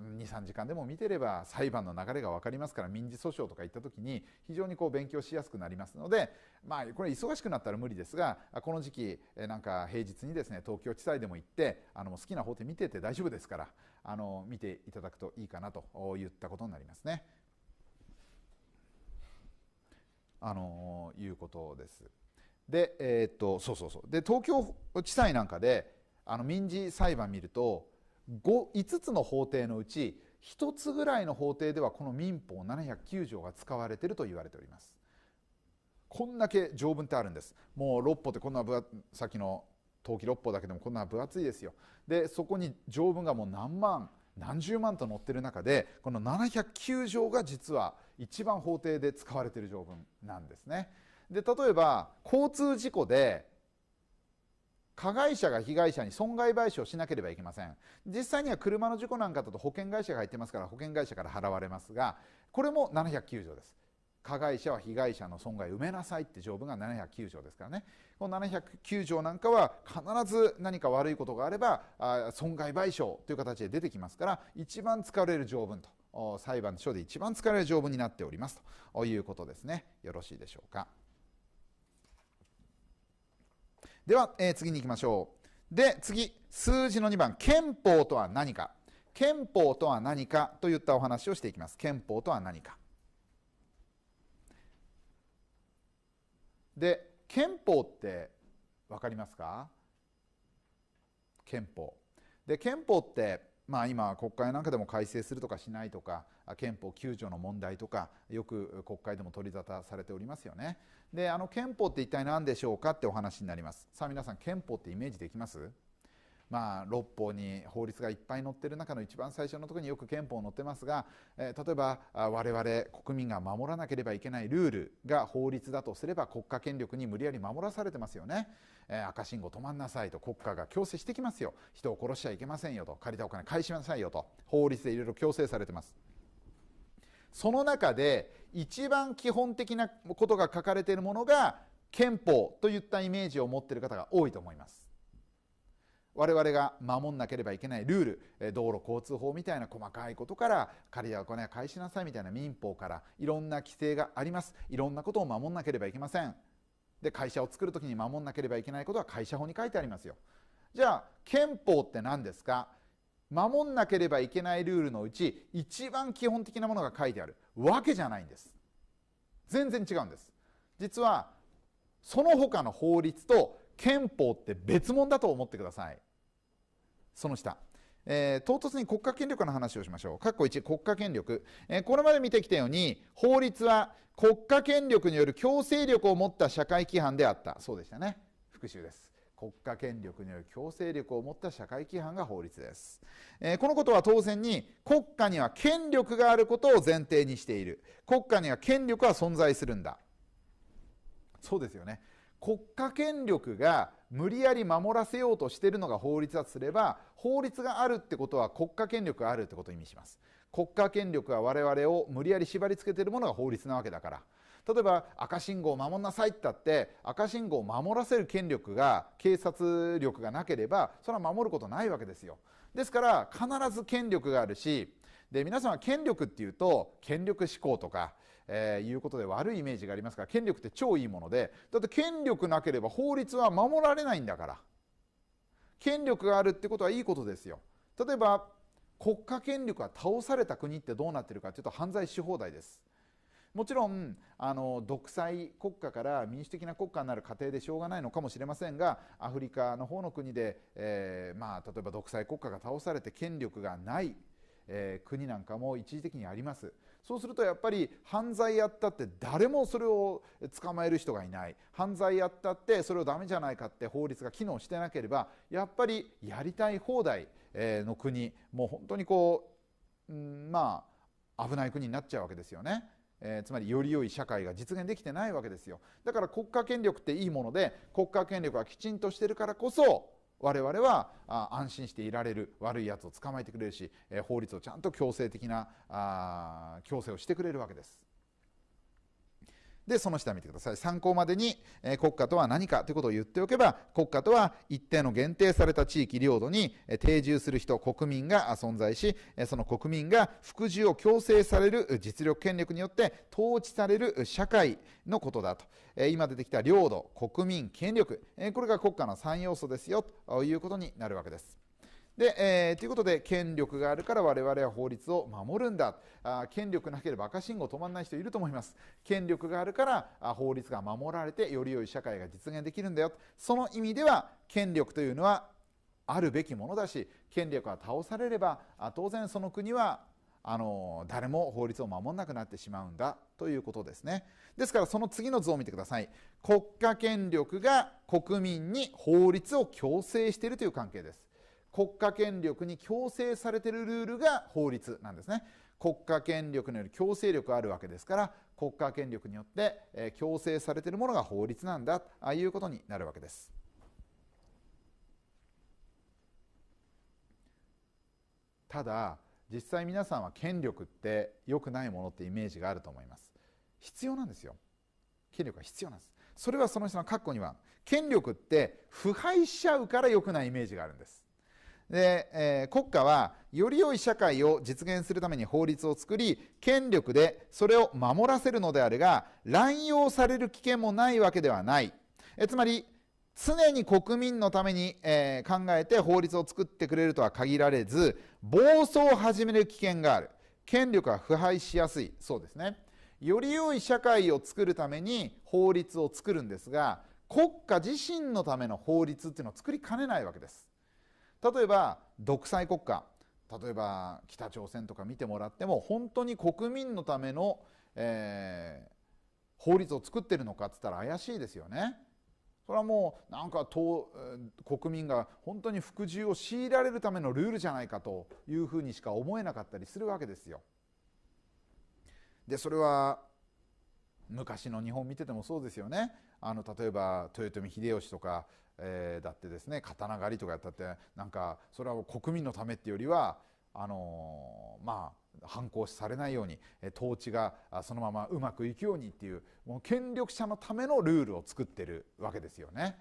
23時間でも見てれば裁判の流れが分かりますから民事訴訟とか行った時に非常にこう勉強しやすくなりますので、まあ、これ忙しくなったら無理ですがこの時期なんか平日にですね東京地裁でも行ってあの好きな法廷見てて大丈夫ですからあの見ていただくといいかなといったことになりますね。あのいうことです。で、えー、っとそうそうそうで東京地裁なんかであの民事裁判見ると 5, つの法廷のうち1つぐらいの法廷ではこの民法709条が使われていると言われておりますこんだけ条文ってあるんですもう6歩ってこんな分さっきの陶器6歩だけでもこんな分厚いですよでそこに条文がもう何万何十万と載ってる中でこの709条が実は一番法廷で使われている条文なんですねで例えば交通事故で加害者が被害者に損害賠償しなければいけません実際には車の事故なんかだと保険会社が入ってますから保険会社から払われますがこれも709条です加害者は被害者の損害を埋めなさいって条文が709条ですからねこの709条なんかは必ず何か悪いことがあれば損害賠償という形で出てきますから一番使われる条文と裁判所で一番使われる条文になっておりますということですねよろしいでしょうか。では、えー、次に行きましょう。で、次、数字の2番、憲法とは何か。憲法とは何かといったお話をしていきます。憲法とは何か。で、憲法って分かりますか憲法。で、憲法って、まあ、今、国会なんかでも改正するとかしないとか、憲法9条の問題とか、よく国会でも取り沙汰されておりますよね。であの憲法って一体何でしょうかってお話になりますさあ皆さん憲法ってイメージできますまあ、六法に法律がいっぱい載ってる中の一番最初のところによく憲法載ってますが、えー、例えば我々国民が守らなければいけないルールが法律だとすれば国家権力に無理やり守らされてますよね、えー、赤信号止まんなさいと国家が強制してきますよ人を殺しちゃいけませんよと借りたお金返しなさいよと法律でいろいろ強制されてますその中で一番基本的なことが書かれているものが憲法といったイメージを持っている方が多いと思います我々が守んなければいけないルール道路交通法みたいな細かいことから借りやお金は返しなさいみたいな民法からいろんな規制がありますいろんなことを守んなければいけませんで会社を作る時に守んなければいけないことは会社法に書いてありますよじゃあ憲法って何ですか守んなければいけないルールのうち一番基本的なものが書いてあるわけじゃないんです全然違うんです実はその他の法律と憲法って別物だと思ってくださいその下えー、唐突に国家権力の話をしましょう。括弧1、国家権力、えー、これまで見てきたように、法律は国家権力による強制力を持った社会規範であった。そうでしたね。復習です。国家権力による強制力を持った社会規範が法律です。えー、このことは当然に国家には権力があることを前提にしている。国家には権力は存在するんだ。そうですよね。国家権力が無理やり守らせようとしているのが法律だとすれば法律があるってことは国家権力があるってことを意味します国家権力は我々を無理やり縛り付けているものが法律なわけだから例えば赤信号を守んなさいってって赤信号を守らせる権力が警察力がなければそれは守ることないわけですよですから必ず権力があるしで皆さんは権力っていうと権力志向とか、えー、いうことで悪いイメージがありますから権力って超いいものでだって権力なければ法律は守られないんだから権力があるってことはいいことですよ例えば国家権力が倒された国ってどうなってるかっていうと犯罪し放題ですもちろんあの独裁国家から民主的な国家になる過程でしょうがないのかもしれませんがアフリカの方の国で、えー、まあ、例えば独裁国家が倒されて権力がないえー、国なんかも一時的にありますそうするとやっぱり犯罪やったって誰もそれを捕まえる人がいない犯罪やったってそれをダメじゃないかって法律が機能してなければやっぱりやりたい放題、えの国もう本当にこう、うん、まあ危ない国になっちゃうわけですよね。えー、つまりより良い社会が実現できてないわけですよだから国家権力っていいもので国家権力がきちんとしてるからこそ我々は安心していられる悪いやつを捕まえてくれるし、えー、法律をちゃんと強制的なあ強制をしてくれるわけです。で、その下見てください。参考までに、え国家とは何かということを言っておけば、国家とは一定の限定された地域、領土に、え定住する人、国民が存在し、えその国民が服従を強制される実力、権力によって統治される社会のことだと。え今出てきた領土、国民、権力、えこれが国家の3要素ですよということになるわけです。で、えー、ということで、権力があるから我々は法律を守るんだ。あ権力なければ赤信号止まらない人いると思います。権力があるからあ法律が守られて、より良い社会が実現できるんだよ。その意味では、権力というのはあるべきものだし、権力が倒されれば、あ当然その国はあの誰も法律を守らなくなってしまうんだということですね。ですからその次の図を見てください。国家権力が国民に法律を強制しているという関係です。国家権力に強制されてるルールが法律なんですね国家権力による強制力あるわけですから国家権力によって強制されてるものが法律なんだということになるわけですただ実際皆さんは権力って良くないものってイメージがあると思います必要なんですよ権力は必要なんですそれはその人の括弧には権力って腐敗しちゃうから良くないイメージがあるんですで、えー、国家はより良い社会を実現するために法律を作り権力でそれを守らせるのであるが乱用される危険もないわけではない、えつまり常に国民のために、えー、考えて法律を作ってくれるとは限られず暴走を始める危険がある権力は腐敗しやすいそうですねより良い社会を作るために法律を作るんですが国家自身のための法律っていうのを作りかねないわけです例えば独裁国家例えば北朝鮮とか見てもらっても本当に国民のための、えー、法律を作ってるのかって言ったら怪しいですよね。それはもうなんか国民が本当に服従を強いられるためのルールじゃないかというふうにしか思えなかったりするわけですよ。でそれは昔の日本見ててもそうですよねあの例えば豊臣秀吉とかえー、だってですね刀狩りとかやったってなんかそれは国民のためっていうよりはあのー、まあ反抗されないように統治がそのままうまくいくようにっていうもう権力者のためのルールを作ってるわけですよね。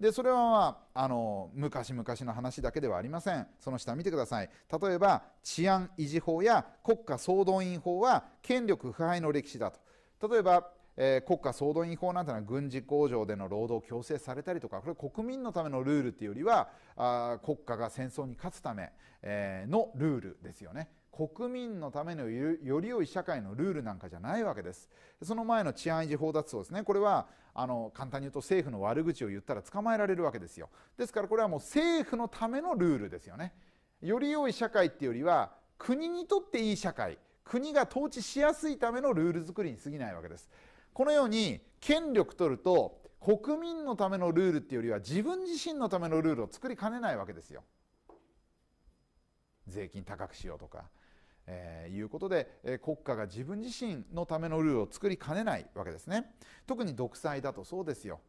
でそれは、まあ、あの昔々の話だけではありませんその下見てください例えば治安維持法や国家総動員法は権力腐敗の歴史だと例えばえー、国家総動員法なんていうのは軍事工場での労働を強制されたりとかこれ国民のためのルールっていうよりはあ国家が戦争に勝つため、えー、のルールですよね。国民のためのより良い社会のルールなんかじゃないわけですその前の治安維持法脱そですねこれはあの簡単に言うと政府の悪口を言ったら捕まえられるわけですよですからこれはもう政府のためのルールですよねより良い社会っていうよりは国にとっていい社会国が統治しやすいためのルール作りに過ぎないわけですこのように権力取ると国民のためのルールっていうよりは自分自身のためのルールを作りかねないわけですよ。税金高くしようとか、えー、いうことで、えー、国家が自分自身のためのルールを作りかねないわけですね。特に独裁だとそうですよ。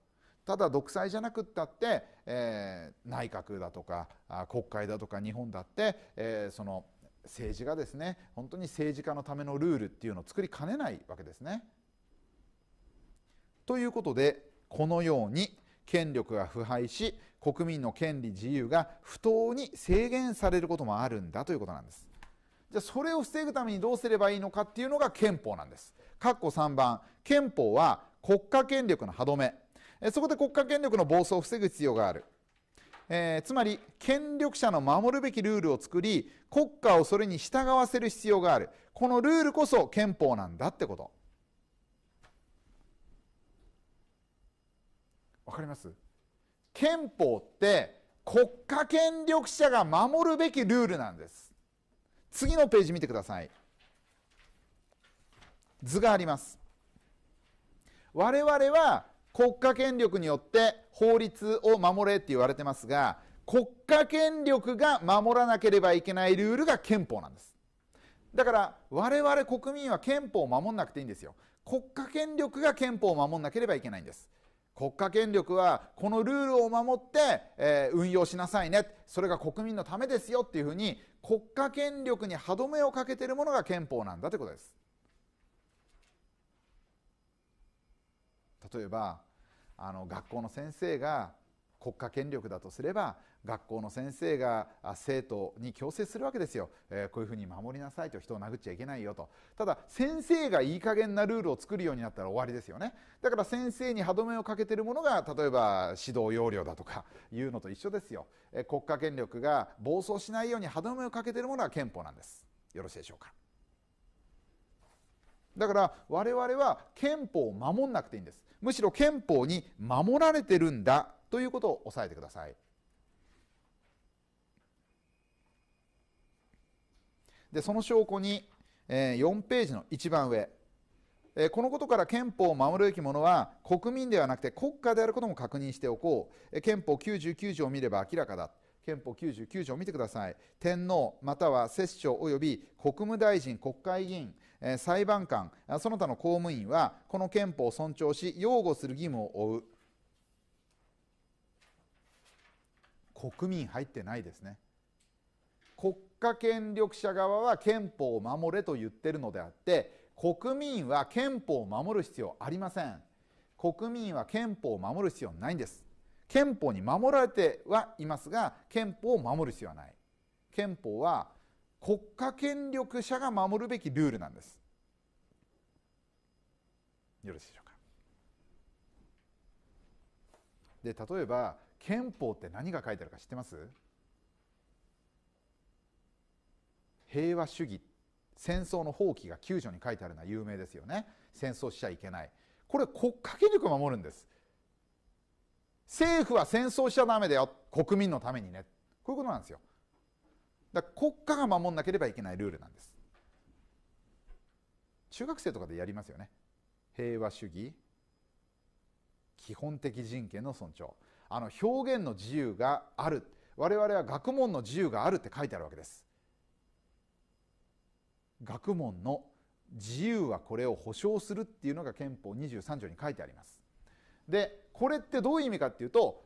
ただ独裁じゃなくったって、えー、内閣だとか国会だとか日本だって、えー、その政治がですね本当に政治家のためのルールっていうのを作りかねないわけですね。ということでこのように権力が腐敗し国民の権利自由が不当に制限されることもあるんだということなんですじゃあそれを防ぐためにどうすればいいのかっていうのが憲法なんです括弧3番憲法は国家権力の歯止めそこで国家権力の暴走を防ぐ必要があるえー、つまり権力者の守るべきルールを作り国家をそれに従わせる必要があるこのルールこそ憲法なんだってことわかります憲法って国家権力者が守るべきルールなんです次のページ見てください図があります我々は国家権力によって法律を守れって言われてますが国家権力が守らなければいけないルールが憲法なんですだから我々国民は憲法を守んなくていいんですよ国家権力が憲法を守んなければいけないんです国家権力はこのルールを守って、え運用しなさいねそれが国民のためですよっていうふうに国家権力に歯止めをかけているものが憲法なんだということです例えばあの学校の先生が国家権力だとすれば学校の先生が生徒に強制するわけですよ、えー、こういうふうに守りなさいと人を殴っちゃいけないよとただ先生がいい加減なルールを作るようになったら終わりですよねだから先生に歯止めをかけているものが例えば指導要領だとかいうのと一緒ですよ、えー、国家権力が暴走しないように歯止めをかけているものは憲法なんですよろしいでしょうかだから我々は憲法を守らなくていいんですむしろ憲法に守られてるんだということを押さえてください。でその証拠に、えー、4ページの一番上、えー、このことから憲法を守るべきものは国民ではなくて国家であることも確認しておこう、えー、憲法99条を見れば明らかだ憲法99条を見てください天皇または摂政及び国務大臣国会議員、えー、裁判官その他の公務員はこの憲法を尊重し擁護する義務を負う国民入ってないですね国家権力者側は憲法を守れと言ってるのであって国民は憲法を守る必要ありません国民は憲法を守る必要ないんです憲法に守られてはいますが憲法を守る必要はない憲法は国家権力者が守るべきルールなんですよろしいでしょうかで例えば憲法って何が書いてあるか知ってます平和主義戦争の放棄が9条に書いてあるのは有名ですよね戦争しちゃいけないこれ国家権力を守るんです政府は戦争しちゃダメだよ国民のためにねこういうことなんですよだから国家が守んなければいけないルールなんです中学生とかでやりますよね平和主義基本的人権の尊重あの表現の自由がある我々は学問の自由があるって書いてあるわけです学問の自由はこれを保障するっていうのが憲法23条に書いてありますでこれってどういう意味かっていうと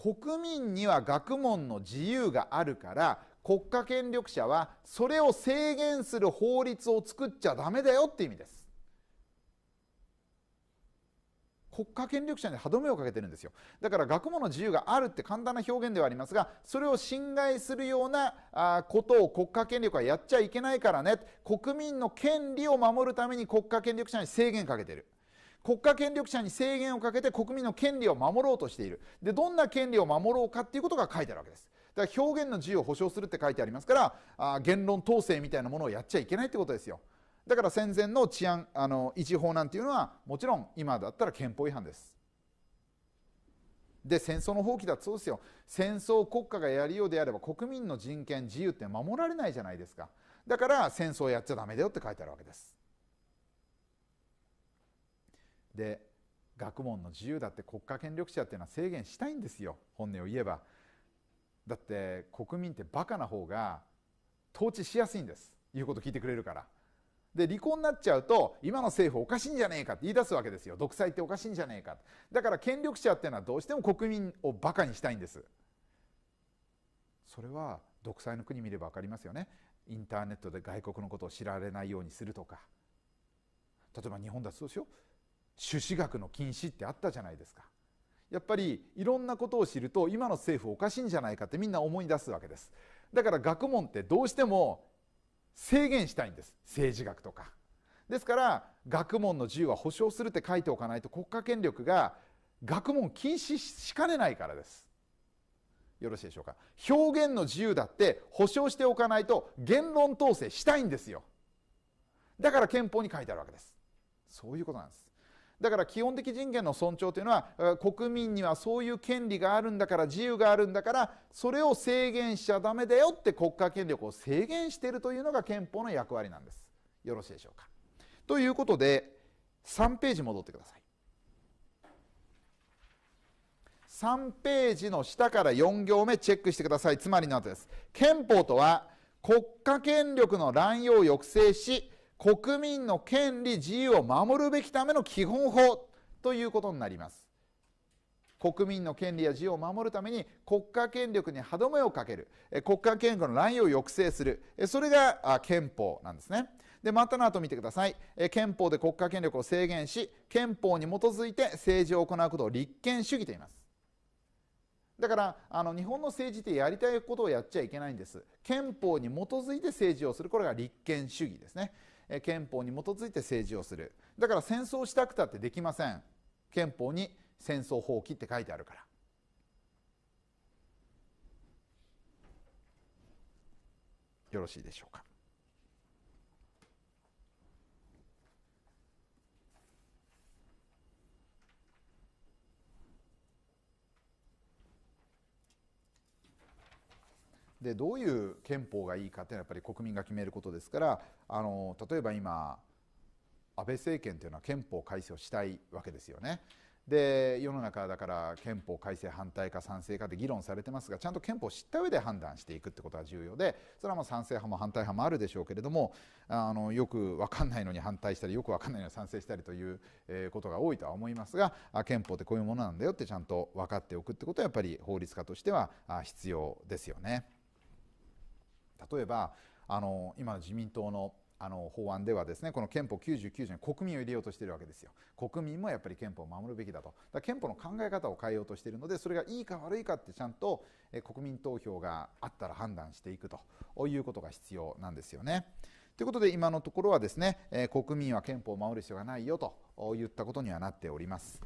国民には学問の自由があるから国家権力者はそれを制限する法律を作っちゃダメだよって意味です国家権力者に歯止めをかけてるんですよだから学問の自由があるって簡単な表現ではありますがそれを侵害するようなことを国家権力はやっちゃいけないからね国民の権利を守るために国家権力者に制限かけてる国家権力者に制限をかけて国民の権利を守ろうとしているでどんな権利を守ろうかっていうことが書いてあるわけですだから表現の自由を保障するって書いてありますからあ言論統制みたいなものをやっちゃいけないってことですよだから戦前の治安あの維持法なんていうのはもちろん今だったら憲法違反ですで戦争の放棄だってそうですよ戦争国家がやりようであれば国民の人権自由って守られないじゃないですかだから戦争やっちゃダメだよって書いてあるわけですで学問の自由だって国家権力者っていうのは制限したいんですよ本音を言えばだって国民ってバカな方が統治しやすいんです言うこと聞いてくれるからで離婚になっちゃうと今の政府おかしいんじゃねえかって言い出すわけですよ独裁っておかしいんじゃねえかだから権力者っていうのはどうしても国民をバカにしたいんですそれは独裁の国見れば分かりますよねインターネットで外国のことを知られないようにするとか例えば日本だとそうでしょ朱子学の禁止ってあったじゃないですかやっぱりいろんなことを知ると今の政府おかしいんじゃないかってみんな思い出すわけですだから学問ってどうしても制限したいんです政治学とか。ですから学問の自由は保障するって書いておかないと国家権力が学問禁止しかねないからです。よろしいでしょうか表現の自由だって保障しておかないと言論統制したいんですよだから憲法に書いてあるわけですそういうことなんですだから基本的人権の尊重というのは国民にはそういう権利があるんだから自由があるんだからそれを制限しちゃダメだよって国家権力を制限しているというのが憲法の役割なんです。よろしいでしょうか。ということで3ページ戻ってください。3ページの下から4行目チェックしてください。つまりの後です。憲法とは国家権力の乱用を抑制し国民の権利自由を守るべきための基本法ということになります国民の権利や自由を守るために国家権力に歯止めをかける国家権力の乱用を抑制するそれが憲法なんですねでまたの後見てください憲法で国家権力を制限し憲法に基づいて政治を行うことを立憲主義と言いますだからあの日本の政治ってやりたいことをやっちゃいけないんです憲法に基づいて政治をするこれが立憲主義ですね憲法に基づいて政治をするだから戦争したくたってできません憲法に戦争放棄って書いてあるからよろしいでしょうかでどういう憲法がいいかっていうのはやっぱり国民が決めることですからあの例えば今安倍政権というのは憲法改正をしたいわけですよね。で世の中だから憲法改正反対か賛成かで議論されてますがちゃんと憲法を知った上で判断していくってことが重要でそれはもう賛成派も反対派もあるでしょうけれどもあのよく分かんないのに反対したりよく分かんないのに賛成したりという、えことが多いとは思いますが憲法ってこういうものなんだよってちゃんと分かっておくってことはやっぱり法律家としては必要ですよね。例えばあの今の自民党のあの法案ではですねこの憲法99条に国民を入れようとしているわけですよ国民もやっぱり憲法を守るべきだとだ憲法の考え方を変えようとしているのでそれがいいか悪いかってちゃんと国民投票があったら判断していくということが必要なんですよね。ということで今のところはですね国民は憲法を守る必要がないよと言ったことにはなっております。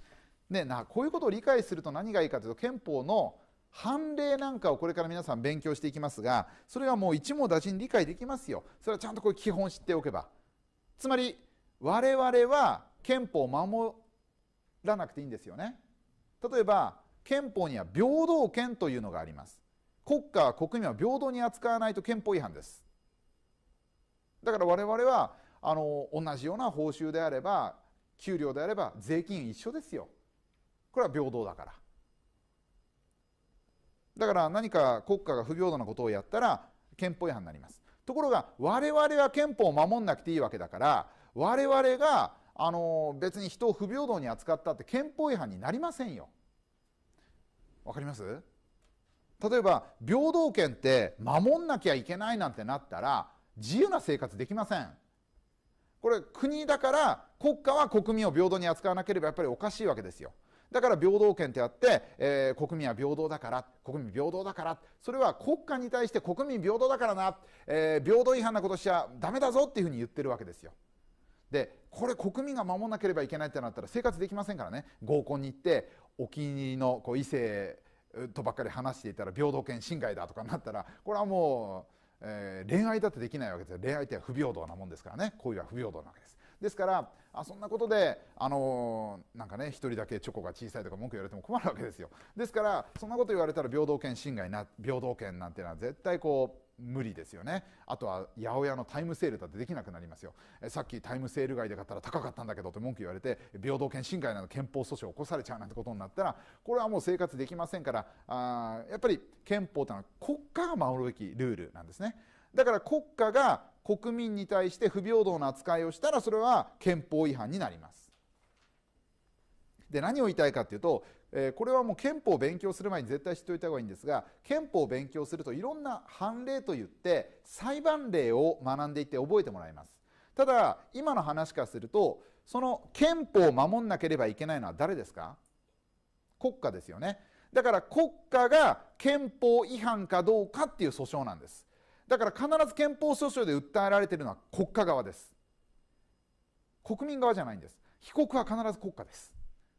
でなこういうことを理解すると何がいいかというと憲法の判例なんかをこれから皆さん勉強していきますがそれはもう一網打尽に理解できますよそれはちゃんとこれ基本知っておけばつまり我々は憲法を守らなくていいんですよね例えば憲法には平等権というのがあります国家は国民は平等に扱わないと憲法違反ですだから我々はあの同じような報酬であれば給料であれば税金一緒ですよこれは平等だからだから何か国家が不平等なことをやったら憲法違反になりますところが我々は憲法を守んなくていいわけだから我々があの別に人を不平等に扱ったって憲法違反になりませんよわかります例えば平等権って守んなきゃいけないなんてなったら自由な生活できませんこれ国だから国家は国民を平等に扱わなければやっぱりおかしいわけですよだから平等権ってあって、えー、国民は平等だから国民平等だからそれは国家に対して国民平等だからな、えー、平等違反なことしちゃダメだぞっていうふうに言ってるわけですよ。でこれ国民が守らなければいけないってなったら生活できませんからね合コンに行ってお気に入りのこう異性とばっかり話していたら平等権侵害だとかなったらこれはもう、えー、恋愛だってできないわけですよ恋愛って不平等なもんですからね恋は不平等なわけです。ですからあそんなことであのー、なんかね1人だけチョコが小さいとか文句言われても困るわけですよですからそんなこと言われたら平等権侵害な平等権なんていうのは絶対こう無理ですよねあとは八百屋のタイムセールだってできなくなりますよえさっきタイムセール外で買ったら高かったんだけどって文句言われて平等権侵害など憲法訴訟を起こされちゃうなんてことになったらこれはもう生活できませんからあやっぱり憲法というのは国家が守るべきルールなんですねだから国家が国民に対して不平等な扱いをしたらそれは憲法違反になります。で何を言いたいかっていうと、えー、これはもう憲法を勉強する前に絶対知っておいた方がいいんですが憲法を勉強するといろんな判例といって裁判例を学んでいって覚えてもらいます。ただ今の話からするとその憲法を守んなければいけないのは誰ですか国家ですよねだから国家が憲法違反かどうかっていう訴訟なんですだから必ず憲法訴訟で訴えられているのは国家側です国民側じゃないんです被告は必ず国家です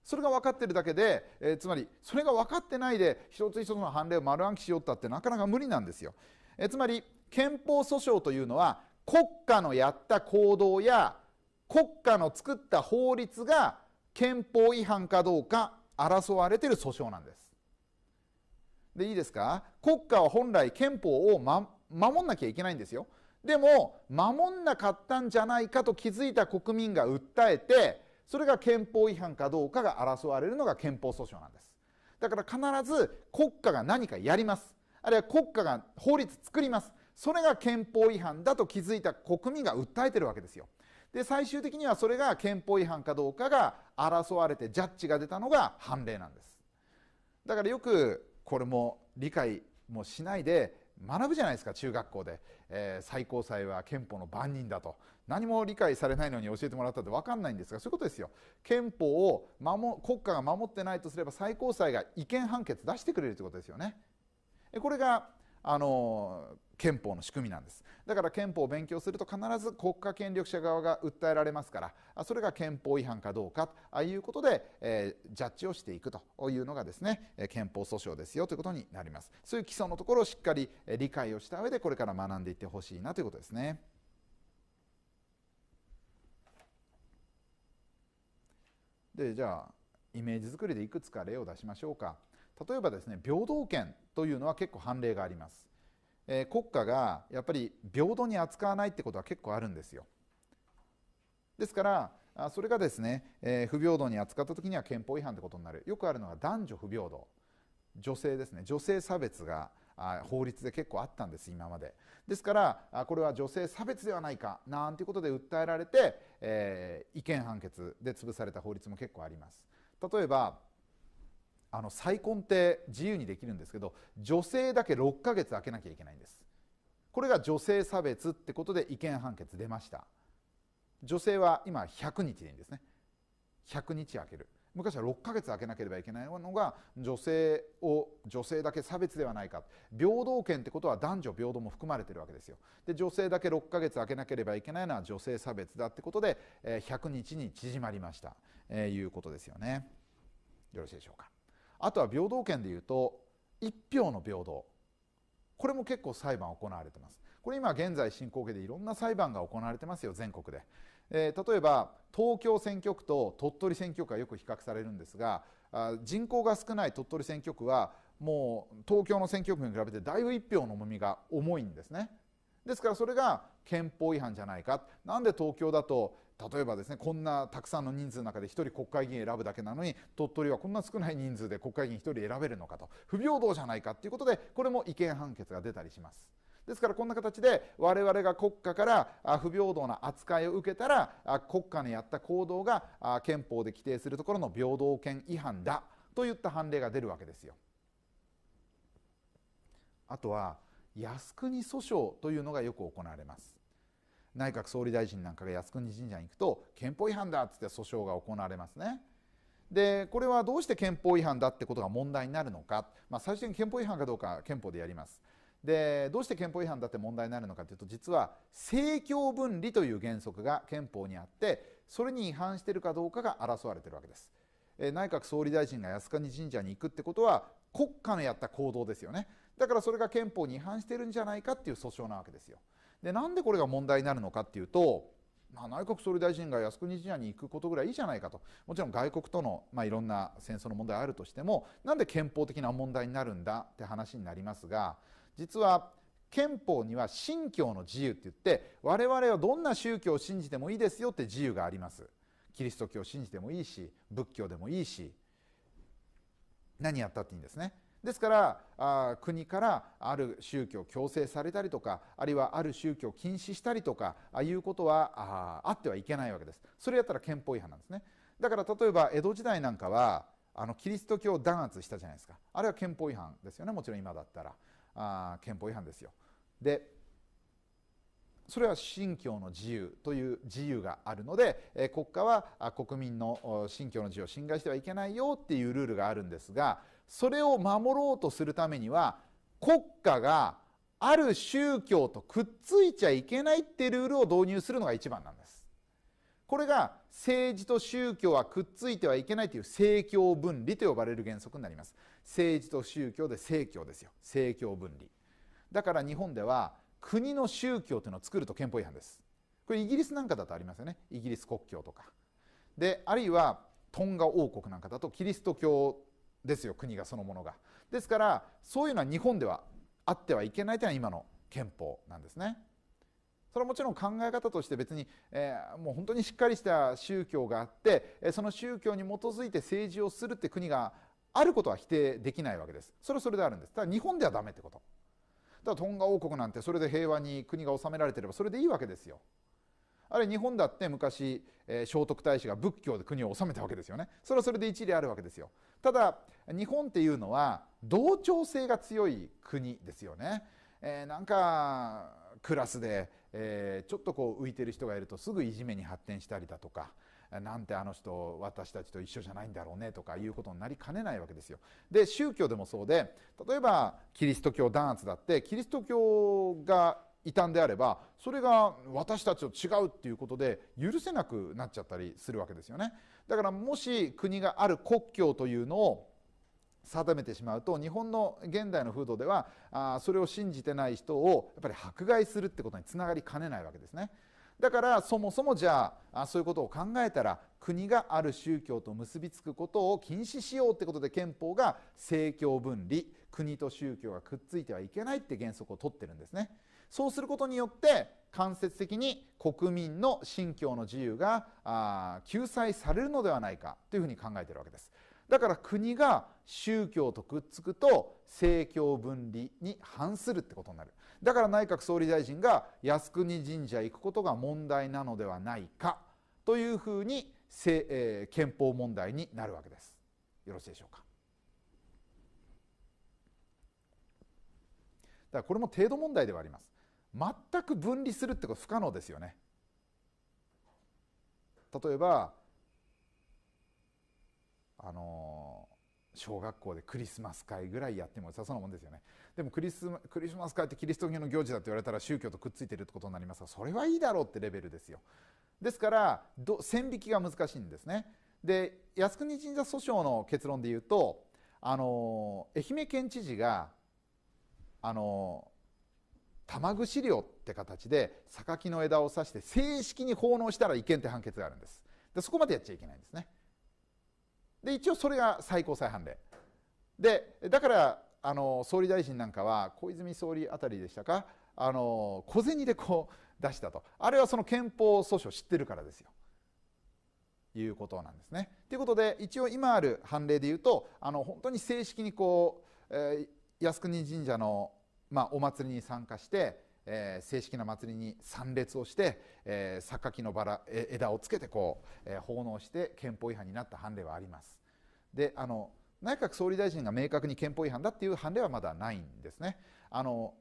それが分かっているだけで、えー、つまりそれが分かってないで一つ一つの判例を丸暗記しよったってなかなか無理なんですよ、えー、つまり憲法訴訟というのは国家のやった行動や国家の作った法律が憲法違反かどうか争われている訴訟なんですでいいですか国家は本来憲法を、ま、守んなきゃいけないんですよ。でも守んなかったんじゃないかと気づいた国民が訴えてそれが憲法違反かどうかが争われるのが憲法訴訟なんですだから必ず国家が何かやりますあるいは国家が法律作りますそれが憲法違反だと気づいた国民が訴えてるわけですよで最終的にはそれが憲法違反かどうかが争われてジャッジが出たのが判例なんですだからよくこれも理解もしないで学ぶじゃないですか中学校で、えー、最高裁は憲法の番人だと何も理解されないのに教えてもらったって分かんないんですがそういうことですよ憲法を守国家が守ってないとすれば最高裁が違憲判決出してくれるということですよねこれがあの憲法の仕組みなんですだから憲法を勉強すると必ず国家権力者側が訴えられますからそれが憲法違反かどうかということで、えー、ジャッジをしていくというのがですね憲法訴訟ですよということになりますそういう基礎のところをしっかり理解をした上でこれから学んでいってほしいなということですねでじゃあイメージ作りでいくつか例を出しましょうか例えばですね平等権というのは結構判例がありますえ国家がやっぱり平等に扱わないってことは結構あるんですよ。ですからそれがですね、え不平等に扱った時には憲法違反ってことになるよくあるのが男女不平等女性ですね女性差別が法律で結構あったんです今までですからこれは女性差別ではないかなんていうことで訴えられて、えー、違憲判決で潰された法律も結構あります例えばあの再婚って自由にできるんですけど女性だけ6ヶ月空けなきゃいけないんですこれが女性差別ってことで違憲判決出ました女性は今100日でいいんですね100日空ける昔は6ヶ月空けなければいけないのが女性を女性だけ差別ではないか平等権ってことは男女平等も含まれてるわけですよで女性だけ6ヶ月空けなければいけないのは女性差別だってことで100日に縮まりました、えー、いうことですよねよろしいでしょうかあとは平等権でいうと一票の平等これも結構裁判行われてますこれ今現在進行形でいろんな裁判が行われてますよ全国で、えー、例えば東京選挙区と鳥取選挙区がよく比較されるんですがあ人口が少ない鳥取選挙区はもう東京の選挙区に比べてだいぶ一票の重みが重いんですねですからそれが憲法違反じゃないかなんで東京だと例えばですねこんなたくさんの人数の中で1人国会議員選ぶだけなのに鳥取はこんな少ない人数で国会議員1人選べるのかと不平等じゃないかということでこれも違憲判決が出たりします。ですからこんな形で我々が国家から不平等な扱いを受けたら国家のやった行動が憲法で規定するところの平等権違反だといった判例が出るわけですよ。あとは靖国訴訟というのがよく行われます内閣総理大臣なんかが靖国神社に行くと憲法違反だっつって訴訟が行われますねでこれはどうして憲法違反だってことが問題になるのか、まあ、最終的に憲法違反かどうか憲法でやりますでどうして憲法違反だって問題になるのかというと実は政教分離という原則が憲法にあってそれに違反しているかどうかが争われてるわけです内閣総理大臣が靖国神社に行くってことは国家のやった行動ですよねだからそれが憲法に違反してるんじゃないかっていう訴訟なわけですよ。でなんでこれが問題になるのかっていうと、まあ、内閣総理大臣が靖国神社に行くことぐらいいいじゃないかともちろん外国との、まあ、いろんな戦争の問題あるとしてもなんで憲法的な問題になるんだって話になりますが実は憲法には信教の自由って言って我々はどんな宗教を信じてもいいですよって自由があります。キリスト教を信じてもいいし仏教でもいいし何やったっていいんですね。ですからあ国からある宗教強制されたりとかあるいはある宗教禁止したりとかあいうことはああってはいけないわけですそれやったら憲法違反なんですねだから例えば江戸時代なんかはあのキリスト教を弾圧したじゃないですかあれは憲法違反ですよねもちろん今だったらあ憲法違反ですよでそれは信教の自由という自由があるので、え国家は国民の信教の自由を侵害してはいけないよっていうルールがあるんですがそれを守ろうとするためには国家がある宗教とくっついちゃいけないってルールを導入するのが一番なんです。これが政治と宗教はくっついてはいけないという政教分離と呼ばれる原則になります。政治と宗教で政教ですよ。政教分離。だから日本では国の宗教というのを作ると憲法違反です。これイギリスなんかだとありますよね。イギリス国教とか。で、あるいはトンガ王国なんかだとキリスト教ですよ国がそのものがですからそういうのは日本ではあってはいけないというのは今の憲法なんですねそれはもちろん考え方として別に、えー、もう本当にしっかりした宗教があってその宗教に基づいて政治をするって国があることは否定できないわけですそれはそれであるんですただ日本ではダメってことただトンガ王国なんてそれで平和に国が治められてればそれでいいわけですよあれ日本だって昔、えー、聖徳太子が仏教で国を治めたわけですよねそれはそれで一理あるわけですよただ日本っていうのは同調性が強い国ですよね、えー、なんかクラスで、えー、ちょっとこう浮いてる人がいるとすぐいじめに発展したりだとかなんてあの人私たちと一緒じゃないんだろうねとかいうことになりかねないわけですよ。で宗教でもそうで例えばキリスト教弾圧だってキリスト教が異端であればそれが私たちと違うっていうことで許せなくなっちゃったりするわけですよねだからもし国がある国境というのを定めてしまうと日本の現代の風土ではあそれを信じてない人をやっぱり迫害するってことにつながりかねないわけですねだからそもそもじゃあそういうことを考えたら国がある宗教と結びつくことを禁止しようってことで憲法が政教分離国と宗教がくっついてはいけないって原則を取ってるんですねそうすることによって間接的に国民の信教の自由が救済されるのではないかというふうに考えているわけです。だから国が宗教とくっつくと政教分離に反するってことになるだから内閣総理大臣が靖国神社行くことが問題なのではないかというふうに、えー、憲法問題になるわけですよろしいでしょうかだからこれも程度問題ではあります全く分離するってこと不可能ですよね例えばあの小学校でクリスマス会ぐらいやっても良さそうなもんですよねでもクリスクリスマス会ってキリスト教の行事だって言われたら宗教とくっついてるってことになりますがそれはいいだろうってレベルですよですからど線引きが難しいんですねで靖国神社訴訟の結論で言うとあの愛媛県知事があの玉串料って形で榊の枝を刺して正式に奉納したら違憲って判決があるんですでそこまでやっちゃいけないんですねで一応それが最高裁判例でだからあの総理大臣なんかは小泉総理あたりでしたかあの小銭でこう出したとあれはその憲法訴訟知ってるからですよいうことなんですね。ということで一応今ある判例で言うとあの本当に正式にこう、えー、靖国神社のまあ、お祭りに参加して、えー、正式な祭りに参列をして、えー、榊のバラ枝をつけてこう、えー、奉納して憲法違反になった判例はあります。であの内閣総理大臣が明確に憲法違反だっていう判例はまだないんですね。あの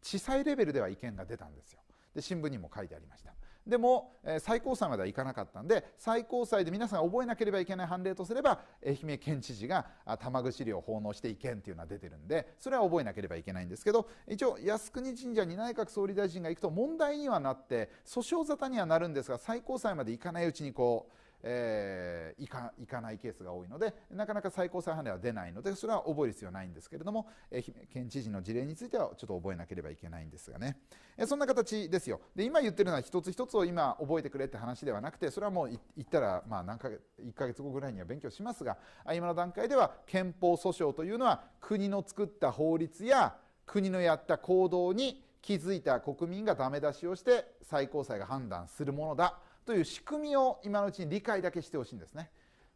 地裁レベルでは意見が出たんですよ。で新聞にも書いてありました。でも、え最高裁まではいかなかったんで最高裁で皆さんが覚えなければいけない判例とすれば愛媛県知事が玉串料を奉納して違憲っていうのは出てるんでそれは覚えなければいけないんですけど一応靖国神社に内閣総理大臣が行くと問題にはなって訴訟沙汰にはなるんですが最高裁まで行かないうちにこうえー、いかいかないケースが多いのでなかなか最高裁判例は出ないのでそれは覚える必要はないんですけれども、えー、県知事の事例についてはちょっと覚えなければいけないんですがね、えー、そんな形ですよで今言ってるのは一つ一つを今覚えてくれって話ではなくてそれはもう言ったらまあ何ヶ月1か月後ぐらいには勉強しますが今の段階では憲法訴訟というのは国の作った法律や国のやった行動に気づいた国民がダメ出しをして最高裁が判断するものだという仕組みを今のうちに理解だけしてほしいんですね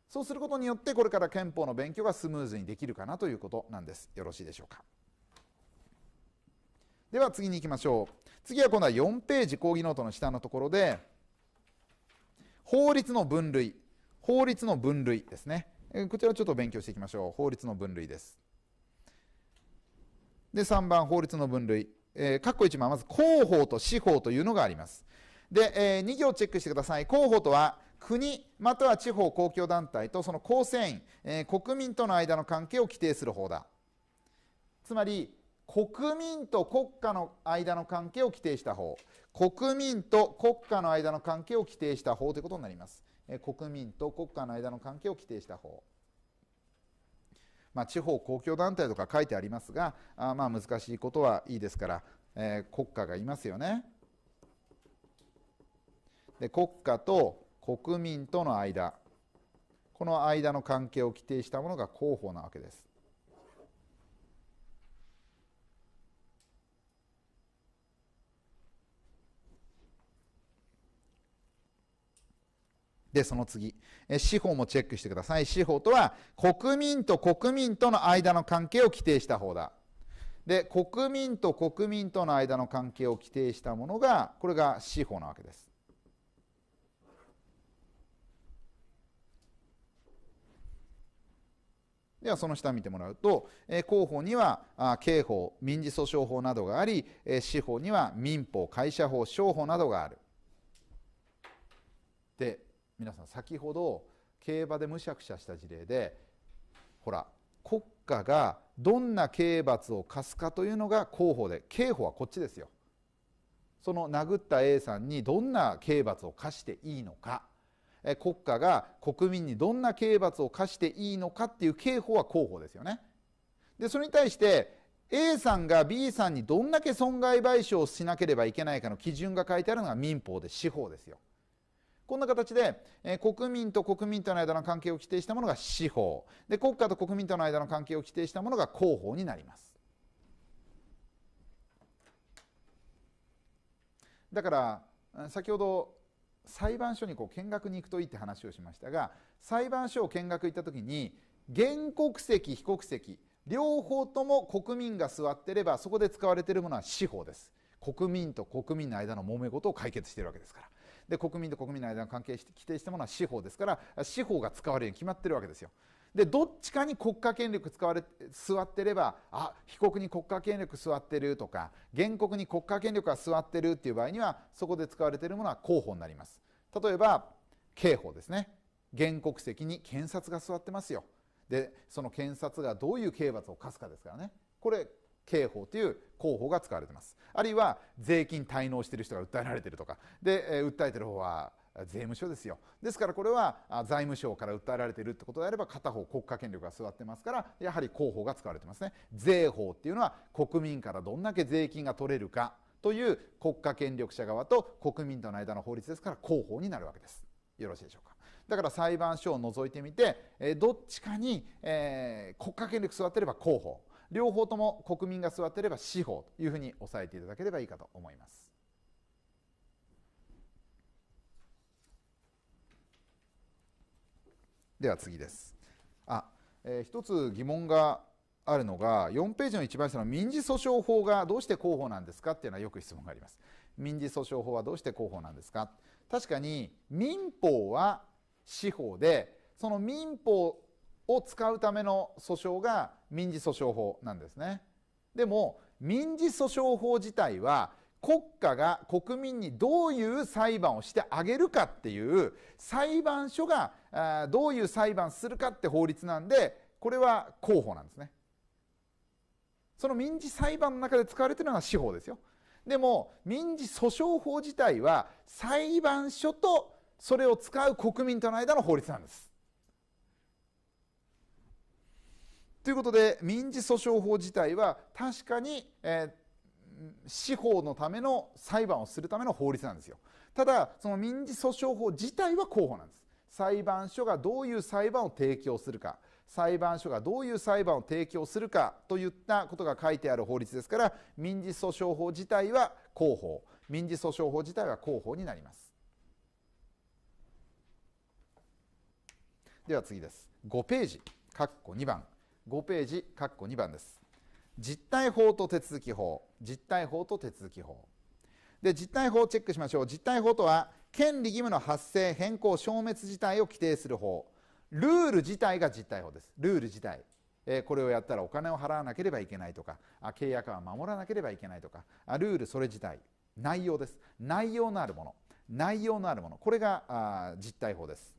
そうすることによってこれから憲法の勉強がスムーズにできるかなということなんですよろしいでしょうかでは次に行きましょう次は今度は4ページ講義ノートの下のところで法律の分類法律の分類ですねこちらちょっと勉強していきましょう法律の分類ですで3番法律の分類、えー、括弧1番まず公法と司法というのがありますで、えー、2行チェックしてください。候補とは、国または地方公共団体とその構成員、えー、国民との間の関係を規定する法だ。つまり、国民と国家の間の関係を規定した法、国民と国家の間の関係を規定した法ということになります。えー、国民と国家の間の関係を規定した法。まあ、地方公共団体とか書いてありますが、あまあ難しいことはいいですから、えー、国家がいますよね。で国家と国民との間この間の関係を規定したものが公法なわけです。で、その次、司法もチェックしてください。司法とは、国民と国民との間の関係を規定した方だ。で、国民と国民との間の関係を規定したものが、これが司法なわけです。ではその下見てもらうと、えー、報には刑法、民事訴訟法などがあり、えー、司法には民法、会社法、商法などがある。で、皆さん先ほど競馬でむしゃくしゃした事例で、ほら、国家がどんな刑罰を科すかというのが広報で、刑法はこっちですよ。その殴った A さんにどんな刑罰を科していいのか。国家が国民にどんな刑罰を課していいのかっていう刑法は広報ですよね。でそれに対して A さんが B さんにどんだけ損害賠償をしなければいけないかの基準が書いてあるのが民法で司法ですよ。こんな形で、え国民と国民との間の関係を規定したものが司法で国家と国民との間の関係を規定したものが公法になります。だから先ほど裁判所にこう見学に行くといいって話をしましたが裁判所を見学行った時に原告席被告席両方とも国民が座ってればそこで使われているものは司法です国民と国民の間の揉め事を解決しているわけですからで国民と国民の間の関係規定したものは司法ですから司法が使われるように決まってるわけですよでどっちかに国家権力使われ座ってればあ被告に国家権力座ってるとか原告に国家権力が座ってるっていう場合にはそこで使われているものは候補になります例えば刑法ですね原告席に検察が座ってますよでその検察がどういう刑罰を科すかですからねこれ刑法という候補が使われてますあるいは税金滞納してる人が訴えられてるとかで、え訴えてる方は税務署ですよですからこれは財務省から訴えられているってことであれば片方国家権力が座ってますからやはり広報が使われてますね税法っていうのは国民からどんだけ税金が取れるかという国家権力者側と国民との間の法律ですから広報になるわけですよろしいでしょうかだから裁判所を除いてみて、えどっちかに、えー、国家権力座ってれば広報両方とも国民が座ってれば司法というふうに押さえていただければいいかと思いますでは次です。あ、えー、一つ疑問があるのが、4ページの一番下の民事訴訟法がどうして広報なんですかっていうのはよく質問があります。民事訴訟法はどうして広報なんですか確かに民法は司法で、その民法を使うための訴訟が民事訴訟法なんですね。でも民事訴訟法自体は国家が国民にどういう裁判をしてあげるかっていう裁判所がどういう裁判するかって法律なんでこれは広報なんですねその民事裁判の中で使われてるのは司法ですよでも民事訴訟法自体は裁判所とそれを使う国民との間の法律なんですということで民事訴訟法自体は確かに、えー、司法のための裁判をするための法律なんですよただその民事訴訟法自体は候補なんです裁判所がどういう裁判を提供するか裁判所がどういう裁判を提供するかといったことが書いてある法律ですから民事訴訟法自体は広報民事訴訟法自体は広報になりますでは次です5ページ括弧2番5ページ括弧2番です実態法と手続き法実態法と手続き法で実態法をチェックしましょう実態法とは権利義務の発生変更消滅自体を規定する法ルール自体が実態法ですルール自体えこれをやったらお金を払わなければいけないとかあ契約は守らなければいけないとかあルールそれ自体内容です内容のあるもの内容のあるものこれがあ実態法です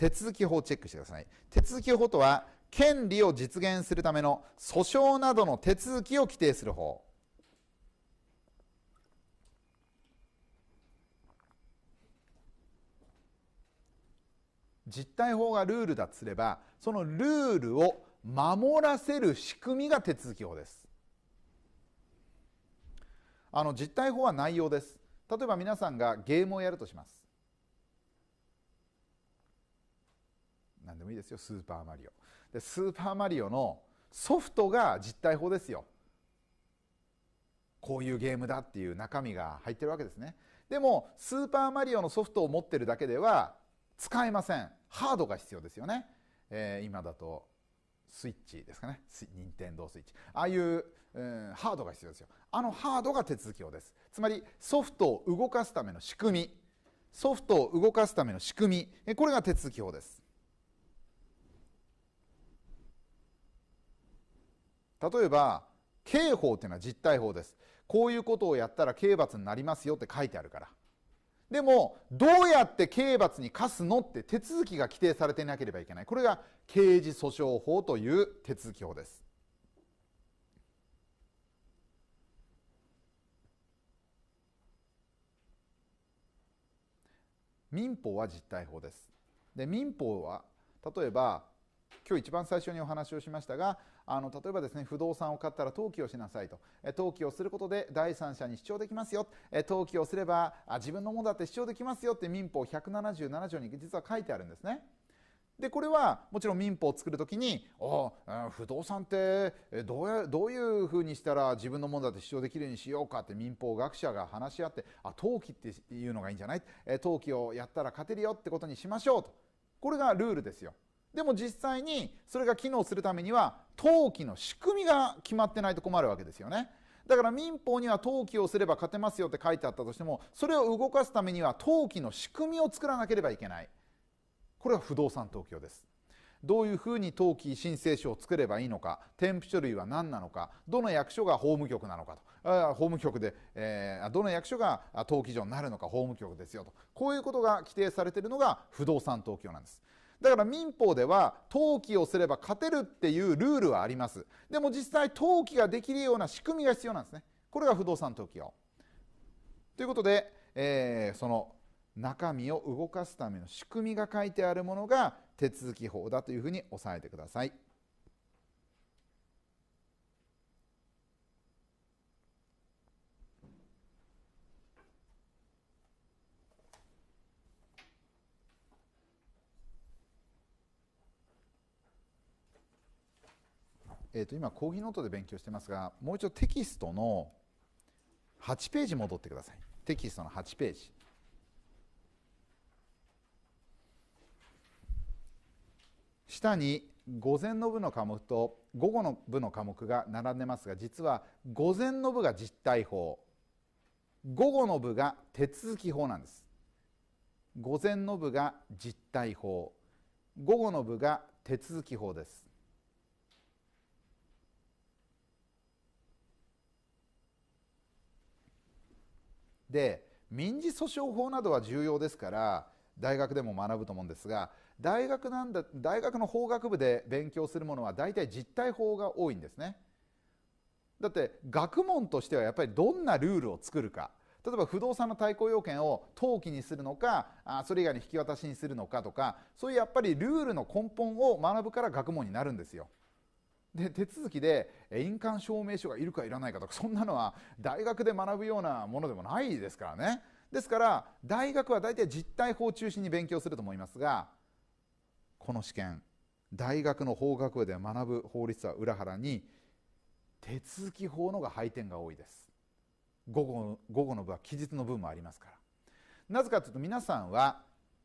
手続き法をチェックしてください。手続き法とは、権利を実現するための訴訟などの手続きを規定する法。実態法がルールだとすればそのルールを守らせる仕組みが手続き法ですあの実態法は内容です例えば皆さんがゲームをやるとしますいいですよスーパーマリオでスーパーマリオのソフトが実体法ですよこういうゲームだっていう中身が入ってるわけですねでもスーパーマリオのソフトを持ってるだけでは使えませんハードが必要ですよね、えー、今だとスイッチですかね任天堂スイッチああいう、うん、ハードが必要ですよあのハードが手続き用ですつまりソフトを動かすための仕組みソフトを動かすための仕組みこれが手続き法です例えば刑法っていうのは実態法ですこういうことをやったら刑罰になりますよって書いてあるからでもどうやって刑罰に課すのって手続きが規定されていなければいけないこれが刑事訴訟法という手続き法です民法は実態法ですで民法は例えば今日一番最初にお話をしましたがあの例えばですね不動産を買ったら登記をしなさいと登記をすることで第三者に主張できますよ登記をすれば自分のものだって主張できますよって民法177条に実は書いてあるんですね。でこれはもちろん民法を作る時にあ不動産ってどうやどういうふうにしたら自分のものだって主張できるようにしようかって民法学者が話し合ってあ登記っていうのがいいんじゃない登記をやったら勝てるよってことにしましょうとこれがルールですよ。でも実際にそれが機能するためには登記の仕組みが決まってないと困るわけですよね。だから民法には登記をすれば勝てますよって書いてあったとしてもそれを動かすためには登記の仕組みを作らなければいけないこれは不動産登記ですどういうふうに登記申請書を作ればいいのか添付書類は何なのかどの役所が法務局なのかとあ法務局で、えー、どの役所が登記所になるのか法務局ですよとこういうことが規定されているのが不動産登記なんですだから民法では登記をすれば勝てるっていうルールはありますでも実際登記ができるような仕組みが必要なんですねこれが不動産登記を。ということで、えー、その中身を動かすための仕組みが書いてあるものが手続き法だというふうに押さえてください。えー、と今講義ノートで勉強してますがもう一度テキストの8ページ戻ってくださいテキストの8ページ下に午前の部の科目と午後の部の科目が並んでますが実は午前の部が実体法午後の部が手続き法なんです午前の部が実体法午後の部が手続き法ですで民事訴訟法などは重要ですから大学でも学ぶと思うんですが大学なんだ大学の法学部で勉強するものは大体実態法が多いんですねだって学問としてはやっぱりどんなルールを作るか例えば不動産の対抗要件を登記にするのかあそれ以外に引き渡しにするのかとかそういうやっぱりルールの根本を学ぶから学問になるんですよで手続きで印鑑証明書がいるかいらないかとかそんなのは大学で学ぶようなものでもないですからねですから大学は大体実態法を中心に勉強すると思いますがこの試験大学の法学部で学ぶ法律は裏腹に手続き法のが配点が多いです午後午後の部は期日の部もありますからなぜかというと皆さんは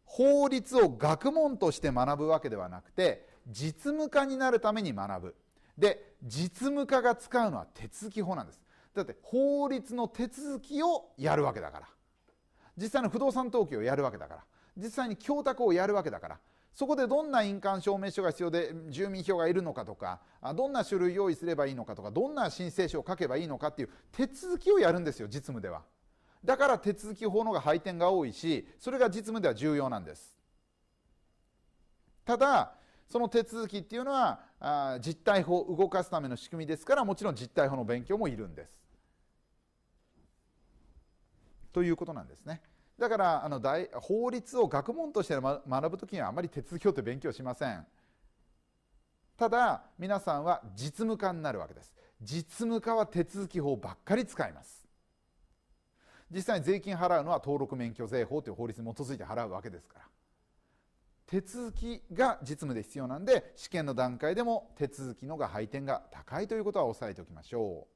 法律を学問として学ぶわけではなくて実務家になるために学ぶで実務家が使うのは手続き法なんですだって法律の手続きをやるわけだから実際の不動産登記をやるわけだから実際に供託をやるわけだからそこでどんな印鑑証明書が必要で住民票がいるのかとかどんな種類用意すればいいのかとかどんな申請書を書けばいいのかっていう手続きをやるんですよ実務ではだから手続き法のが配点が多いしそれが実務では重要なんですただその手続きっていうのはあ実体法を動かすための仕組みですからもちろん実体法の勉強もいるんです。ということなんですね。だからあの大法律を学問として学ぶ時にはあまり手続きをって勉強しません。ただ皆さんは実務家になるわけです。実務家は手続き法ばっかり使います。実際に税金払うのは登録免許税法という法律に基づいて払うわけですから。手続きが実務で必要なんで試験の段階でも手続きのが配点が高いということは押さえておきましょ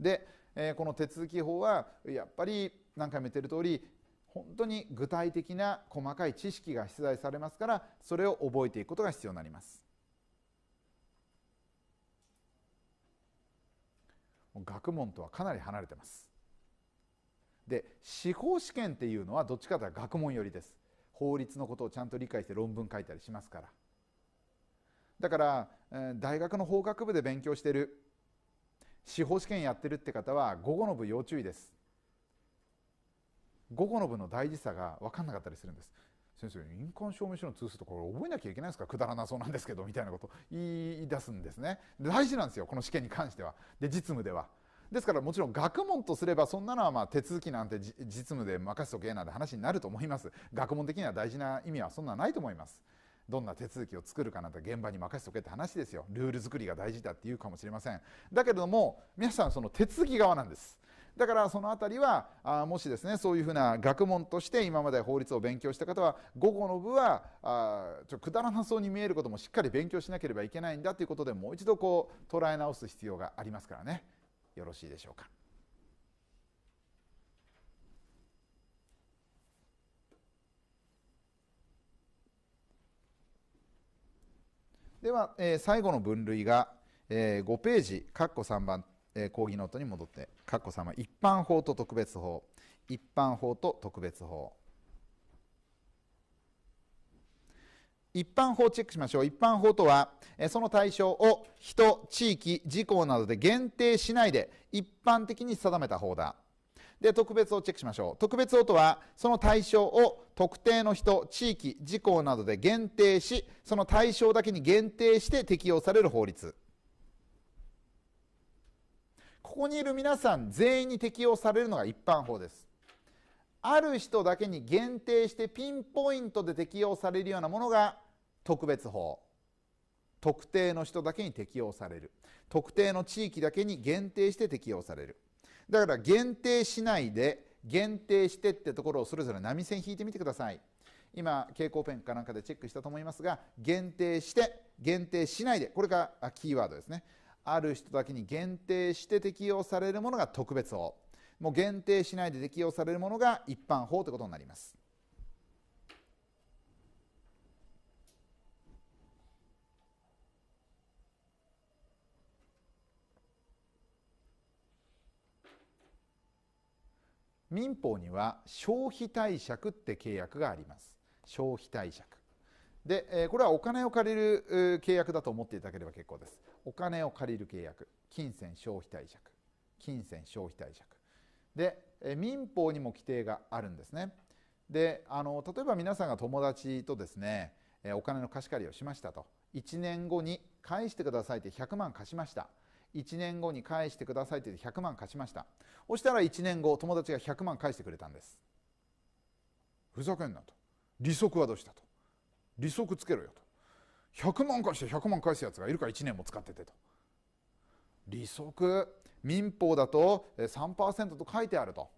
う。で、えー、この手続き法はやっぱり何回も言ってる通り本当に具体的な細かい知識が出題されますからそれを覚えていくことが必要になります。学問とはかなり離れてます。で司法試験っていうのはどっちかというと学問寄りです法律のことをちゃんと理解して論文書いたりしますからだから大学の法学部で勉強してる司法試験やってるって方は午後の部要注意です午後の部の大事さが分かんなかったりするんです先生印鑑証明書の通数とこれ覚えなきゃいけないんですかくだらなそうなんですけどみたいなこと言い出すんですね大事なんですよこの試験に関してはで実務ではですからもちろん学問とすればそんなのはまあ手続きなんて実務で任せとけなんて話になると思います学問的には大事な意味はそんなないと思いますどんな手続きを作るかなんて現場に任せとけって話ですよルール作りが大事だって言うかもしれませんだけれども皆さんその手続き側なんですだからその辺りはあもしですねそういうふうな学問として今まで法律を勉強した方は午後の部はあちょくだらなそうに見えることもしっかり勉強しなければいけないんだということでもう一度こう捉え直す必要がありますからね。よろしいでしょうか。では、えー、最後の分類が、えー、5ページ、括弧3番、えー、講義ノートに戻って、括弧3番、一般法と特別法、一般法と特別法。一般法をチェックしましょう。一般法とは、その対象を人、地域、事項などで限定しないで一般的に定めた法だ。で、特別をチェックしましょう。特別法とは、その対象を特定の人、地域、事項などで限定し、その対象だけに限定して適用される法律。ここにいる皆さん全員に適用されるのが一般法です。ある人だけに限定してピンポイントで適用されるようなものが特別法特定の人だけに適用される特定の地域だけに限定して適用されるだから限定しないで限定してってところをそれぞれ波線引いてみてください今蛍光ペンかなんかでチェックしたと思いますが限定して限定しないでこれがキーワードですねある人だけに限定して適用されるものが特別法もう限定しないで適用されるものが一般法ということになります民法には消費貸借って契約があります消費貸借でこれはお金を借りる契約だと思っていただければ結構ですお金を借りる契約金銭消費貸借金銭消費貸借で民法にも規定があるんですねであの例えば皆さんが友達とですねお金の貸し借りをしましたと1年後に返してくださいって100万貸しました1年後に返してくださいって言って100万貸しましたそしたら1年後友達が100万返してくれたんですふざけんなと利息はどうしたと利息つけろよと100万貸して100万返すやつがいるから1年も使っててと利息民法だと3%と書いてあると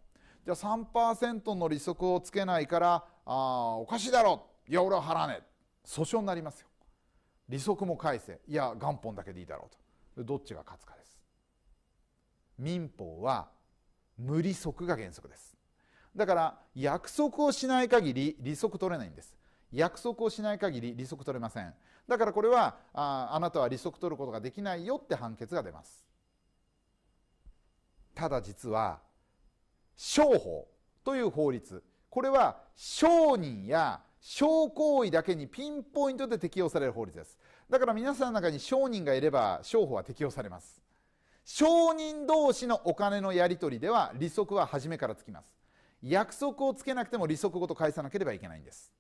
じゃあ3%の利息をつけないからあおかしいだろいや俺は払わねえ訴訟になりますよ利息も返せいや元本だけでいいだろうとどっちが勝つかです民法は無利息が原則ですだから約束をしない限り利息取れないんです約束をしない限り利息取れませんだからこれはああなたは利息取ることができないよって判決が出ますただ実は商法という法律これは商人や商行為だけにピンポイントで適用される法律ですだから皆さんの中に商人がいれば商法は適用されます商人同士のお金のやり取りでは利息は初めからつきます約束をつけなくても利息ごと返さなければいけないんです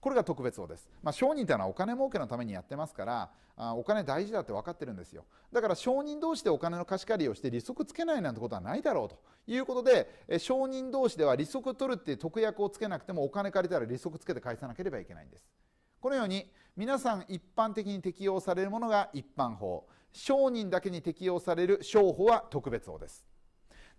これが特別法です、まあ、商人というのはお金儲けのためにやってますからあお金大事だって分かってるんですよだから商人同士でお金の貸し借りをして利息つけないなんてことはないだろうということでえ商人同士では利息取るっていう特約をつけなくてもお金借りたら利息つけて返さなければいけないんですこのように皆さん一般的に適用されるものが一般法商人だけに適用される商法は特別法です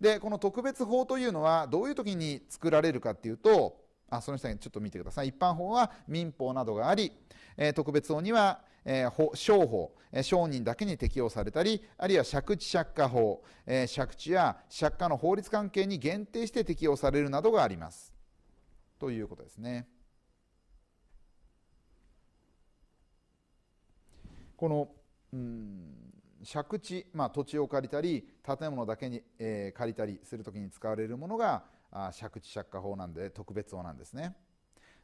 でこの特別法というのはどういう時に作られるかっていうとあその下にちょっと見てください一般法は民法などがあり、えー、特別法には、えー、商法、えー、商人だけに適用されたりあるいは借地借家法、えー、借地や借家の法律関係に限定して適用されるなどがありますということですねこの、うん、借地、まあ、土地を借りたり建物だけに、えー、借りたりするときに使われるものがあ借地借家法なんで特別法なんですね。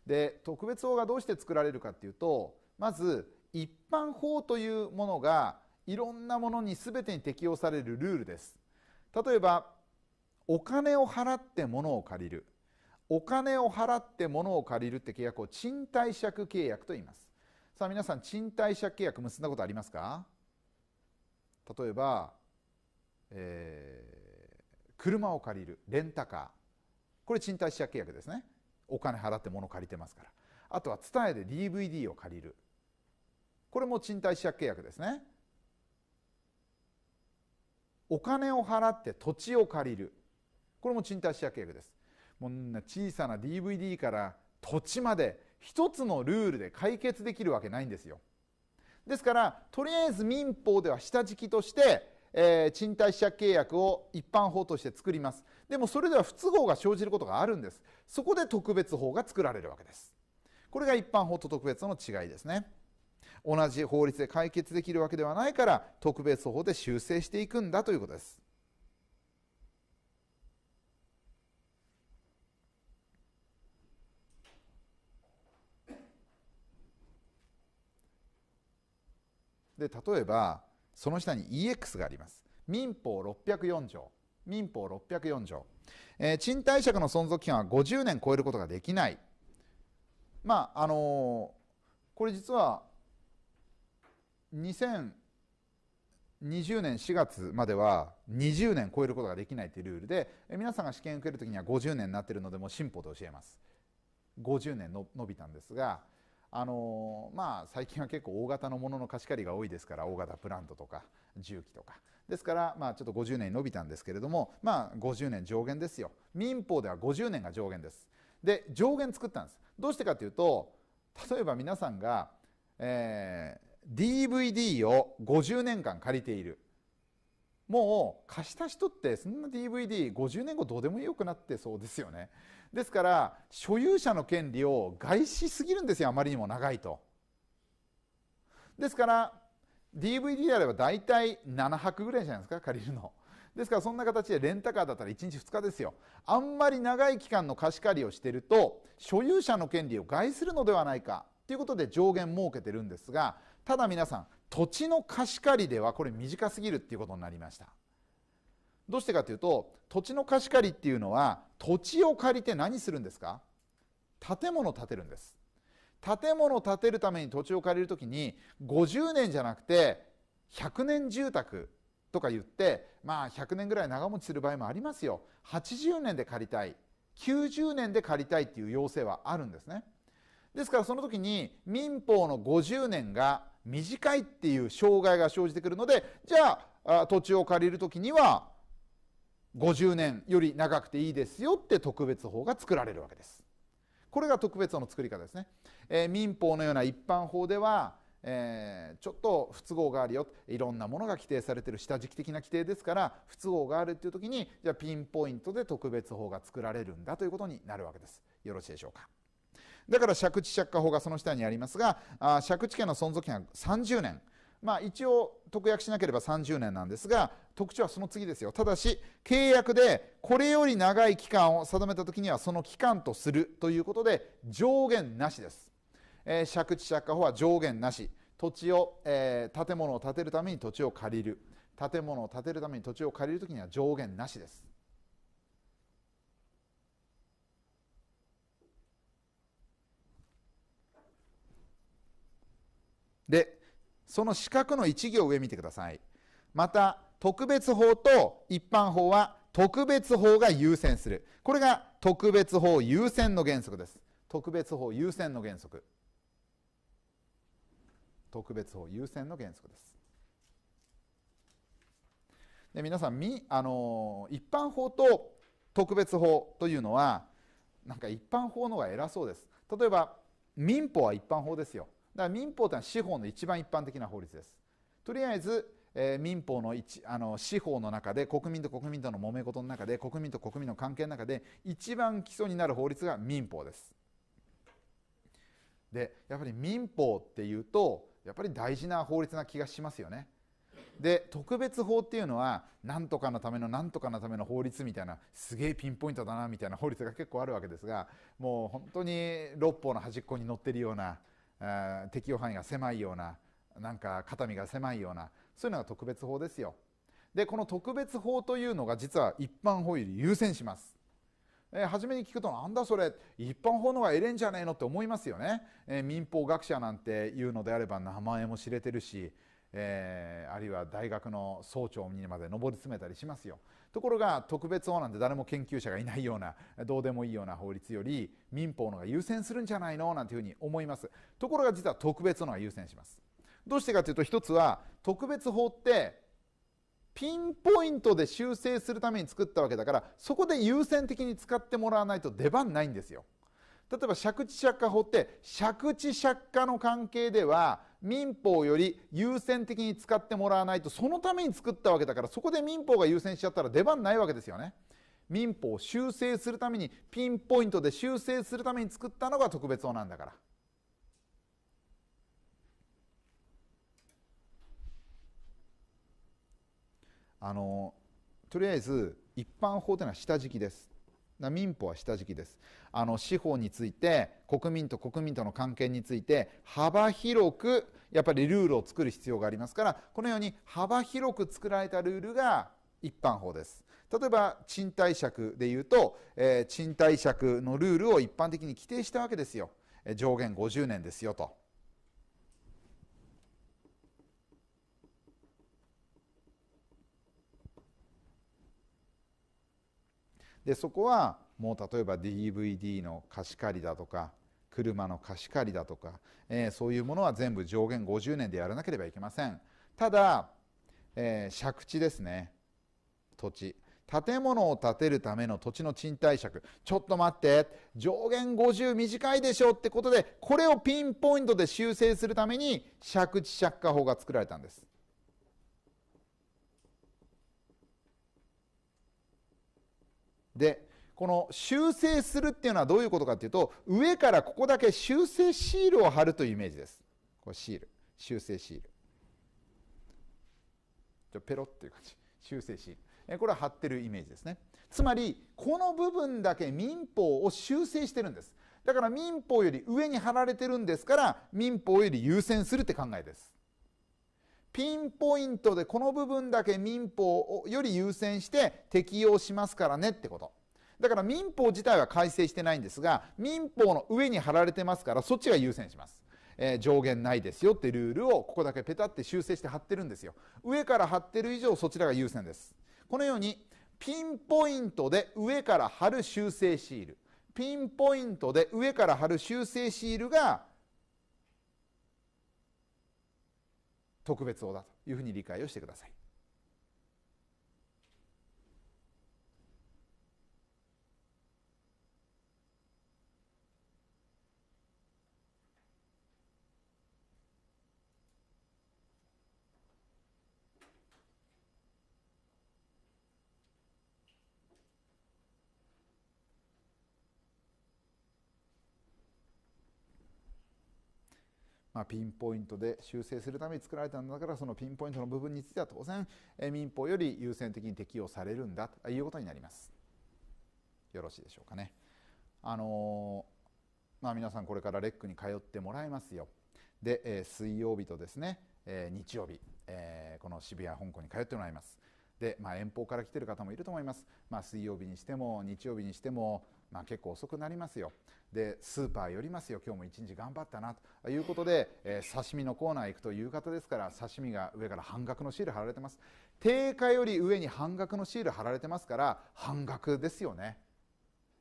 で特別法がどうして作られるかっていうとまず一般法というものがいろんなものに全てに適用されるルールです。例えばお金を払って物を借りるお金を払って物を借りるって契約を賃貸借契約と言います。さあ皆さん賃貸借契約結んだことありますか例えば、えー、車を借りるレンタカーこれ賃貸借契約ですねお金払って物借りてますからあとは伝えで DVD を借りるこれも賃貸借契約ですねお金を払って土地を借りるこれも賃貸借契約ですもう小さな DVD から土地まで一つのルールで解決できるわけないんですよですからとりあえず民法では下敷きとして、えー、賃貸借契約を一般法として作りますでもそれでは不都合が生じることがあるんですそこで特別法が作られるわけですこれが一般法と特別法の違いですね同じ法律で解決できるわけではないから特別法で修正していくんだということですで例えばその下に EX があります民法604条民法604条、えー、賃貸借の存続期間は50年超えることができないまああのー、これ実は2020年4月までは20年超えることができないというルールで皆さんが試験受ける時には50年になっているのでもう進歩で教えます50年の伸びたんですがあのまあ、最近は結構大型のものの貸し借りが多いですから大型プラントとか重機とかですから、まあ、ちょっと50年伸びたんですけれども、まあ、50年上限ですよ民法では50年が上限ですで上限作ったんですどうしてかというと例えば皆さんが、えー、DVD を50年間借りているもう貸した人ってそんな DVD50 年後どうでもよくなってそうですよねですから所有者の権利を害しすぎるんですよあまりにも長いと。ですから DVD であれば大体7泊ぐらいじゃないですか借りるの。ですからそんな形でレンタカーだったら1日2日ですよ。あんまり長い期間の貸し借りをしていると所有者の権利を害するのではないかということで上限設けてるんですがただ皆さん土地の貸し借りではこれ短すぎるっていうことになりました。どうしてかというと土地の貸し借りっていうのは土地を借りて何するんですか建物を建てるんです建物を建てるために土地を借りるときに50年じゃなくて100年住宅とか言ってまあ100年ぐらい長持ちする場合もありますよ80年で借りたい90年で借りたいっていう要請はあるんですねですからその時に民法の50年が短いっていう障害が生じてくるのでじゃあ土地を借りる時には50年より長くていいですよって特別法が作られるわけです。これが特別法の作り方ですね。えー、民法のような一般法では、えー、ちょっと不都合があるよいろんなものが規定されてる下敷き的な規定ですから不都合があるっていう時にじゃあピンポイントで特別法が作られるんだということになるわけです。よろしいでしょうか。だから借地借家法がその下にありますがあ借地権の存続期間が30年まあ、一応特約しなければ30年なんですが特徴はその次ですよただし契約でこれより長い期間を定めたときにはその期間とするということで上限なしです、えー、借地借家法は上限なし土地を、えー、建物を建てるために土地を借りる建物を建てるために土地を借りるときには上限なしですでその四角の一行上見てください。また、特別法と一般法は特別法が優先する。これが特別法優先の原則です。特別法優先の原則。特別法優先の原則です。で皆さんみあの一般法と特別法というのはなんか一般法の方が偉そうです。例えば民法は一般法ですよ。だから民法というのは司法の一番一般的な法律です。とりあえず、えー、民法の一あの司法の中で国民と国民との揉め事の中で国民と国民の関係の中で一番基礎になる法律が民法です。でやっぱり民法っていうとやっぱり大事な法律な気がしますよね。で特別法っていうのは何とかのための何とかのための法律みたいなすげえピンポイントだなみたいな法律が結構あるわけですがもう本当に六法の端っこに載ってるような適用範囲が狭いようななんか肩身が狭いようなそういうのが特別法ですよでこの特別法というのが実は一般法より優先しますえー、初めに聞くとなんだそれ一般法のがえれんじゃねえのって思いますよね、えー、民法学者なんていうのであれば名前も知れてるし、えー、あるいは大学の総長にまで上り詰めたりしますよところが特別法なんて誰も研究者がいないようなどうでもいいような法律より民法のが優先するんじゃないのなんていうふうに思いますところが実は特別のが優先しますどうしてかというと一つは特別法ってピンポイントで修正するために作ったわけだからそこで優先的に使ってもらわないと出番ないんですよ例えば借地借家法って借地借家の関係では民法より優先的に使ってもらわないとそのために作ったわけだからそこで民法が優先しちゃったら出番ないわけですよね。民法を修正するためにピンポイントで修正するために作ったのが特別法なんだから。あのとりあえず一般法というのは下敷きですな民法は下敷きです。あの司法について、国民と国民との関係について、幅広く、やっぱりルールを作る必要がありますから、このように幅広く作られたルールが一般法です。例えば、賃貸借でいうと、えー、賃貸借のルールを一般的に規定したわけですよ。上限50年ですよと。でそこはもう例えば DVD の貸し借りだとか車の貸し借りだとか、えー、そういうものは全部上限50年でやらなければいけませんただ、えー、借地ですね土地建物を建てるための土地の賃貸借ちょっと待って上限50短いでしょってことでこれをピンポイントで修正するために借地借家法が作られたんですでこの修正するっていうのはどういうことかっていうと上からここだけ修正シールを貼るというイメージですこれシール修正シールちょペロっていう感じ修正シールこれは貼ってるイメージですねつまりこの部分だけ民法を修正してるんですだから民法より上に貼られてるんですから民法より優先するって考えですピンポイントでこの部分だけ民法より優先して適用しますからねってこと。だから民法自体は改正してないんですが、民法の上に貼られてますから、そっちが優先します。えー、上限ないですよってルールをここだけペタって修正して貼ってるんですよ。上から貼ってる以上、そちらが優先です。このように、ピンポイントで上から貼る修正シール。ピンポイントで上から貼る修正シールが特別をだというふうに理解をしてください。まあ、ピンポイントで修正するために作られたんだからそのピンポイントの部分については当然民法より優先的に適用されるんだということになります。よろしいでしょうかね。あのー、まあ、皆さんこれからレックに通ってもらいますよ。で、えー、水曜日とですね、えー、日曜日、えこの渋谷香港に通ってもらいます。で、まあ、遠方から来てる方もいると思います。まあ、水曜日にしても日曜日にしても、まあ、結構遅くなりますよ。でスーパー寄りますよ今日も一日頑張ったなということで、えー、刺身のコーナー行くと夕方ですから刺身が上から半額のシール貼られてます定価より上に半額のシール貼られてますから半額ですよね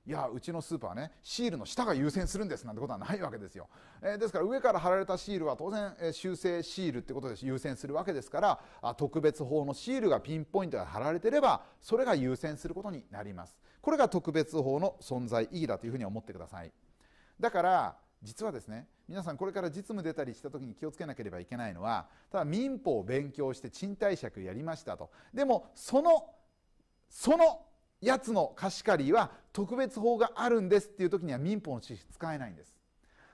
いやうちのスーパーねシールの下が優先するんですなんてことはないわけですよ、えー、ですから上から貼られたシールは当然、えー、修正シールってことで優先するわけですからあ特別法のシールがピンポイントで貼られてればそれが優先することになりますこれが特別法の存在意義だというふうに思ってくださいだから実はですね皆さんこれから実務出たりした時に気をつけなければいけないのはただ民法を勉強して賃貸借やりましたとでもそのそのやつの貸し借りは特別法があるんですっていう時には民法の知識使えないんです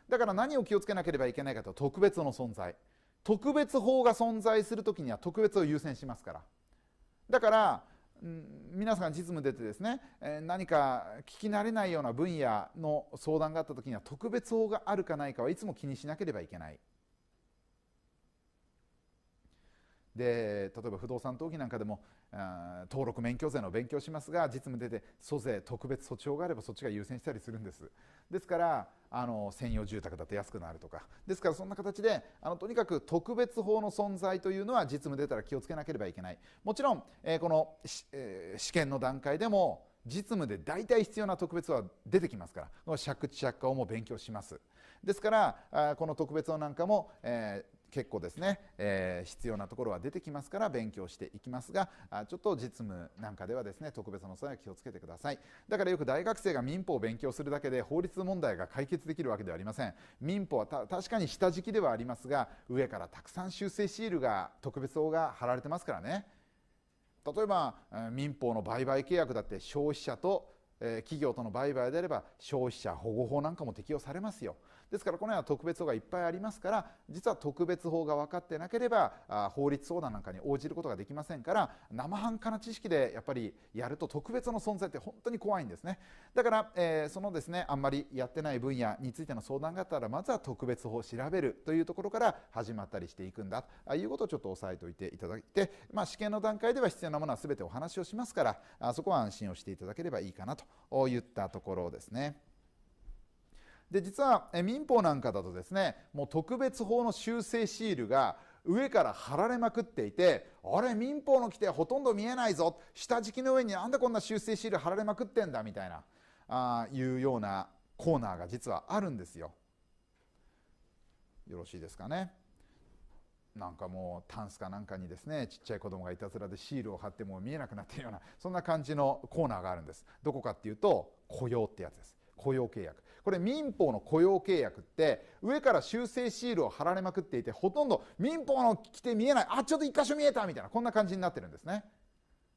だから何を気をつけなければいけないかと特別の存在特別法が存在する時には特別を優先しますからだから皆さん実務出てですね何か聞き慣れないような分野の相談があった時には特別法があるかないかはいつも気にしなければいけないで例えば不動産登記なんかでも登録免許税の勉強しますが実務出て租税特別措置法があればそっちが優先したりするんですですからあの専用住宅だと安くなるとかですからそんな形であのとにかく特別法の存在というのは実務出たら気をつけなければいけないもちろん、えー、この、えー、試験の段階でも実務で大体必要な特別は出てきますから借地借家をも勉強しますですからこの特別法なんかも、えー結構ですね、えー、必要なところは出てきますから勉強していきますがあちょっと実務なんかではですね特別の際は気をつけてくださいだからよく大学生が民法を勉強するだけで法律問題が解決できるわけではありません民法は確かに下敷きではありますが上からたくさん修正シールが特別法が貼られてますからね例えば民法の売買契約だって消費者と企業との売買であれば消費者保護法なんかも適用されますよですからこのような特別法がいっぱいありますから実は特別法が分かってなければ法律相談なんかに応じることができませんから生半可な知識でやっぱりやると特別の存在って本当に怖いんですねだから、えー、そのですねあんまりやってない分野についての相談があったらまずは特別法を調べるというところから始まったりしていくんだということをちょっと押さえておいていただいて、まあ、試験の段階では必要なものは全てお話をしますからそこは安心をしていただければいいかなといったところですね。で実は民法なんかだとですねもう特別法の修正シールが上から貼られまくっていてあれ民法の規定ほとんど見えないぞ下敷きの上になんでこんな修正シール貼られまくってんだみたいなあいうようなコーナーが実はあるんですよ。よろしいですかね。なんかもうタンスかなんかにですねちっちゃい子供がいたずらでシールを貼っても見えなくなっているようなそんな感じのコーナーがあるんですどこかっていうと雇用ってやつです雇用契約これ民法の雇用契約って上から修正シールを貼られまくっていてほとんど民法の規定見えないあちょっと1箇所見えたみたいなこんな感じになってるんですね。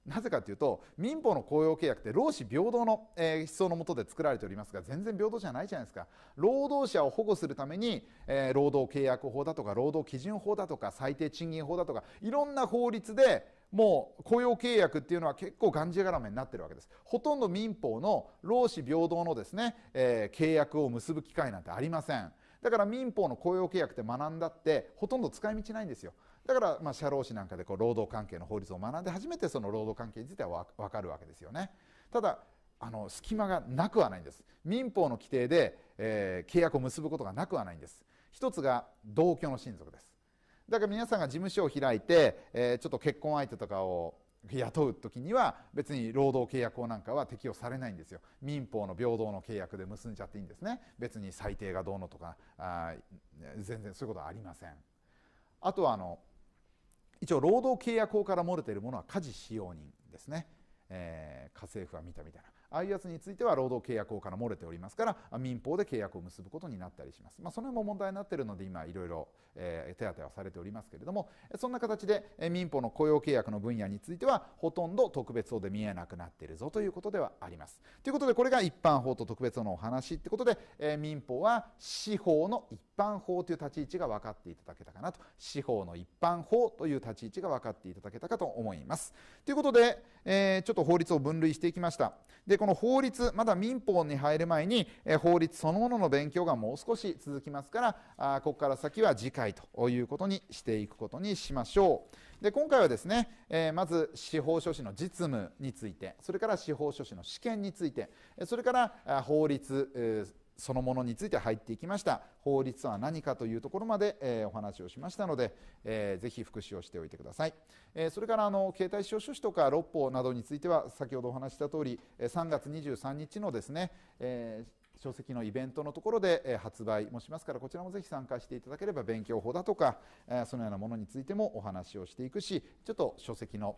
なぜかというと民法の雇用契約って労使平等の、えー、思想のもとで作られておりますが全然平等じゃないじゃないですか労働者を保護するために、えー、労働契約法だとか労働基準法だとか最低賃金法だとかいろんな法律でもう雇用契約っていうのは結構がんじがらめになってるわけですほとんど民法の労使平等のですね、えー、契約を結ぶ機会なんてありませんだから民法の雇用契約って学んだってほとんど使い道ないんですよだからまあ社労士なんかでこう労働関係の法律を学んで初めてその労働関係については分かるわけですよねただあの隙間がなくはないんです民法の規定で、えー、契約を結ぶことがなくはないんです一つが同居の親族ですだから皆さんが事務所を開いて、えー、ちょっと結婚相手とかを雇う時には別に労働契約法なんかは適用されないんですよ民法の平等の契約で結んじゃっていいんですね別に裁定がどうのとかあ全然そういうことはありませんあとはあの一応労働契約法から漏れているものは家事使用人ですね、えー、家政婦は見たみたいなああいうやつについては労働契約法から漏れておりますから民法で契約を結ぶことになったりします。まあ、その辺も問題になっているので今いろいろ手当はされておりますけれどもそんな形で民法の雇用契約の分野についてはほとんど特別法で見えなくなっているぞということではあります。ということでこれが一般法と特別法のお話ってことで、え民法は司法の一般法という立ち位置が分かっていただけたかなと司法の一般法という立ち位置が分かっていただけたかと思います。ということで、えちょっと法律を分類していきました。ででこの法律まだ民法に入る前に、え法律そのものの勉強がもう少し続きますからあここから先は次回ということにしていくことにしましょうで今回はですね、えー、まず司法書士の実務についてそれから司法書士の試験についてそれから法律そのものについて入っていきました法律とは何かというところまで、えー、お話をしましたので、えー、ぜひ復習をしておいてください、えー、それからあの携帯使用書士とか六法などについては先ほどお話した通り3月23日のですね、え書籍のイベントのところで発売もしますからこちらもぜひ参加していただければ勉強法だとかそのようなものについてもお話をしていくしちょっと書籍の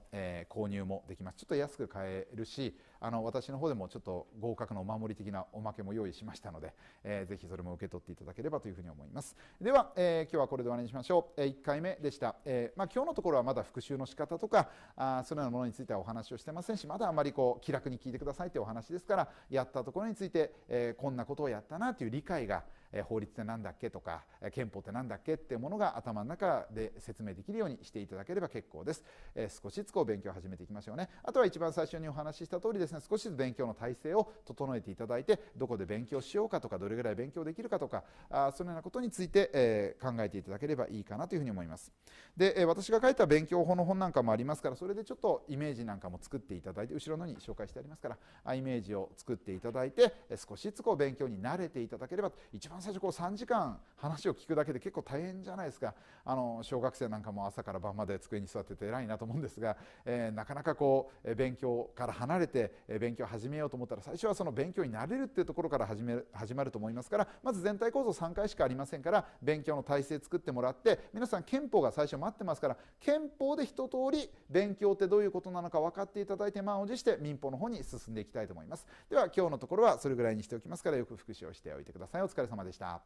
購入もできますちょっと安く買えるしあの私の方でもちょっと合格のお守り的なおまけも用意しましたので、えー、ぜひそれも受け取っていただければというふうに思いますでは、えー、今日はこれで終わりにしましょう、えー、1回目でした、えーまあ、今日のところはまだ復習の仕方とかあそのようなものについてはお話をしてませんしまだあまりこう気楽に聞いてくださいというお話ですからやったところについて、えー、こんなことをやったなという理解がえ法律って何だっけとか憲法って何だっけっていうものが頭の中で説明できるようにしていただければ結構です、え少しずつこう勉強を始めていきましょうねあとは一番最初にお話しした通りですね少しずつ勉強の体制を整えていただいてどこで勉強しようかとかどれぐらい勉強できるかとかあそのようなことについて、え考えていただければいいかなというふうに思いますで、え私が書いた勉強法の本なんかもありますからそれでちょっとイメージなんかも作っていただいて後ろのに紹介してありますからイメージを作っていただいて少しずつこう勉強に慣れていただければ一番番最初こう3時間話を聞くだけで結構大変じゃないですかあの小学生なんかも朝から晩まで机に座ってて偉いなと思うんですが、えー、なかなかこう勉強から離れて勉強を始めようと思ったら最初はその勉強になれるっていうところから始める始まると思いますからまず全体構造3回しかありませんから勉強の体制作ってもらって皆さん憲法が最初待ってますから憲法で一通り勉強ってどういうことなのか分かっていただいて満を持して民法の方に進んでいきたいと思います。では今日のところはそれぐらいにしておきますからよく復習をしておいてください。お疲れ様で Stop.